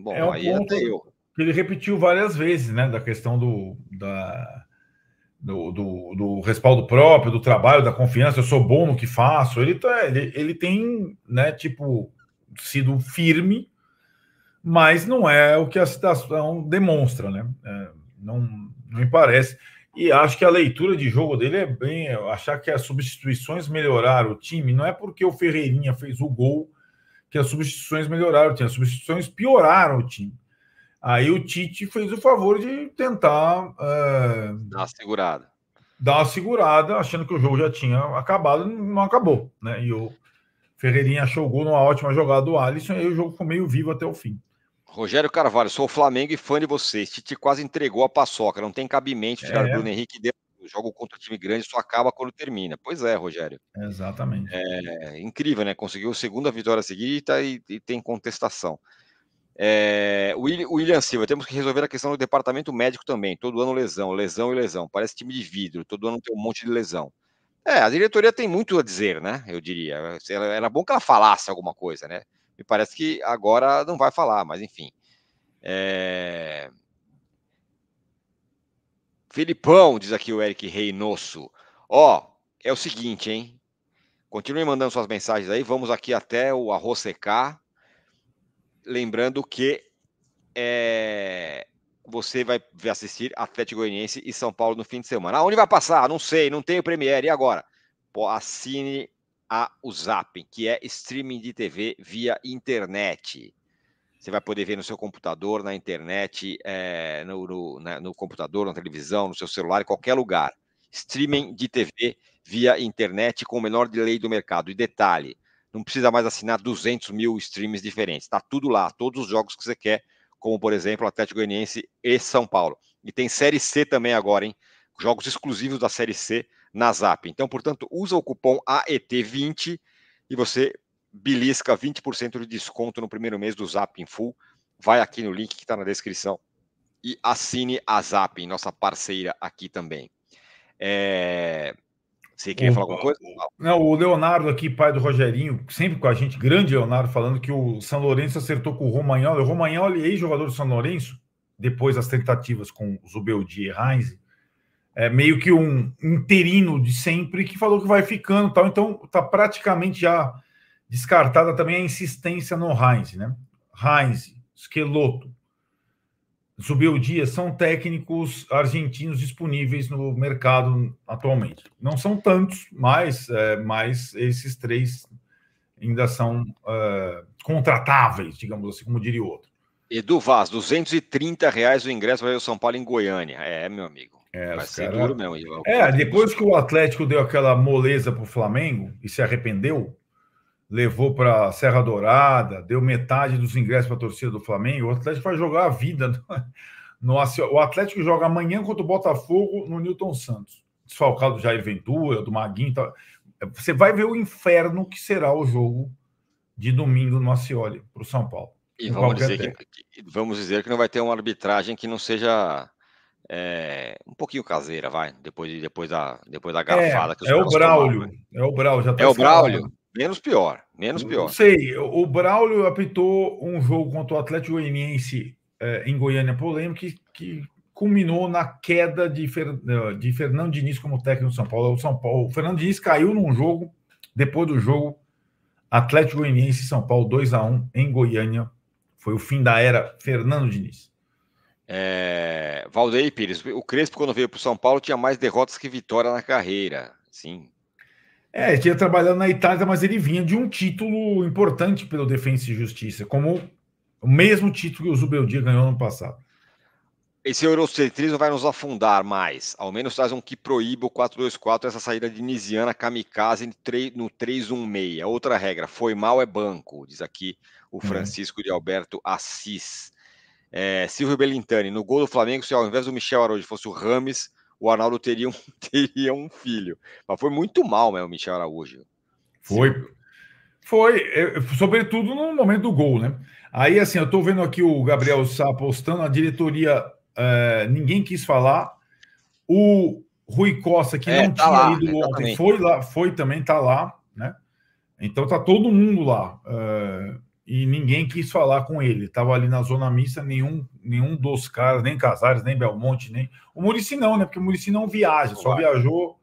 Bom, é um aí é ponto até eu. Que ele repetiu várias vezes, né? Da questão do, da, do, do, do, respaldo próprio, do trabalho, da confiança. Eu sou bom no que faço. Ele, tá, ele, ele tem, né? Tipo, sido firme, mas não é o que a situação demonstra, né? É, não, não me parece. E acho que a leitura de jogo dele é bem. Achar que as substituições melhoraram o time, não é porque o Ferreirinha fez o gol que as substituições melhoraram o time, as substituições pioraram o time. Aí o Tite fez o favor de tentar. É, dar uma segurada. Dar uma segurada, achando que o jogo já tinha acabado, não acabou. Né? E o Ferreirinha achou o gol numa ótima jogada do Alisson, e aí o jogo ficou meio vivo até o fim. Rogério Carvalho, sou Flamengo e fã de vocês. Tite quase entregou a paçoca. Não tem cabimento tirar é. Bruno Henrique O jogo contra o time grande só acaba quando termina. Pois é, Rogério. Exatamente. é incrível, né? Conseguiu a segunda vitória seguida e, e tem contestação. É, William Silva, temos que resolver a questão do departamento médico também. Todo ano lesão, lesão e lesão. Parece time de vidro. Todo ano tem um monte de lesão. É, a diretoria tem muito a dizer, né? Eu diria. Era bom que ela falasse alguma coisa, né? Me parece que agora não vai falar, mas enfim. É... Filipão, diz aqui o Eric Reinoso. Ó, é o seguinte, hein? Continue mandando suas mensagens aí. Vamos aqui até o arroz secar. Lembrando que é, você vai assistir Atlético Goianiense e São Paulo no fim de semana. Ah, onde vai passar? Não sei, não tem o Premiere. E agora? Pô, assine a o Zapping, que é streaming de TV via internet. Você vai poder ver no seu computador, na internet, é, no, no, né, no, computador, na televisão, no seu celular, em qualquer lugar. Streaming de TV via internet com o menor delay do mercado. E detalhe, não precisa mais assinar 200 mil streams diferentes. Está tudo lá, todos os jogos que você quer, como, por exemplo, Atlético Goianiense e São Paulo. E tem Série C também agora, hein? Jogos exclusivos da Série C na Zap. Então, portanto, usa o cupom AET20 e você belisca 20% de desconto no primeiro mês do Zap em Full. Vai aqui no link que está na descrição e assine a Zap, nossa parceira aqui também. É... Você queria o, falar alguma coisa? Não, o Leonardo aqui, pai do Rogerinho, sempre com a gente, grande Leonardo, falando que o São Lourenço acertou com o Romagnoli. O Romagnoli, ex-jogador do São Lourenço, depois das tentativas com o Zubeldi e Heinz, é, meio que um interino de sempre que falou que vai ficando tal. Então está praticamente já descartada também a insistência no Heinz, né? Heinz, Esqueloto, Subiu o dia, são técnicos argentinos disponíveis no mercado atualmente. Não são tantos, mas, é, mas esses três ainda são é, contratáveis, digamos assim, como diria o outro. Edu Vaz, 230 reais o ingresso para o São Paulo em Goiânia. É, meu amigo. É, Vai ser cara... duro mesmo. Ivan. É, depois que o Atlético deu aquela moleza pro Flamengo e se arrependeu, levou para Serra Dourada, deu metade dos ingressos para a torcida do Flamengo. O Atlético vai jogar a vida. No, o Atlético joga amanhã contra o Botafogo no Newton Santos. Desfalcado do Jair Ventura, do Maguinho. Você vai ver o inferno que será o jogo de domingo no Macioli para o São Paulo. E vamos dizer, que, vamos dizer, que, não vai ter uma arbitragem que não seja é, um pouquinho caseira, vai, depois, depois, da, depois da é, garfada. É, que os é o Braulio, tomaram. Né? é o Braulio, já tá É o Braulio, falando. menos pior, menos pior. Não sei, o Braulio apitou um jogo contra o Atlético Goianiense é, em Goiânia polêmico que, que culminou na queda de, Fer, eh, de Fernando Diniz como técnico do São Paulo. O São Paulo, o Fernando Diniz caiu num jogo, depois do jogo Atlético Goianiense São Paulo 2 a 1 em Goiânia. Foi o fim da era Fernando Diniz. É, Valdeir Pires, o Crespo, quando veio para o São Paulo, tinha mais derrotas que vitória na carreira. Sim. É, tinha trabalhando na Itália, mas ele vinha de um título importante pelo Defensa e Justiça, como o mesmo título que o Zubeldia ganhou ano passado. Esse eurocentrismo vai nos afundar mais. Ao menos traz um que proíba o 4-2-4, essa saída de Niziana kamikaze no 3-1-6. Outra regra, foi mal é banco, diz aqui o uhum. Francisco uhum. de Alberto Assis. É, Silvio Belintani, no gol do Flamengo, se ao invés do Michel Araújo fosse o Rames, o Arnaldo teria um, teria um filho. Mas foi muito mal, né, o Michel Araújo. Foi. Foi, é, sobretudo no momento do gol, né? Aí, assim, eu tô vendo aqui o Gabriel Sá postando, a diretoria, é, ninguém quis falar. O Rui Costa, que é, não tá tinha lá, ido ontem, foi lá, foi também, tá lá, né? Então tá todo mundo lá. É e ninguém quis falar com ele. Estava ali na zona mista, nenhum, nenhum dos caras, nem Casares, nem Belmonte, nem. O Murici não, né? Porque o Murici não viaja, só viajou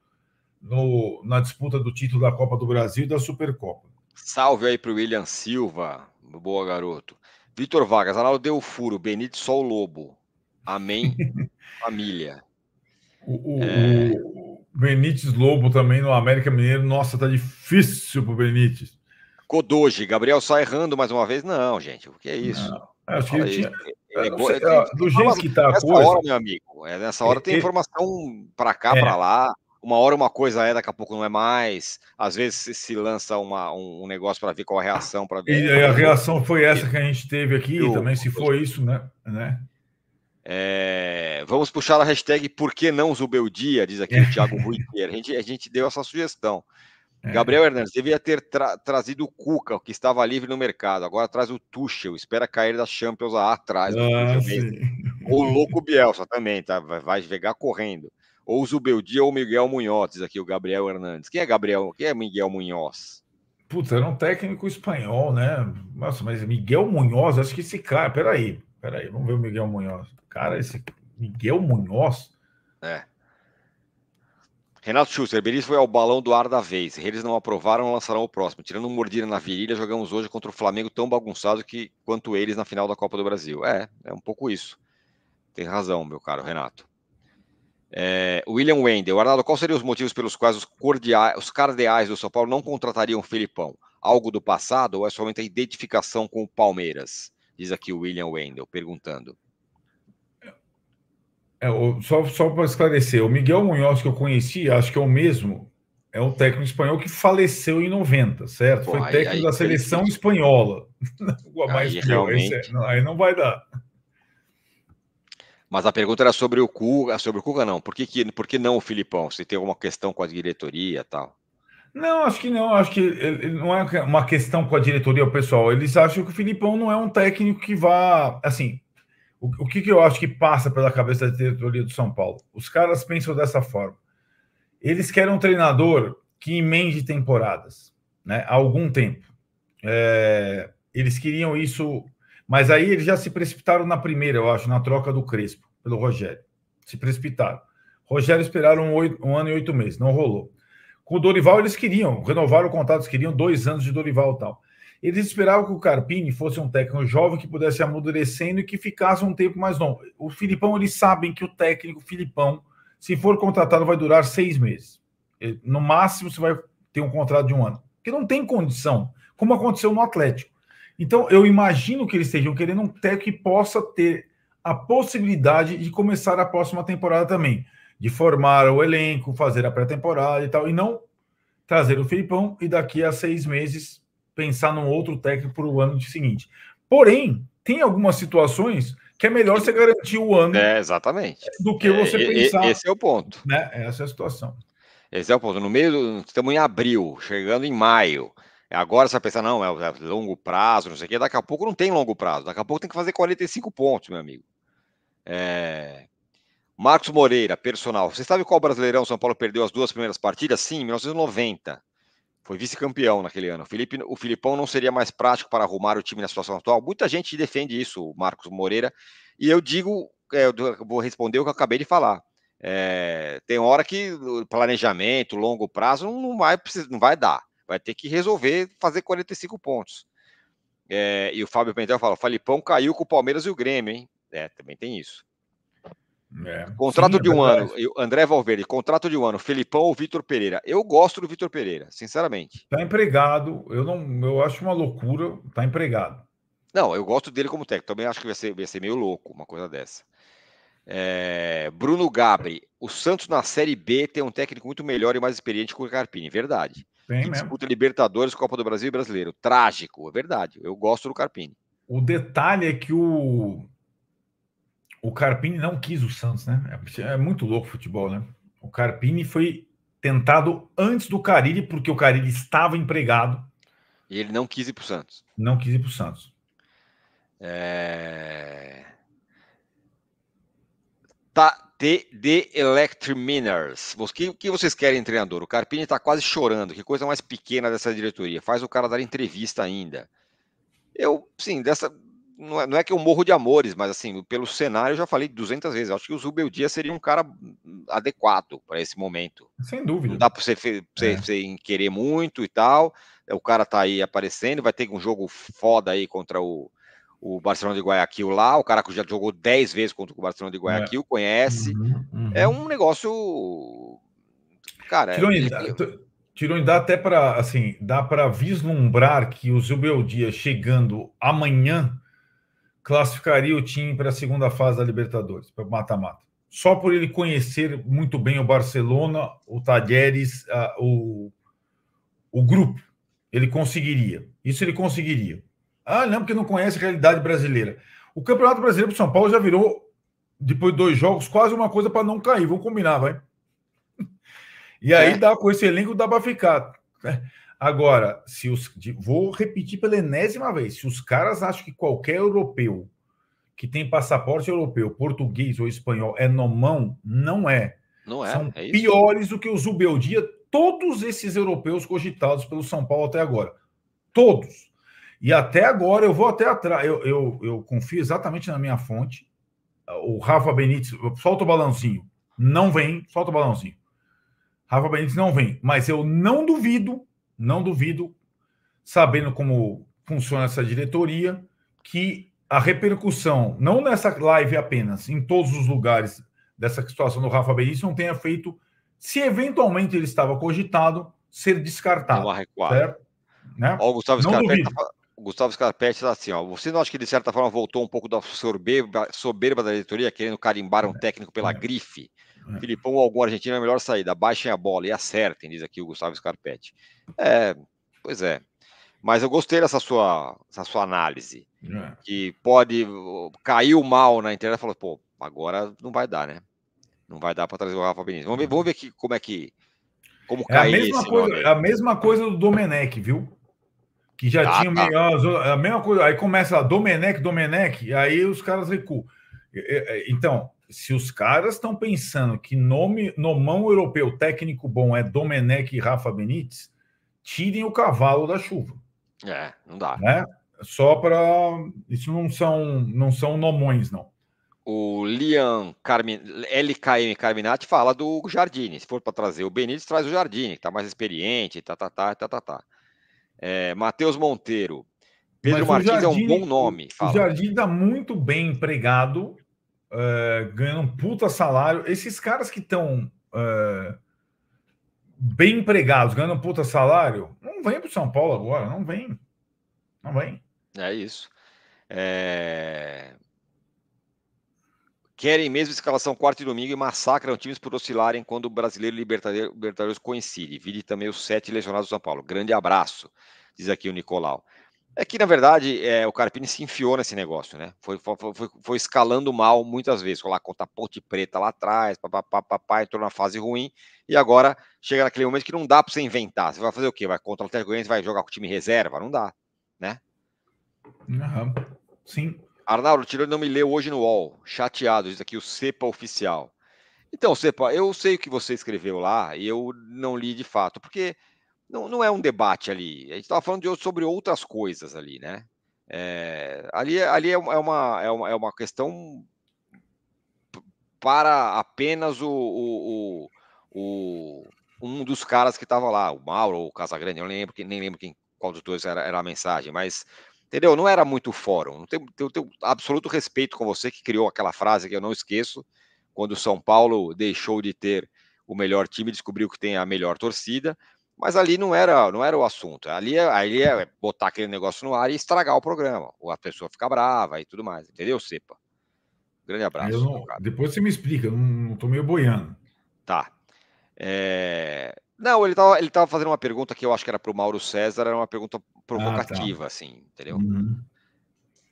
no, na disputa do título da Copa do Brasil e da Supercopa. Salve aí para o William Silva. Boa, garoto. Vitor Vargas, Arnaldo deu furo, Benito só o lobo. Amém, família. O, o, é... o Benítez Lobo também no América Mineiro. Nossa, tá difícil pro Benítez. Kodoji, Gabriel só errando mais uma vez. Não, gente, o que é isso? acho que tinha... do jeito que tá a coisa. hora, meu amigo, é, nessa hora tem informação para cá, para é. lá. Uma hora uma coisa é, daqui a pouco não é mais. Às vezes se lança uma, um, um negócio para ver qual a reação. Pra ver. E a reação foi essa que a gente teve aqui, Eu, também se foi isso, né? né? É, vamos puxar a hashtag Por que não Zubeldia, diz aqui o Thiago Ruiter. A gente, a gente deu essa sugestão. É. Gabriel Hernandes devia ter tra trazido o Cuca, que estava livre no mercado. Agora traz o Tuchel, espera cair da Champions lá atrás. Ah, o louco Bielsa também, tá? Vai chegar correndo. Ou o Zubeldia ou o Miguel Munhoz, aqui o Gabriel Hernandes. Quem é Gabriel? Quem é Miguel Munhoz? Puta, era um técnico espanhol, né? Nossa, mas Miguel Munhoz, acho que esse cara. Peraí, peraí, vamos ver o Miguel Munhoz. Cara, esse Miguel Munhoz. É. Renato Schuster, Belize foi o balão do ar da vez. Eles não aprovaram, lançarão o próximo. Tirando um mordida na virilha, jogamos hoje contra o Flamengo tão bagunçado que quanto eles na final da Copa do Brasil. É, é um pouco isso. Tem razão, meu caro Renato. É, William Wendel, Arnaldo, quais seriam os motivos pelos quais os, cordiais, os cardeais do São Paulo não contratariam o Filipão? Algo do passado ou é somente a identificação com o Palmeiras? Diz aqui o William Wendel, perguntando. É, só só para esclarecer, o Miguel Munhoz que eu conheci, acho que é o mesmo, é um técnico espanhol que faleceu em 90, certo? Pô, Foi aí, técnico aí, da seleção aí, espanhola. mais é, aí, pior, não, aí não vai dar. Mas a pergunta era sobre o Cuca, sobre o Cuca não. Por que, que, por que não o Filipão? Se tem alguma questão com a diretoria tal? Não, acho que não. Acho que não é uma questão com a diretoria, pessoal. Eles acham que o Filipão não é um técnico que vá. Assim, o, o que, que eu acho que passa pela cabeça da diretoria do São Paulo? Os caras pensam dessa forma. Eles querem um treinador que emende temporadas, né? Há algum tempo. É, eles queriam isso, mas aí eles já se precipitaram na primeira, eu acho, na troca do Crespo pelo Rogério. Se precipitaram. Rogério esperaram um, oito, um ano e oito meses, não rolou. Com o Dorival, eles queriam, renovar o contato, eles queriam dois anos de Dorival e tal. Eles esperavam que o Carpini fosse um técnico jovem que pudesse amadurecendo e que ficasse um tempo mais longo. O Filipão, eles sabem que o técnico Filipão, se for contratado, vai durar seis meses. No máximo, você vai ter um contrato de um ano. Porque não tem condição, como aconteceu no Atlético. Então, eu imagino que eles estejam querendo um técnico que possa ter a possibilidade de começar a próxima temporada também. De formar o elenco, fazer a pré-temporada e tal. E não trazer o Filipão e daqui a seis meses pensar num outro técnico para o ano seguinte. Porém, tem algumas situações que é melhor você garantir o ano é, exatamente. do que você é, pensar. Esse é o ponto. Né? Essa é a situação. Esse é o ponto. No meio, do, estamos em abril, chegando em maio. Agora você pensar não, é longo prazo, não sei o quê. Daqui a pouco não tem longo prazo. Daqui a pouco tem que fazer 45 pontos, meu amigo. É... Marcos Moreira, personal. Você sabe qual Brasileirão São Paulo perdeu as duas primeiras partidas? Sim, 1990 foi vice-campeão naquele ano. O, Felipe, o Filipão não seria mais prático para arrumar o time na situação atual? Muita gente defende isso, Marcos Moreira. E eu digo, é, eu vou responder o que eu acabei de falar. É, tem hora que o planejamento, longo prazo, não vai, não vai dar. Vai ter que resolver fazer 45 pontos. É, e o Fábio Pentel fala: o Falipão caiu com o Palmeiras e o Grêmio, hein? É, também tem isso. É, contrato sim, é de um é ano, André Valverde, contrato de um ano, Felipão ou Vitor Pereira. Eu gosto do Vitor Pereira, sinceramente. Tá empregado, eu não, eu acho uma loucura, tá empregado. Não, eu gosto dele como técnico, também acho que vai ser, vai ser meio louco uma coisa dessa. É, Bruno Gabri, o Santos na Série B tem um técnico muito melhor e mais experiente que o Carpini, verdade. Tem Disputa Libertadores, Copa do Brasil e Brasileiro. Trágico, é verdade. Eu gosto do Carpini. O detalhe é que o o Carpini não quis o Santos, né? É, é muito louco o futebol, né? O Carpini foi tentado antes do Carille, porque o Carille estava empregado. E ele não quis ir para o Santos. Não quis ir para o Santos. É... Tá, The, The Electric Miners. O que, que, vocês querem, treinador? O Carpini está quase chorando. Que coisa mais pequena dessa diretoria. Faz o cara dar entrevista ainda. Eu, sim, dessa, não é, não é, que eu morro de amores, mas assim, pelo cenário eu já falei 200 vezes. Acho que o Zubel Dias seria um cara hum, adequado para esse momento. Sem dúvida. Não dá para você, você, é. você querer muito e tal. É, o cara tá aí aparecendo, vai ter um jogo foda aí contra o, o Barcelona de Guayaquil lá. O cara que já jogou 10 vezes contra o Barcelona de é. Guayaquil, é. conhece. Uhum, uhum. É um negócio. Cara. Tirou é Tirou dá até para assim, dá para vislumbrar que o Zubeldia Dias chegando amanhã classificaria o time para a segunda fase da Libertadores, para o mata-mata. Só por ele conhecer muito bem o Barcelona, o Talheres, o, o grupo, ele conseguiria. Isso ele conseguiria. Ah, não, porque não conhece a realidade brasileira. O Campeonato Brasileiro para São Paulo já virou, depois de dois jogos, quase uma coisa para não cair. Vamos combinar, vai. E aí é. dá com esse elenco dá para ficar. Agora, se os. Vou repetir pela enésima vez: se os caras acham que qualquer europeu que tem passaporte europeu, português ou espanhol é nomão, não é. Não é. São é piores do que o Zubeldia, todos esses europeus cogitados pelo São Paulo até agora. Todos. E até agora, eu vou até atrás, eu, eu, eu confio exatamente na minha fonte. O Rafa Benítez, solta o balãozinho. Não vem, solta o balãozinho. Rafa Benítez não vem, mas eu não duvido não duvido, sabendo como funciona essa diretoria, que a repercussão, não nessa live apenas, em todos os lugares dessa situação do Rafa Benício, não tenha feito, se eventualmente ele estava cogitado, ser descartado. Certo? Né? Ó, o Gustavo Scarpetti tá Gustavo Scarpetti está assim: ó, você não acha que de certa forma voltou um pouco da soberba, soberba da diretoria, querendo carimbar um técnico pela é. grife? É. Filipão ou algum argentino é a melhor saída. Baixem a bola e acertem, diz aqui o Gustavo Scarpetti. É, pois é. Mas eu gostei dessa sua, dessa sua análise. É. Que pode. Caiu mal na internet e falou, pô, agora não vai dar, né? Não vai dar para trazer o Rafa Benítez. Vamos ver, vamos ver aqui como é que. Como é a mesma, coisa, a mesma coisa do Domenech, viu? Que já ah, tinha tá. Meio, a mesma coisa. Aí começa lá, Domenech, Domenech, aí os caras recuam. Então, se os caras estão pensando que nome nomão europeu técnico bom é Domenech e Rafa Benítez, tirem o cavalo da chuva. É, não dá. Né? Só para isso não são não são nomões não. O Liam Carmin... LKM Carminati fala do Jardine. Se for para trazer o Benítez, traz o Jardine, que está mais experiente, tá, tá, tá, tá, tá, tá. É, Matheus Monteiro. Pedro Mas Martins é um bom nome. O, fala, o né? Jardim está muito bem empregado eh, ganhando um puta salário. Esses caras que estão eh, bem empregados, ganhando um puta salário, não vem para o São Paulo agora, não vem. Não vem. É isso. É... Querem mesmo escalação quarto e domingo e massacram times por oscilarem quando o brasileiro e libertadores coincide Vide também os sete lesionados do São Paulo. Grande abraço, diz aqui o Nicolau. É que, na verdade, é, o Carpini se enfiou nesse negócio, né? Foi, foi, foi, foi escalando mal muitas vezes. Foi lá contra a Ponte Preta lá atrás, papapá, papapá, entrou na fase ruim. E agora chega naquele momento que não dá para você inventar. Você vai fazer o quê? Vai contra o Atlético Goianiense, vai jogar com o time reserva? Não dá, né? Uhum. Sim. Arnaldo, o não me leu hoje no UOL. Chateado, diz aqui o CEPA oficial. Então, Cepa, eu sei o que você escreveu lá e eu não li de fato, porque não, não é um debate ali. A gente estava falando de, sobre outras coisas ali, né? É, ali ali é, uma, é, uma, é uma é questão para apenas o, o, o, o um dos caras que estava lá, o Mauro ou o Casagrande, eu lembro que nem lembro quem, qual dos dois era, era a mensagem, mas entendeu? Não era muito fórum. Eu tenho, tenho absoluto respeito com você que criou aquela frase que eu não esqueço, quando o São Paulo deixou de ter o melhor time, descobriu que tem a melhor torcida. Mas ali não era, não era o assunto. Ali, é, ali é, é botar aquele negócio no ar e estragar o programa. Ou a pessoa ficar brava e tudo mais. Entendeu, Cepa? Grande abraço. Não, depois você me explica, não, não meio boiando. Tá. É... Não, ele estava ele tava fazendo uma pergunta que eu acho que era para o Mauro César, era uma pergunta provocativa, ah, tá. assim, entendeu? Uhum.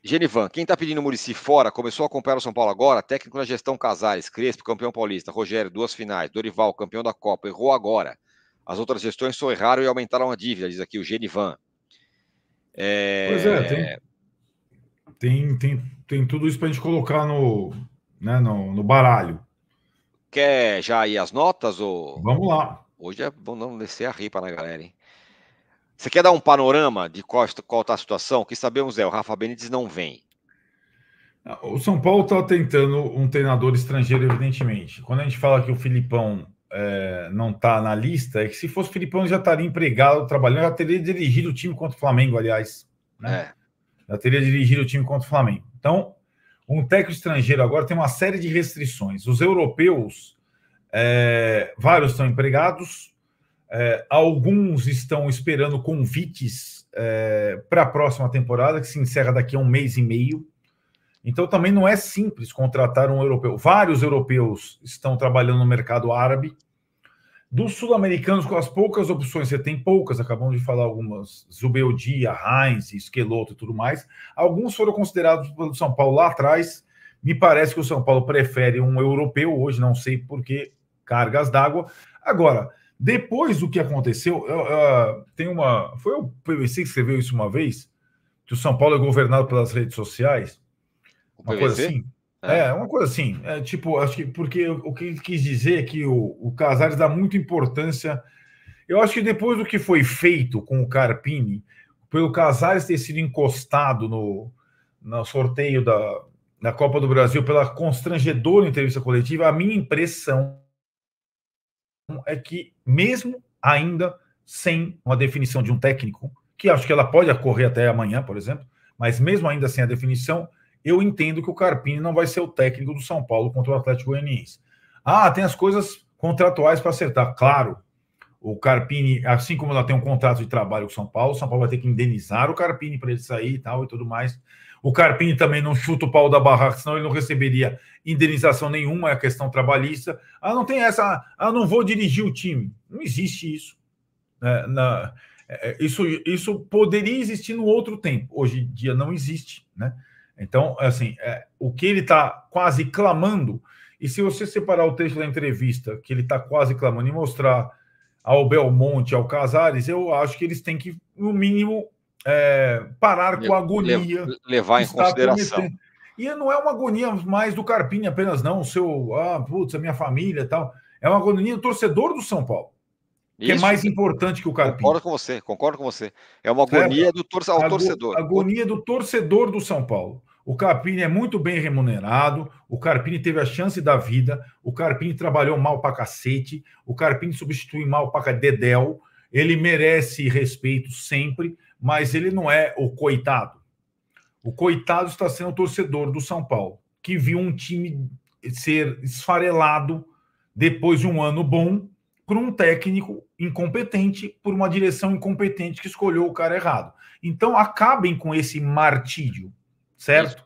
Genivan, quem está pedindo o Murici fora, começou a acompanhar o São Paulo agora, técnico na gestão Casares, Crespo, campeão paulista, Rogério, duas finais, Dorival, campeão da Copa, errou agora. As outras gestões só erraram e aumentaram a dívida, diz aqui o Genivan. É... Pois é, tem, tem, tem, tem tudo isso para a gente colocar no, né, no, no, baralho. Quer já ir as notas? Ou... Vamos lá. Hoje é bom não descer a ripa na galera, hein? Você quer dar um panorama de qual está a situação? O que sabemos é, o Rafa Benítez não vem. Ah, o São Paulo está tentando um treinador estrangeiro, evidentemente. Quando a gente fala que o Filipão é, não está na lista é que se fosse o Filipão já estaria empregado, trabalhando, já teria dirigido o time contra o Flamengo, aliás. Né? É. Já teria dirigido o time contra o Flamengo. Então, um técnico estrangeiro agora tem uma série de restrições. Os europeus, é, vários estão empregados, é, alguns estão esperando convites é, para a próxima temporada, que se encerra daqui a um mês e meio. Então também não é simples contratar um europeu. Vários europeus estão trabalhando no mercado árabe, dos sul-americanos, com as poucas opções, você tem poucas, acabamos de falar algumas, Zubeldia, Heinz, Esqueloto e tudo mais. Alguns foram considerados pelo São Paulo lá atrás. Me parece que o São Paulo prefere um europeu hoje, não sei por que, cargas d'água. Agora, depois do que aconteceu, eu, eu, ah, tem uma. Foi o PVC que escreveu isso uma vez? Que o São Paulo é governado pelas redes sociais? Uma coisa assim. É. É, é, uma coisa assim, é, tipo, acho que porque o que ele quis dizer é que o, o Casares dá muita importância. Eu acho que depois do que foi feito com o Carpini, pelo Casares ter sido encostado no, no sorteio da, da Copa do Brasil pela constrangedora entrevista coletiva, a minha impressão é que, mesmo ainda sem uma definição de um técnico, que acho que ela pode ocorrer até amanhã, por exemplo, mas mesmo ainda sem a definição, eu entendo que o Carpini não vai ser o técnico do São Paulo contra o Atlético Goianiense. Ah, tem as coisas contratuais para acertar. Claro, o Carpini, assim como ela tem um contrato de trabalho com o São Paulo, o São Paulo vai ter que indenizar o Carpini para ele sair e tal e tudo mais. O Carpini também não chuta o pau da barraca, senão ele não receberia indenização nenhuma, é questão trabalhista. Ah, não tem essa, ah, não vou dirigir o time. Não existe isso. Né? É, na, é, isso, isso poderia existir no outro tempo, hoje em dia não existe, né? Então, assim, é, o que ele está quase clamando, e se você separar o texto da entrevista, que ele está quase clamando, e mostrar ao Belmonte, ao Casares, eu acho que eles têm que, no mínimo, é, parar Le com a agonia. levar em consideração. E não é uma agonia mais do Carpini apenas, não. O seu, ah, putz, a minha família e tal. É uma agonia do torcedor do São Paulo. Isso, que é mais importante que o Carpini. Concordo com você, concordo com você. É uma agonia é, do ao torcedor. Agonia do torcedor do São Paulo. O Carpini é muito bem remunerado, o Carpini teve a chance da vida, o Carpini trabalhou mal para cacete, o Carpini substitui mal para dedéu, ele merece respeito sempre, mas ele não é o coitado. O coitado está sendo o torcedor do São Paulo, que viu um time ser esfarelado depois de um ano bom por um técnico incompetente, por uma direção incompetente que escolheu o cara errado. Então acabem com esse martírio certo?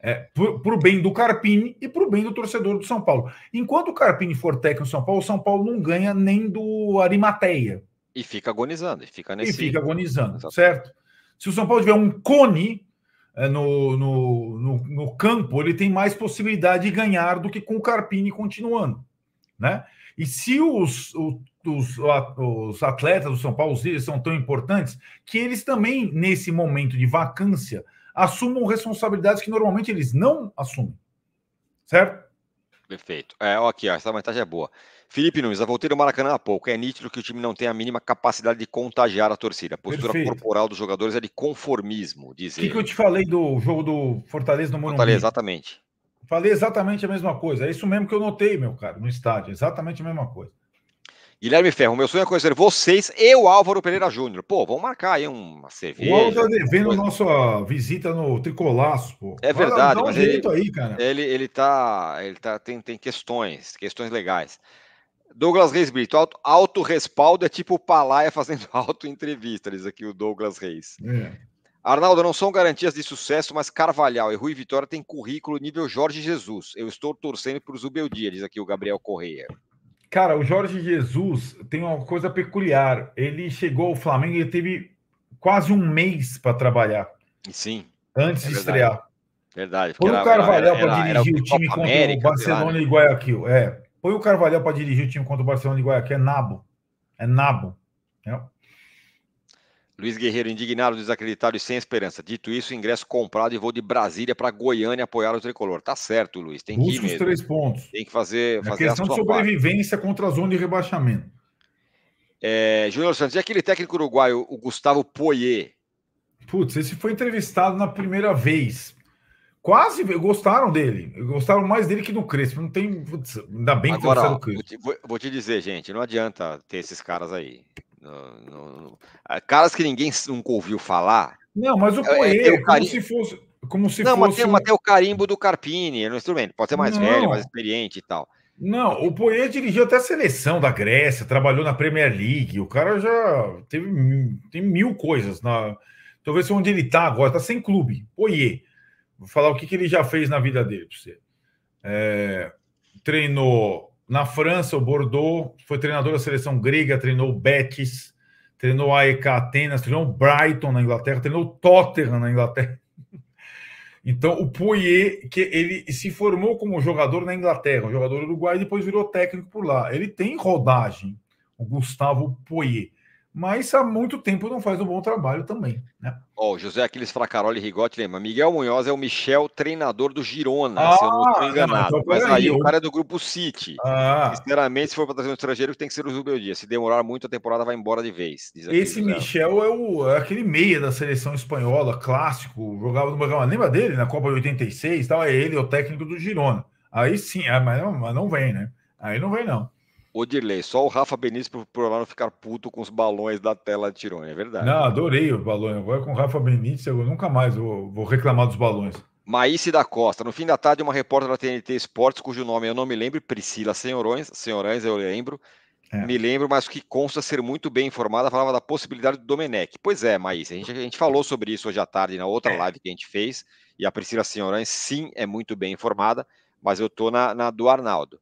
É, para o bem do Carpini e para o bem do torcedor do São Paulo. Enquanto o Carpini for técnico do São Paulo, o São Paulo não ganha nem do Arimateia. E fica agonizando, e fica nesse. E fica agonizando, Exato. certo? Se o São Paulo tiver um cone é, no, no, no, no, campo, ele tem mais possibilidade de ganhar do que com o Carpini continuando. Né? E se os, os, os atletas do São Paulo, são tão importantes, que eles também, nesse momento de vacância, assumam responsabilidades que normalmente eles não assumem. Certo? Perfeito. É, ó, aqui, ó, essa vantagem é boa. Felipe Nunes, a voltei do Maracanã há pouco. É nítido que o time não tem a mínima capacidade de contagiar a torcida. A postura Perfeito. corporal dos jogadores é de conformismo, dizer. O que, que, eu te falei do jogo do Fortaleza no Morumbi? Falei exatamente. Falei exatamente a mesma coisa. É isso mesmo que eu notei, meu cara, no estádio. Exatamente a mesma coisa. Guilherme Ferro, meu sonho é conhecer vocês e o Álvaro Pereira Júnior. Pô, vamos marcar aí uma cerveja. O Álvaro tá devendo coisa. nossa visita no Tricolaço, pô. É verdade, mas ele, aí, cara. Ele, ele tá. Ele tá. Tem, tem questões, questões legais. Douglas Reis Brito, auto, auto respaldo é tipo o Palaia fazendo auto-entrevista, diz aqui o Douglas Reis. É. Arnaldo, não são garantias de sucesso, mas Carvalhal e Rui Vitória têm currículo nível Jorge Jesus. Eu estou torcendo para o Zubeldia, diz aqui o Gabriel Correia. Cara, o Jorge Jesus tem uma coisa peculiar. Ele chegou ao Flamengo e teve quase um mês para trabalhar. Sim. Antes é de estrear. Verdade. Põe o Carvalhal para dirigir o, o time Copa contra América, o Barcelona lá, né? e Guayaquil. É. Põe o Carvalhal para dirigir o time contra o Barcelona e Guayaquil. É nabo. É nabo. É. Luiz Guerreiro, indignado, desacreditado e sem esperança. Dito isso, ingresso comprado e vou de Brasília para Goiânia apoiar o tricolor. Tá certo, Luiz. Tem que ir mesmo. os três pontos. Tem que fazer. É fazer é questão de sobrevivência parte. contra a zona de rebaixamento. É, Júnior Santos, e aquele técnico uruguaio, o Gustavo Poirier? Putz, esse foi entrevistado na primeira vez. Quase gostaram dele. Gostaram mais dele que do Crespo. Não tem. Putz, ainda bem que Agora, o Crespo. Vou te, vou te dizer, gente, não adianta ter esses caras aí. Ah, caras que ninguém nunca ouviu falar. Não, mas o Poeira, é, é como se fosse. Como se não, fosse... Mas, tem, o carimbo do Carpini no é instrumento. Pode ser mais velho, mais experiente e tal. Não, o Poirier dirigiu até a seleção da Grécia, trabalhou na Premier League. O cara já teve tem mil coisas. Na... Talvez onde ele está agora, está sem clube. Poirier. Vou falar o que, que ele já fez na vida dele para você. É, treinou na França, o Bordeaux foi treinador da seleção grega, treinou o Betis, treinou a AEK Atenas, treinou o Brighton na Inglaterra, treinou o Tottenham na Inglaterra. Então, o Poirier, que ele se formou como jogador na Inglaterra, um jogador uruguaio, e depois virou técnico por lá. Ele tem rodagem, o Gustavo Poirier mas há muito tempo não faz um bom trabalho também. Né? Oh, José Aquiles Fracaroli Rigotti lembra. Miguel Munhoz é o Michel, treinador do Girona, ah, se eu não estou ah, enganado. Não, mas aí, aí o cara é do grupo City. Ah. Sinceramente, se for para trazer um estrangeiro, tem que ser o Júlio Dias. Se demorar muito, a temporada vai embora de vez. Esse José. Michel é, o, é aquele meia da seleção espanhola, clássico, jogava no Bergamo. Lembra dele na Copa de 86? Tal, é ele, o técnico do Girona. Aí sim, ah, mas não, mas não vem, né? Aí não vem, não. Odirley, só o Rafa Benítez por lá não ficar puto com os balões da tela de Tirone, é verdade. Não, adorei o balão. Agora com o Rafa Benítez, eu nunca mais vou, vou reclamar dos balões. Maíce da Costa. No fim da tarde, uma repórter da TNT Esportes, cujo nome eu não me lembro, Priscila Senhorões, Senhorães eu lembro, é. me lembro, mas que consta ser muito bem informada, falava da possibilidade do Domenech. Pois é, Maísa, a gente, a gente falou sobre isso hoje à tarde na outra é. live que a gente fez, e a Priscila Senhorães, sim, é muito bem informada, mas eu tô na, na do Arnaldo.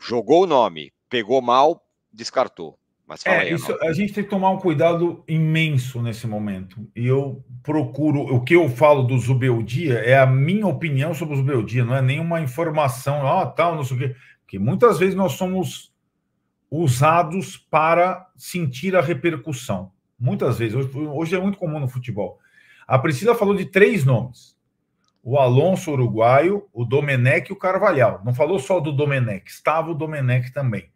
Jogou o nome, pegou mal, descartou. Mas é, aí, isso, a gente tem que tomar um cuidado imenso nesse momento. E eu procuro, o que eu falo do Zubeldia é a minha opinião sobre o Zubeldia, não é nenhuma informação, ah, tal, não sei o quê. Porque muitas vezes nós somos usados para sentir a repercussão. Muitas vezes, hoje, hoje é muito comum no futebol. A Priscila falou de três nomes: o Alonso uruguaio, o Domenech e o Carvalhal. Não falou só do Domenech, estava o Domenech também.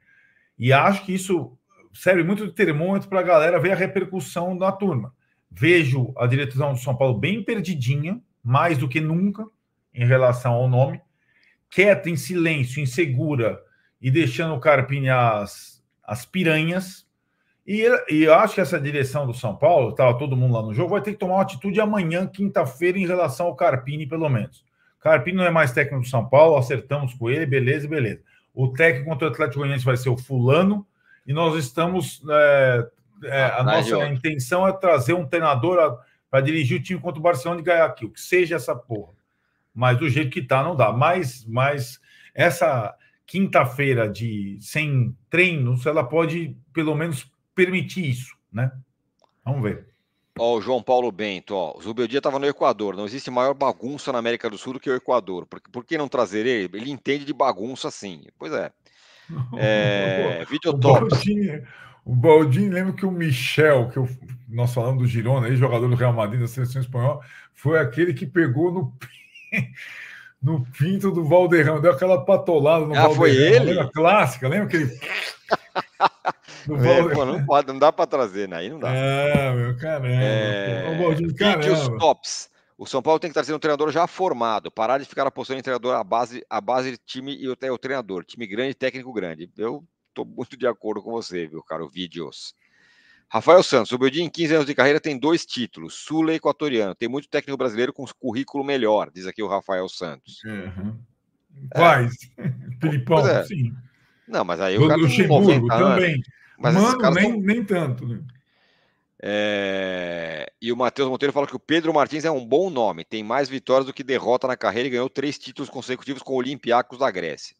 E acho que isso serve muito de termômetro para a galera ver a repercussão da turma. Vejo a direção do São Paulo bem perdidinha, mais do que nunca, em relação ao nome, quieta, em silêncio, insegura e deixando o Carpini as, as piranhas. E, e eu acho que essa direção do São Paulo, estava todo mundo lá no jogo, vai ter que tomar uma atitude amanhã, quinta-feira, em relação ao Carpini, pelo menos. Carpini não é mais técnico do São Paulo, acertamos com ele, beleza, beleza. O técnico contra o Atlético Goianiense vai ser o fulano, e nós estamos. É, é, a nossa intenção é trazer um treinador para dirigir o time contra o Barcelona de Guayaquil, que seja essa porra. Mas do jeito que tá, não dá. Mas, mas essa quinta-feira de sem treinos, ela pode pelo menos permitir isso, né? Vamos ver. Ó, o João Paulo Bento, ó. O Zubel Dia estava no Equador. Não existe maior bagunça na América do Sul do que o Equador. Por, por que não trazer ele? Ele entende de bagunça sim. Pois é. é top. Baldini, o Baldinho, lembra que o Michel, que eu, nós falamos do Girona, aí, jogador do Real Madrid da seleção espanhola, foi aquele que pegou no. no pinto do Valderrama. Deu aquela patolada no ah, Valderrama. Foi ele? Lembra? Clássica, lembra que ele do É, pô, não pode, não dá para trazer, né? Aí não dá. É, meu caramba. É... caramba. os tops. O São Paulo tem que trazer um treinador já formado, parar de ficar apostando em treinador à base, à base de time e até o treinador. Time grande, técnico grande. Eu estou muito de acordo com você, viu, caro vídeos. Rafael Santos, o dia em 15 anos de carreira tem dois títulos, Sul e Equatoriano. Tem muito técnico brasileiro com currículo melhor, diz aqui o Rafael Santos. Uhum. Quais? É. Filipão, é. sim. Não, mas aí o, o cara tem 90 anos. também. Mas Mano, nem, são... nem tanto, né? É... E o Matheus Monteiro fala que o Pedro Martins é um bom nome, tem mais vitórias do que derrota na carreira e ganhou três títulos consecutivos com o Olympiacos da Grécia.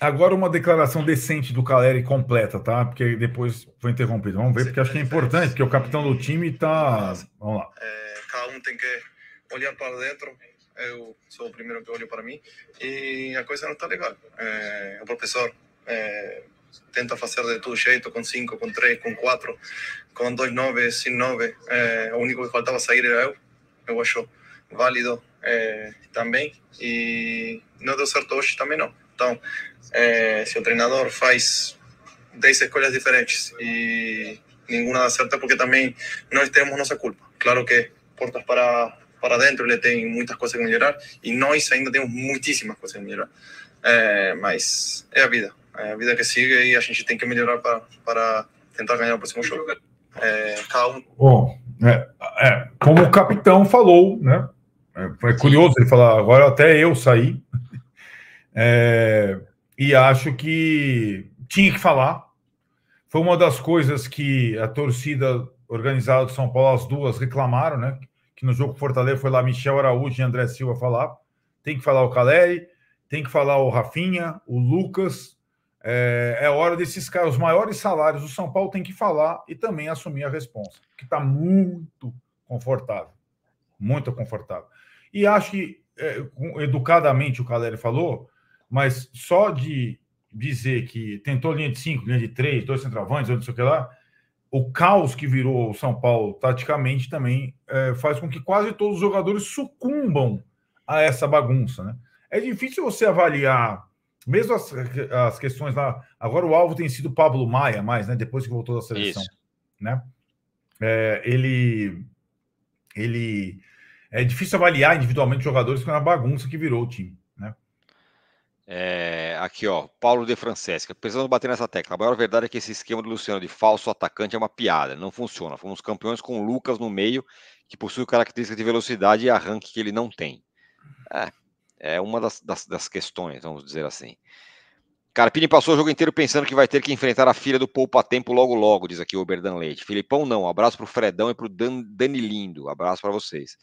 Agora uma declaração decente do Caleri completa, tá? Porque depois foi interrompido. Vamos ver, porque acho que é importante, porque o capitão do time tá. Vamos lá. É, cada um tem que olhar para dentro. Eu sou o primeiro que olho para mim. E a coisa não está legal. É, o professor é, tenta hacer de todo jeito, con 5, con 3, con 4, con 2 9, sin 9. Eh, lo único que faltaba salir era eu, eu acho válido eh, también, y no não deu certo hoy también, no. Entonces, eh, si el entrenador treinador 10 escolhas diferentes e nenhuma da certo, porque también nós tenemos nuestra culpa. Claro que portas para para dentro ele muchas muitas coisas que mejorar, y nosotros aún tenemos muchísimas cosas que mejorar, pero es la vida. É, a vida que siga e a gente tem que melhorar para tentar ganhar o próximo jogo. É, Bom, é, é, como o capitão falou, né? É, é curioso ele falar, agora até eu saí. É, e acho que tinha que falar. Foi uma das coisas que a torcida organizada de São Paulo, as duas reclamaram, né? Que no jogo Fortaleza foi lá Michel Araújo e André Silva falar. Tem que falar o Caleri, tem que falar o Rafinha, o Lucas, é, é hora desses caras, os maiores salários, do São Paulo tem que falar e também assumir a responsa, que está muito confortável. Muito confortável. E acho que, é, educadamente, o Caleri falou, mas só de dizer que tentou linha de 5, linha de 3, dois centroavantes, ou não sei o que lá, o caos que virou o São Paulo taticamente também é, faz com que quase todos os jogadores sucumbam a essa bagunça. Né? É difícil você avaliar mesmo as, as questões lá. Agora o alvo tem sido o Pablo Maia, mais, né? Depois que voltou da seleção. Isso. Né? É, ele. Ele. É difícil avaliar individualmente jogadores com é a bagunça que virou o time. Né? É, aqui, ó, Paulo De Francesca, precisando bater nessa tecla. A maior verdade é que esse esquema do Luciano de falso atacante é uma piada, não funciona. Fomos campeões com o Lucas no meio, que possui característica de velocidade e arranque que ele não tem. É, é uma das, das, das questões, vamos dizer assim. Carpini passou o jogo inteiro pensando que vai ter que enfrentar a filha do poupa-tempo logo logo, diz aqui o Oberdan Leite. Filipão não, abraço para o Fredão e para o Dan, Dani Lindo, abraço para vocês.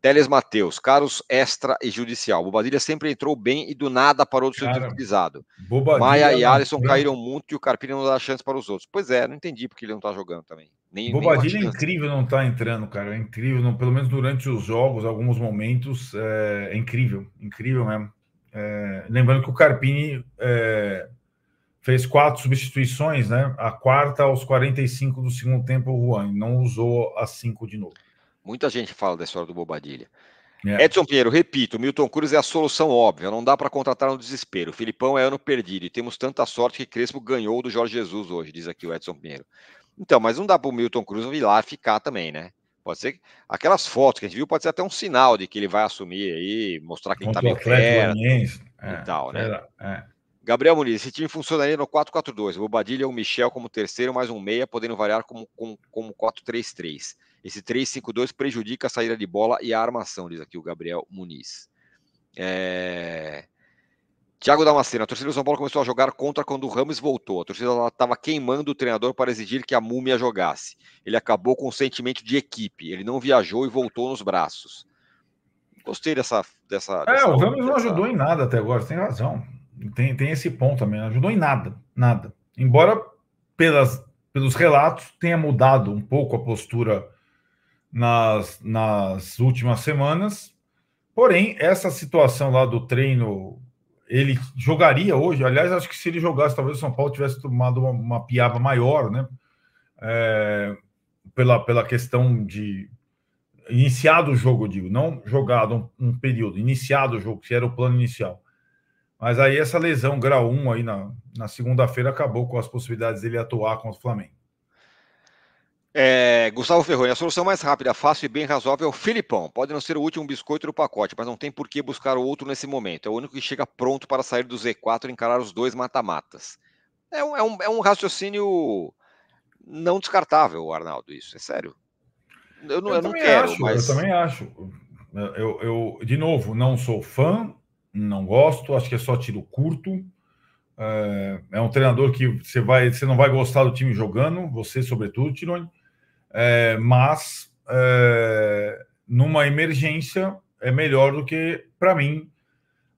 Teles Mateus, caros extra e judicial. Bobadilha sempre entrou bem e do nada parou de ser Cara, utilizado. Maia e Alisson caíram muito e o Carpini não dá chance para os outros. Pois é, não entendi porque ele não está jogando também. Nem, Bobadilha nem é incrível não estar tá entrando, cara. É incrível, não, pelo menos durante os jogos, alguns momentos, é, é incrível, incrível mesmo. É, lembrando que o Carpini é, fez quatro substituições, né? A quarta aos 45 do segundo tempo, o Juan não usou a cinco de novo. Muita gente fala da história do Bobadilha. É. Edson Pinheiro, repito, Milton Cruz é a solução óbvia, não dá para contratar no desespero. O Filipão é ano perdido e temos tanta sorte que Crespo ganhou do Jorge Jesus hoje, diz aqui o Edson Pinheiro. Então, mas não dá para o Milton Cruz vir lá ficar também, né? Pode ser aquelas fotos que a gente viu, pode ser até um sinal de que ele vai assumir aí, mostrar quem está bem perto é, e tal, né? É. Gabriel Muniz, esse time funcionaria no 4-4-2. Bobadilha ou Michel como terceiro, mais um meia, podendo variar como, como, como 4-3-3. Esse 3-5-2 prejudica a saída de bola e a armação, diz aqui o Gabriel Muniz. É... Tiago Damasceno, a torcida do São Paulo começou a jogar contra quando o Ramos voltou. A torcida estava queimando o treinador para exigir que a múmia jogasse. Ele acabou com o sentimento de equipe. Ele não viajou e voltou nos braços. Gostei dessa. dessa é, dessa, o Ramos dessa... não ajudou em nada até agora, tem razão. Tem, tem esse ponto também, não ajudou em nada, nada. Embora pelas, pelos relatos tenha mudado um pouco a postura nas, nas últimas semanas, porém, essa situação lá do treino ele jogaria hoje. Aliás, acho que se ele jogasse, talvez o São Paulo tivesse tomado uma, uma piaba maior, né? É, pela, pela questão de iniciado o jogo, digo, não jogado um, um, período, iniciado o jogo, que era o plano inicial. Mas aí essa lesão grau 1 aí na, na segunda-feira acabou com as possibilidades dele atuar contra o Flamengo. É, Gustavo Ferroni, a solução mais rápida, fácil e bem razoável é o Filipão. Pode não ser o último biscoito do pacote, mas não tem por que buscar o outro nesse momento. É o único que chega pronto para sair do Z4 e encarar os dois mata-matas. É um, é, um, é um, raciocínio não descartável, Arnaldo, isso, é sério. Eu não, eu eu não quero, acho, mas... Eu também acho. Eu, eu, de novo, não sou fã, não gosto, acho que é só tiro curto. É, é um treinador que você, vai, você não vai gostar do time jogando, você, sobretudo, Tironi é, mas é, numa emergência é melhor do que, para mim,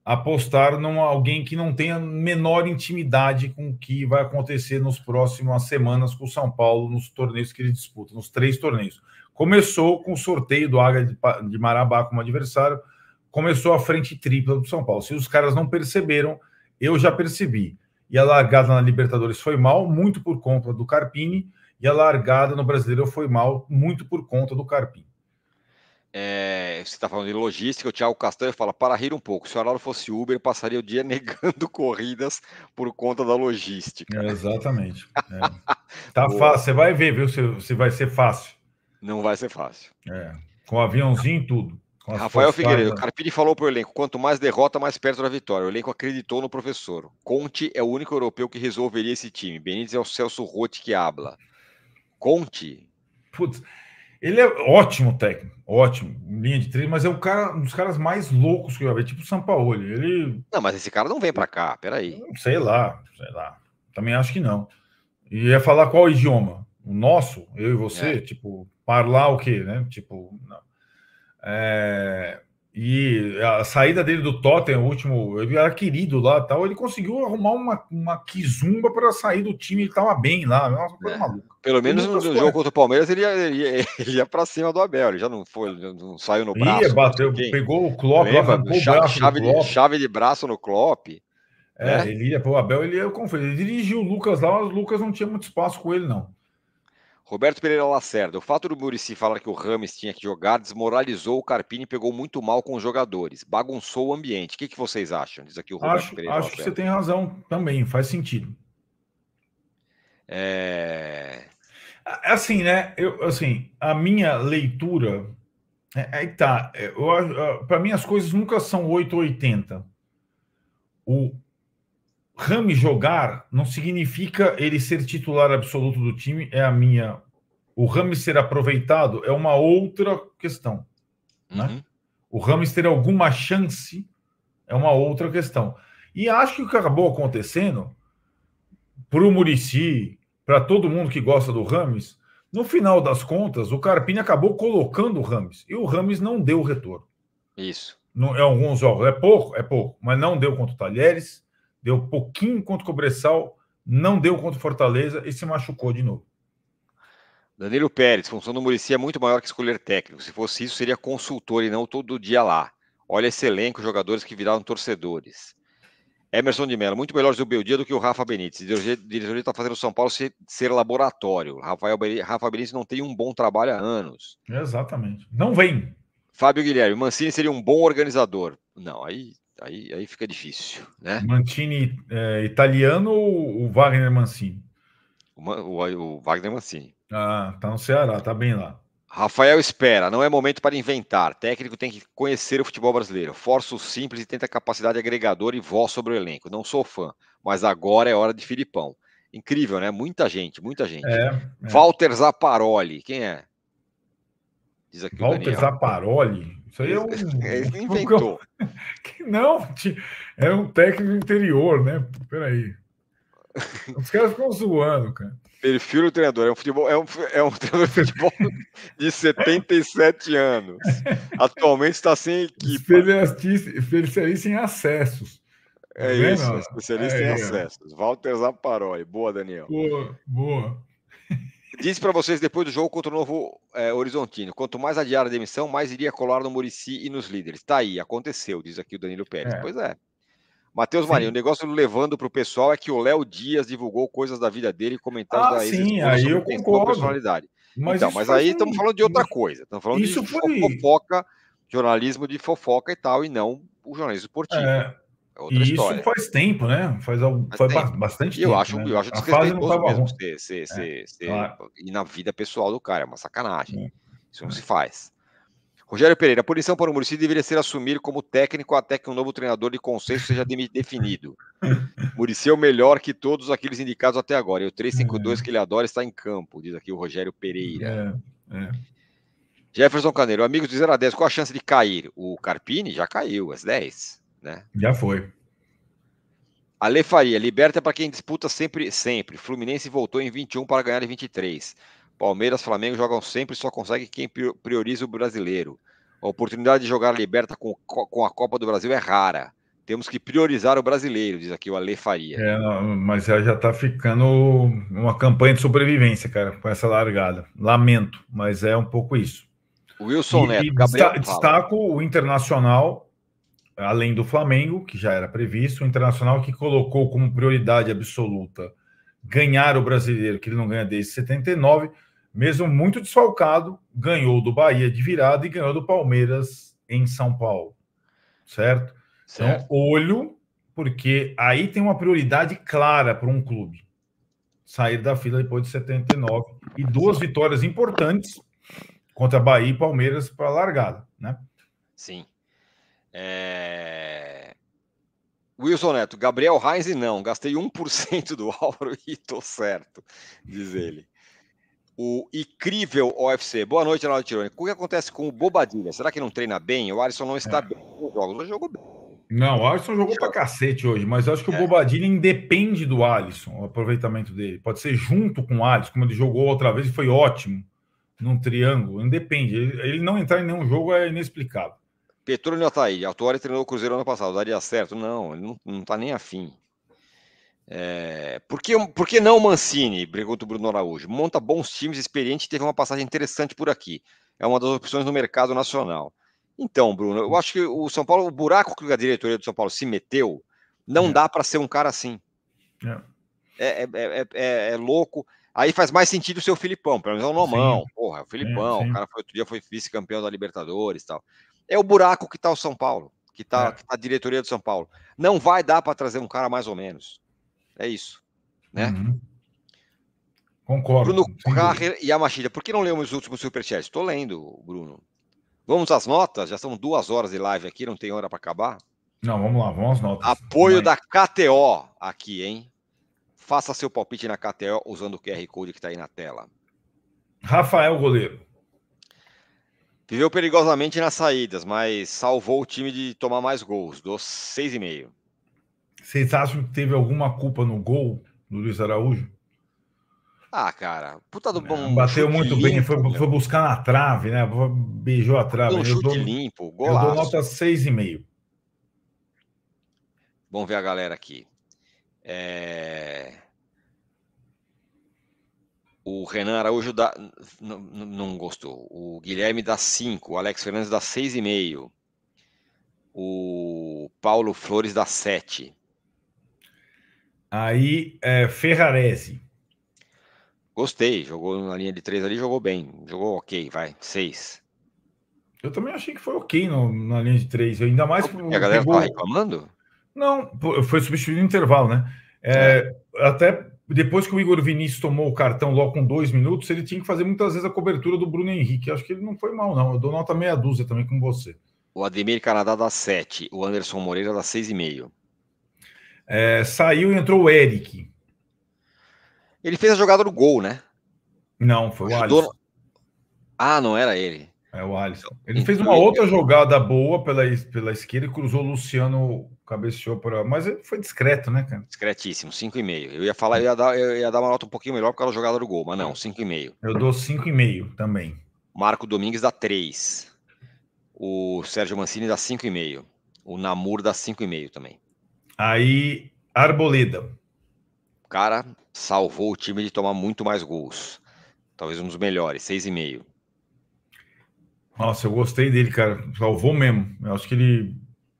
apostar em alguém que não tenha menor intimidade com o que vai acontecer nos próximas semanas com o São Paulo nos torneios que ele disputa, nos três torneios. Começou com o sorteio do Águia de Marabá como adversário, começou a frente tripla do São Paulo. Se os caras não perceberam, eu já percebi. E a largada na Libertadores foi mal, muito por conta do Carpini, e a largada no Brasileiro foi mal, muito por conta do Carpim. É, você está falando de logística, o Thiago Castanho fala, para rir um pouco, se o Arnaldo fosse Uber, passaria o dia negando corridas por conta da logística. É, exatamente. É. tá Boa. fácil, você vai ver, viu, se, se vai ser fácil. Não vai ser fácil. É, com aviãozinho e tudo. Rafael Figueiredo, o Carpini falou para o elenco: quanto mais derrota, mais perto da vitória. O elenco acreditou no professor. Conte é o único europeu que resolveria esse time. Benítez é o Celso Rotti que habla. Conte. Putz, ele é ótimo técnico, ótimo, linha de três, mas é um, cara, um dos caras mais loucos que eu já vi, tipo o Sampaoli. Ele... Não, mas esse cara não vem para cá, peraí. Sei lá, sei lá. Também acho que não. E ia falar qual idioma? O nosso, eu e você, é. tipo, falar o quê, né? Tipo, não. É... E a saída dele do Tottenham, o último, ele era querido lá tal, ele conseguiu arrumar uma, uma quizumba para sair do time, ele estava bem lá, é coisa é. maluca. Pelo menos no jogo contra o Palmeiras ele ia, ele ia, ia para cima do Abel, ele já não foi, não saiu no braço. Ia, bateu, pegou o Klopp, Lembra, lá, chave, chave, Klopp. De, chave de braço no Klopp. É, né? ele ia, para o Abel, ele ia, como Ele dirigiu o Lucas lá, mas o Lucas não tinha muito espaço com ele, não. Roberto Pereira Lacerda, o fato do Murici falar que o Rames tinha que jogar desmoralizou o Carpini, pegou muito mal com os jogadores, bagunçou o ambiente. O que, que vocês acham? Diz aqui o Roberto acho, Pereira. Acho Lacerda. que você tem razão também, faz sentido. É, é, é... Assim, né? Eu, assim, a minha leitura. É, aí tá. é, tá. Para mim, as coisas nunca são ou 80. O, Rame jogar não significa ele ser titular absoluto do time, é a minha o hamster aproveitado é uma outra questão. Né? Uhum. Né? O hamster alguma chance é uma outra questão. E acho que o que acabou acontecendo para o Murici, para todo mundo que gosta do Rames, no final das contas, o Carpini acabou colocando o Rames e o Rames não deu retorno. Isso. No, em é alguns jogos é pouco, é pouco, mas não deu contra o Talheres, deu pouquinho contra o Cobressal, não deu contra o Fortaleza e se machucou de novo. Danilo Pérez, função do Murici é muito maior que escolher técnico. Se fosse isso, seria consultor e não todo dia lá. Olha esse elenco, jogadores que viraram torcedores. Emerson de Mello, muito melhor o Beldia do que o Rafa Benítez. O diretor está fazendo o São Paulo ser, ser laboratório. Rafael Rafa Benítez não tem um bom trabalho há anos. Exatamente. Não vem. Fábio Guilherme, Mancini seria um bom organizador. Não, aí, aí, aí fica difícil, né? Mancini é, italiano ou o Wagner Mancini? O, o, o Wagner Mancini. Ah, tá no Ceará, tá bem lá. Rafael espera, não é momento para inventar. Técnico tem que conhecer o futebol brasileiro. Força o simples e tenta capacidade agregadora e voz sobre o elenco. Não sou fã, mas agora é hora de Filipão. Incrível, né? Muita gente, muita gente. É, é. Walter Zaparoli, quem é? Diz aqui Walter Zaparoli? Isso aí é um. Ele inventou. Não, era é um técnico interior, né? Peraí. Os caras ficam zoando, cara. Perfil do treinador. É um, futebol, é um, é um treinador de futebol de 77 anos. Atualmente está sem equipe. Especialista em acessos. É tá isso, especialista é, em acessos. Walter Zaparoli. Boa, Daniel. Boa, boa. Disse para vocês depois do jogo contra o Novo é, Horizontino: quanto mais adiar a demissão, mais iria colar no Murici e nos líderes. Tá aí, aconteceu, diz aqui o Danilo Pérez. É. Pois é. Matheus Marinho, o negócio levando para o pessoal é que o Léo Dias divulgou coisas da vida dele, comentários ah, da sim, aí eu concordo. personalidade. Mas, então, mas aí estamos falando de outra coisa. Estamos falando isso de foi... fofoca, jornalismo de fofoca e tal, e não o jornalismo esportivo. É... é outra e história. isso faz tempo, né? Faz, faz, faz tempo. bastante eu tempo. Acho, né? Eu acho desrespeitoso mesmo você, você, é, você, claro. e na vida pessoal do cara, é uma sacanagem. É. Isso não se faz. Rogério Pereira, a punição para o Murici deveria ser assumir como técnico até que um novo treinador de consenso seja definido. Murici é o melhor que todos aqueles indicados até agora. E o 352 é. que ele adora está em campo, diz aqui o Rogério Pereira. É. É. Jefferson Caneiro, amigos de 0 a 10, qual a chance de cair? O Carpini já caiu, as 10, né? Já foi. Ale Faria, liberta para quem disputa sempre, sempre. Fluminense voltou em 21 para ganhar em 23. Palmeiras, Flamengo jogam sempre, e só consegue quem prioriza o brasileiro. A oportunidade de jogar a liberta com, com a Copa do Brasil é rara. Temos que priorizar o brasileiro, diz aqui o Ale Faria. É, mas já está ficando uma campanha de sobrevivência, cara, com essa largada. Lamento, mas é um pouco isso. Wilson e, Neto, e desta destaco o Internacional, além do Flamengo, que já era previsto, o Internacional que colocou como prioridade absoluta ganhar o brasileiro, que ele não ganha desde 79, mesmo muito desfalcado, ganhou do Bahia de virada e ganhou do Palmeiras em São Paulo. Certo? Então, certo. Então, olho, porque aí tem uma prioridade clara para um clube sair da fila depois de 79 e duas vitórias importantes contra Bahia e Palmeiras para a largada, né? Sim. É... Wilson Neto, Gabriel Reis e não, gastei 1% do Auro e tô certo, diz ele. O incrível OFC. Boa noite, Arnaldo Tironi. O que acontece com o Bobadilha? Será que não treina bem? O Alisson não está é. bem nos jogos. jogou bem. Não, o Alisson jogou pra cacete hoje, mas acho que o é. Bobadilha independe do Alisson, o aproveitamento dele. Pode ser junto com o Alisson, como ele jogou outra vez e foi ótimo, num triângulo. Independe. Ele, ele não entrar em nenhum jogo é inexplicável. Petrônio Ataíde, Altuari treinou o Cruzeiro ano passado, daria certo? Não, ele não, está nem afim. É, por, que, por que não Mancini? Pergunta o Bruno Araújo. Monta bons times, experiente teve uma passagem interessante por aqui. É uma das opções no mercado nacional. Então, Bruno, eu acho que o São Paulo, o buraco que a diretoria do São Paulo se meteu, não é. dá para ser um cara assim. É. É, é, é. é. louco. Aí faz mais sentido ser o Filipão, pelo menos é um nomão. Sim. Porra, o Filipão, o cara foi, outro dia foi vice-campeão da Libertadores e tal. É o buraco que está o São Paulo, que está é. tá a diretoria do São Paulo. Não vai dar para trazer um cara mais ou menos. É isso, né? Uhum. Concordo. Bruno Carrer e a Machida. por que não lemos os últimos superchats? Estou lendo, Bruno. Vamos às notas? Já são duas horas de live aqui, não tem hora para acabar. Não, vamos lá, vamos às notas. Apoio da KTO aqui, hein? Faça seu palpite na KTO usando o QR Code que está aí na tela. Rafael Goleiro. Viveu perigosamente nas saídas, mas salvou o time de tomar mais gols, dos 6,5. Vocês acham que teve alguma culpa no gol do Luiz Araújo? Ah, cara, puta do bom. bateu muito limpo, bem, foi, foi, buscar na trave, né? Beijou a trave. Um chute dou, limpo, golaço. Eu dou nota 6,5. Vamos ver a galera aqui. É... O Renan Araújo dá, não, não gostou. O Guilherme dá 5. O Alex Fernandes dá 6,5. O Paulo Flores dá 7. Aí, é, Ferrarese. Gostei. Jogou na linha de 3 ali, jogou bem. Jogou ok, vai. 6. Eu também achei que foi ok no, na linha de 3. Ainda mais... E a galera pegou... tá reclamando? Não, foi substituído no intervalo, né? É, é. Até depois que o Igor Vinícius tomou o cartão logo com dois minutos, ele tinha que fazer muitas vezes a cobertura do Bruno Henrique. Acho que ele não foi mal, não. Eu dou nota meia dúzia também com você. O Ademir Canadá dá sete. o Anderson Moreira dá seis e É, saiu e entrou o Eric. Ele fez a jogada do gol, né? Não, foi Ajudou... o Alisson. Ah, não era ele. É o Alisson. Ele então, fez uma outra jogada boa pela, pela esquerda e cruzou o Luciano cabeceou para. Mas foi discreto, né, cara? Discretíssimo, 5,5. Eu ia falar, eu ia, dar, eu ia dar uma nota um pouquinho melhor por causa da jogada do gol, mas não, 5,5. Eu dou 5,5 também. Marco Domingues dá 3. O Sérgio Mancini dá 5,5. O Namur dá 5,5 também. Aí, Arboleda. O cara salvou o time de tomar muito mais gols. Talvez um dos melhores, 6,5. Nossa, eu gostei dele, cara. Salvou mesmo. Eu acho que ele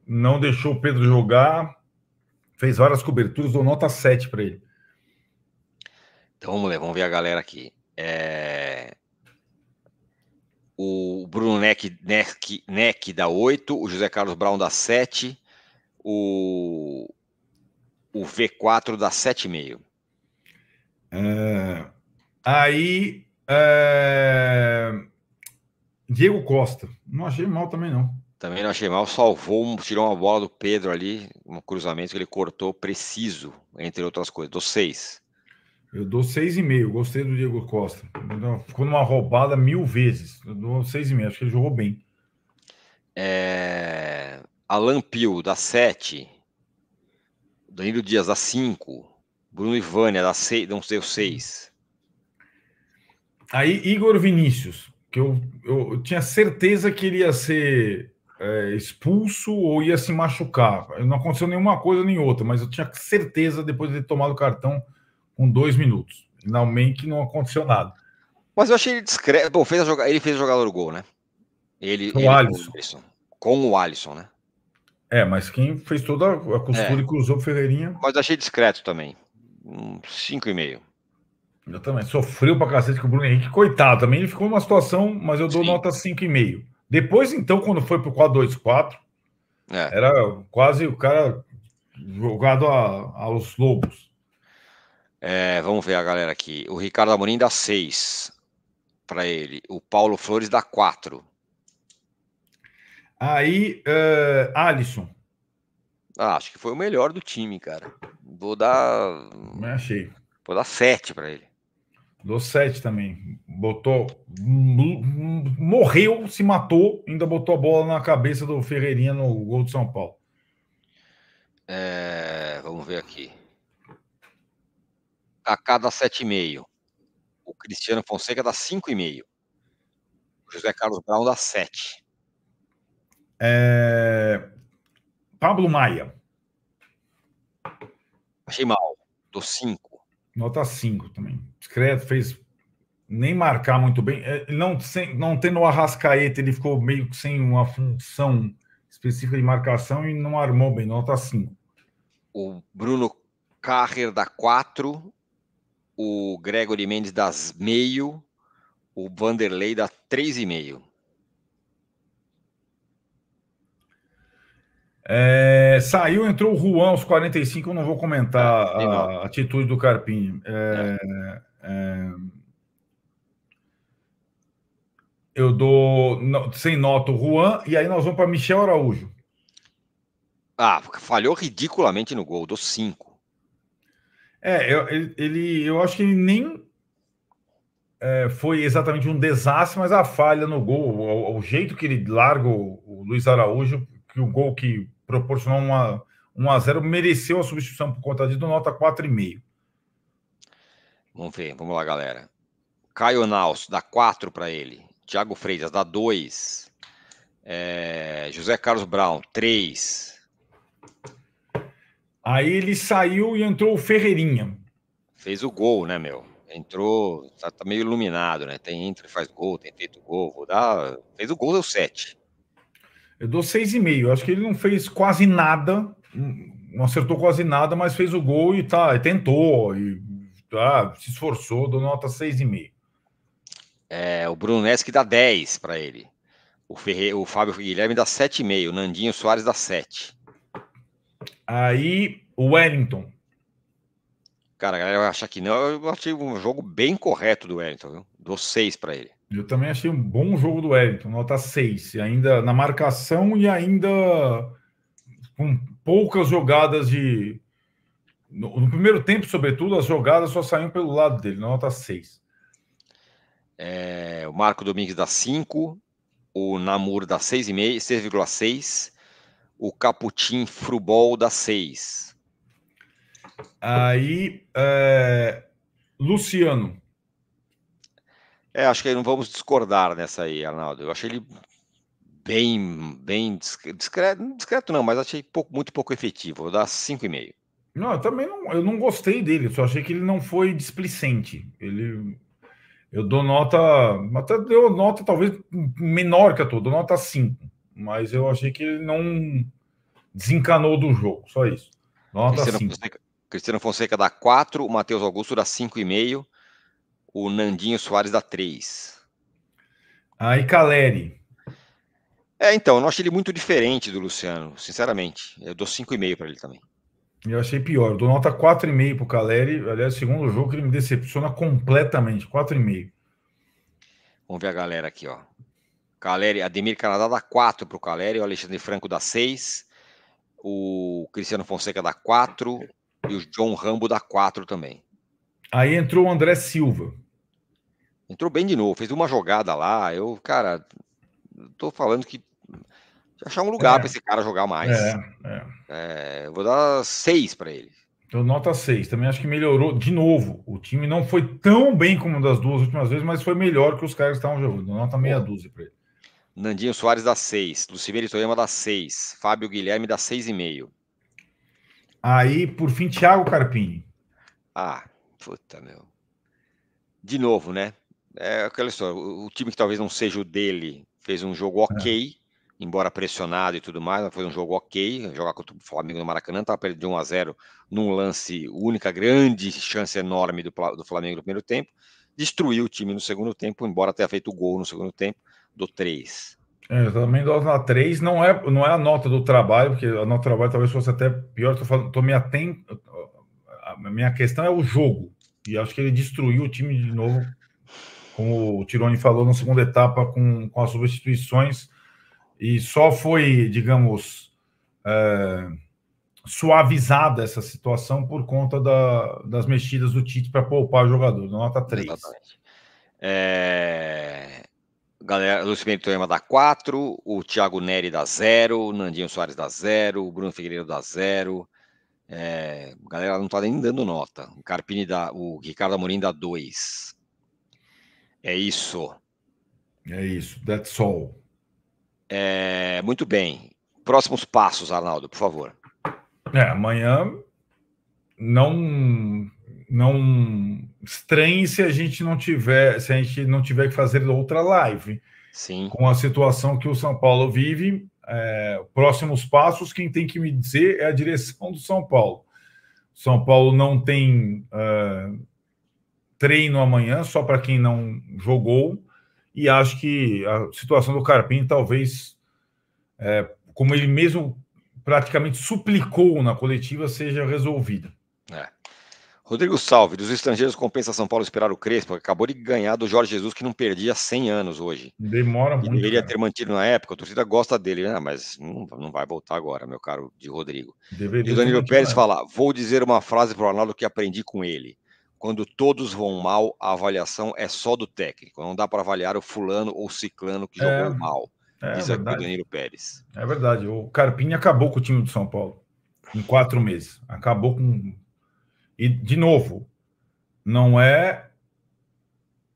não deixou o Pedro jogar, fez várias coberturas, dou nota 7 para ele. Então vamos ver, vamos ver a galera aqui. É... O Bruno Neck, Neck, Neck dá 8, o José Carlos Brown dá 7, o, o V4 dá 7,5. É... Aí. É... Diego Costa. Não achei mal também, não. Também não achei mal, salvou, tirou uma bola do Pedro ali, um cruzamento que ele cortou preciso, entre outras coisas. Dou seis. Eu dou seis e meio, gostei do Diego Costa. Ficou numa roubada mil vezes. Eu dou seis e meio, acho que ele jogou bem. É... Alan Pio, da sete Danilo Dias, da cinco Bruno Ivânia, da seis Não sei, o seis Aí, Igor Vinícius, que eu, eu, eu tinha certeza que ele ia ser é, expulso ou ia se machucar. Não aconteceu nenhuma coisa nem outra, mas eu tinha certeza depois de ter tomado o cartão com dois minutos. Finalmente não aconteceu nada. Mas eu achei ele discreto. Bom, fez joga... ele fez o jogador gol, né? Ele, com ele... o Alisson. Com o Alisson, né? É, mas quem fez toda a costura é. e cruzou o Ferreirinha. Mas achei discreto também. Um 5,5. Eu também. Sofreu pra cacete com o Bruno Henrique. Coitado também. Ele ficou numa situação, mas eu dou Sim. nota 5,5. Depois, então, quando foi para o 4-2-4, é. era quase o cara jogado a, aos lobos. É, vamos ver a galera aqui. O Ricardo Amorim dá 6 para ele. O Paulo Flores dá 4. Aí, uh, Alisson. Ah, acho que foi o melhor do time, cara. Vou dar. achei. Vou dar 7 para ele. Dou 7 também. Botou. Morreu, se matou, ainda botou a bola na cabeça do Ferreirinha no gol do São Paulo. É, vamos ver aqui. Kaká dá 7,5. O Cristiano Fonseca dá 5,5. O José Carlos Brown dá 7. É... Pablo Maia. Achei mal. Dou 5. Nota 5 também. Discreto, fez nem marcar muito bem. É, não, sem, não tendo o Arrascaeta, ele ficou meio que sem uma função específica de marcação e não armou bem. Nota 5. O Bruno Carrer dá 4. O Gregory Mendes dá meio. O Vanderlei dá 3,5. É, saiu, entrou o Juan aos 45. Eu não vou comentar ah, a, atitude do Carpinho é, é, é. eu dou sem nota o Juan e aí nós vamos para Michel Araújo. Ah, falhou ridiculamente no gol, dou 5. É, eu, ele, eu acho que ele nem é, foi exatamente um desastre, mas a falha no gol, o, o jeito que ele larga o, o Luiz Araújo que o gol que proporcionou uma, 1 a 0 mereceu a substituição por conta disso, nota 4,5. Vamos ver, vamos lá, galera. Caio Naus dá 4 para ele. Thiago Freitas dá 2. É... José Carlos Brown, 3. Aí ele saiu e entrou o Ferreirinha. Fez o gol, né, meu? Entrou, tá, tá meio iluminado, né? Tem entra, faz gol, tem feito gol. Vou dar. Fez o gol, deu 7. Eu dou 6,5. Acho que ele não fez quase nada, não acertou quase nada, mas fez o gol e tá, e tentou, e tá, se esforçou, dou nota 6,5. É, o Bruno Nesk dá 10 para ele. O, Ferre... o Fábio Guilherme dá 7,5. O Nandinho Soares dá 7. Aí, o Wellington. Cara, a galera vai achar que não. Eu achei um jogo bem correto do Wellington, viu? Dou 6 para ele. Eu também achei um bom jogo do Wellington, nota 6. ainda na marcação e ainda com poucas jogadas de. No, no primeiro tempo, sobretudo, as jogadas só saíam pelo lado dele, nota 6. É, o Marco Domingues dá 5, o Namur dá 6,6, o Caputim Frubol dá 6. Aí, é, Luciano, é, acho que não vamos discordar nessa aí, Arnaldo. Eu achei ele bem, bem discreto, discreto não, mas achei pouco, muito pouco efetivo. Vou dar 5,5. Não, eu também não, eu não gostei dele, só achei que ele não foi displicente. Ele eu dou nota, até deu nota talvez menor que a tua, dou nota 5, mas eu achei que ele não desencanou do jogo, só isso. Nota Cristiano 5. Fonseca, Cristiano Fonseca dá 4, o Matheus Augusto dá 5,5. O Nandinho Soares dá 3. Aí, Caleri. É, então, eu não achei ele muito diferente do Luciano, sinceramente. Eu dou 5,5 para ele também. Eu achei pior. Eu dou nota 4,5 para o Caleri. Aliás, segundo jogo que ele me decepciona completamente. 4,5. Vamos ver a galera aqui, ó. Caleri, Ademir Canadá dá 4 para o Caleri, o Alexandre Franco dá 6, o Cristiano Fonseca dá 4 e o John Rambo dá 4 também. Aí entrou o André Silva. Entrou bem de novo, fez uma jogada lá. Eu, cara, tô falando que achar um lugar é. para esse cara jogar mais. É, é. é vou dar seis para ele. Eu nota seis. Também acho que melhorou de novo. O time não foi tão bem como das duas últimas vezes, mas foi melhor que os caras que estavam jogando. Nota meia dúzia para ele. Nandinho Soares dá seis. Lucimiro Toyama dá seis. Fábio Guilherme dá seis e meio. Aí, por fim, Thiago Carpini. Ah, puta, meu. De novo, né? é aquela história, o, time que talvez não seja o dele fez um jogo é. ok, é. embora pressionado e tudo mais, mas foi um jogo ok, jogar contra o Flamengo no Maracanã, estava perdendo de 1 a 0 num lance, única grande chance enorme do, do Flamengo no primeiro tempo, destruiu o time no segundo tempo, embora tenha feito gol no segundo tempo, do 3. É, eu também dou na 3, não é, não é a nota do trabalho, porque a nota do trabalho talvez fosse até pior, tô falando, tô me atento, a minha questão é o jogo, e acho que ele destruiu o time de novo como o Tironi falou, na segunda etapa com, com as substituições, e só foi, digamos, é, suavizada essa situação por conta da, das mexidas do Tite para poupar o jogador, nota 3. Exatamente. É... Galera, Lúcio Benitoema dá 4, o Thiago Neri dá 0, o Nandinho Soares dá 0, o Bruno Figueiredo dá 0. É, galera não tá nem dando nota. O Carpini dá, o Ricardo Amorim dá 2. É isso. É isso. That's all. É, muito bem. Próximos passos, Arnaldo, por favor. É, amanhã não não estranhe se a gente não tiver, se a gente não tiver que fazer outra live. Sim. Com a situação que o São Paulo vive, é, próximos passos, quem tem que me dizer é a direção do São Paulo. São Paulo não tem uh, treino amanhã, só para quem não jogou, e acho que a situação do Carpini talvez, é, como ele mesmo praticamente suplicou na coletiva, seja resolvida. É. Rodrigo Salve, dos estrangeiros compensa São Paulo esperar o Crespo, acabou de ganhar do Jorge Jesus, que não perdia 100 anos hoje. Demora muito. Deveria ter mantido na época, a torcida gosta dele, né? mas não, vai voltar agora, meu caro de Rodrigo. Deveria e o Danilo Pérez fala: vou dizer uma frase para o Arnaldo que aprendi com ele quando todos vão mal, a avaliação é só do técnico. Não dá para avaliar o fulano ou ciclano que é, jogou mal. É diz verdade. aqui o Danilo Pérez. É verdade. O Carpini acabou com o time do São Paulo em quatro meses. Acabou com. E, de novo, não é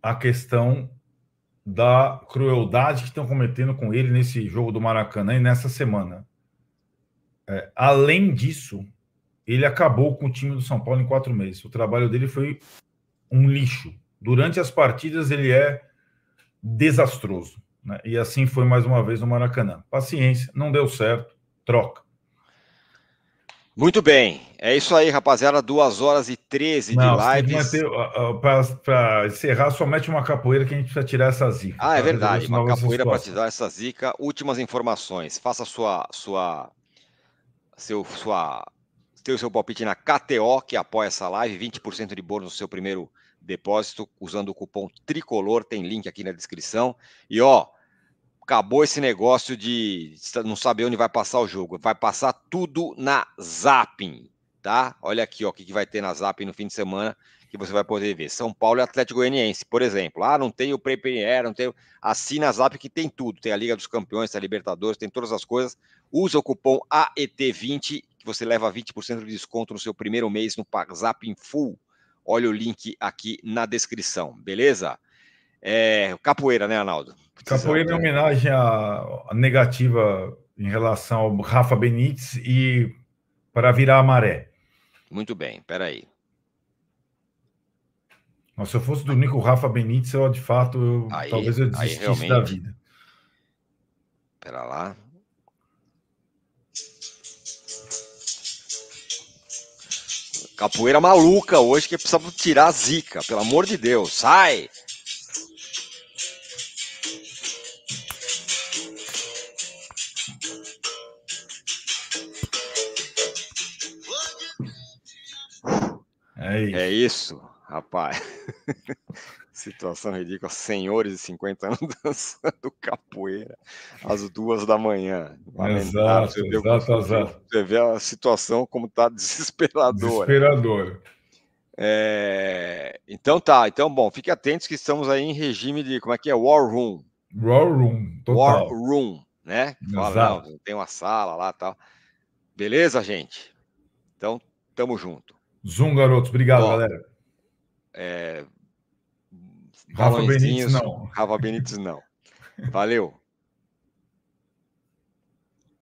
a questão da crueldade que estão cometendo com ele nesse jogo do Maracanã e nessa semana. É, além disso, ele acabou com o time do São Paulo em quatro meses. O trabalho dele foi um lixo. Durante as partidas, ele é desastroso. Né? E assim foi mais uma vez no Maracanã. Paciência, não deu certo, troca. Muito bem, é isso aí, rapaziada. Duas horas e 13 de live. Para encerrar, só mete uma capoeira que a gente precisa tirar essa zica. Ah, é verdade, uma capoeira para tirar essa zica. Últimas informações, faça sua, sua, seu, sua Dê o seu palpite na KTO, que apoia essa live, 20% de bônus no seu primeiro depósito, usando o cupom TRICOLOR, tem link aqui na descrição. E ó, acabou esse negócio de não saber onde vai passar o jogo, vai passar tudo na Zapping, tá? Olha aqui, ó, o que vai ter na Zapping no fim de semana, que você vai poder ver. São Paulo e Atlético Goianiense, por exemplo. Ah, não tem o Premier, não tem. Assina a Zap que tem tudo. Tem a Liga dos Campeões, tem a Libertadores, tem todas as coisas. Usa o cupom AET20 você leva 20% de desconto no seu primeiro mês no Zap em full. Olha o link aqui na descrição, beleza? É, capoeira, né, Arnaldo? Precisa... Capoeira é homenagem à negativa em relação ao Rafa Benítez e para virar a maré. Muito bem, peraí. se eu fosse dormir com o Rafa Benítez, eu de fato, eu, aí, talvez eu desistisse aí, da vida. Pera lá, Capoeira maluca hoje que precisa tirar a zica, pelo amor de Deus, sai! É isso, é isso rapaz. Situação ridícula. Senhores de 50 anos dançando capoeira às duas da manhã. Lamentável. Exato, você exato, vê, exato. Você vê a situação como está desesperadora. Desesperadora. É... Então tá, então bom, fique atentos que estamos aí em regime de, como é que é? War Room. War Room, total. War Room, né? Fala, não, tem uma sala lá tal. Beleza, gente? Então, tamo junto. Zoom, garotos. Obrigado, bom, galera. É, Rafa Benítez, não. Rafa Benítez, não. Valeu.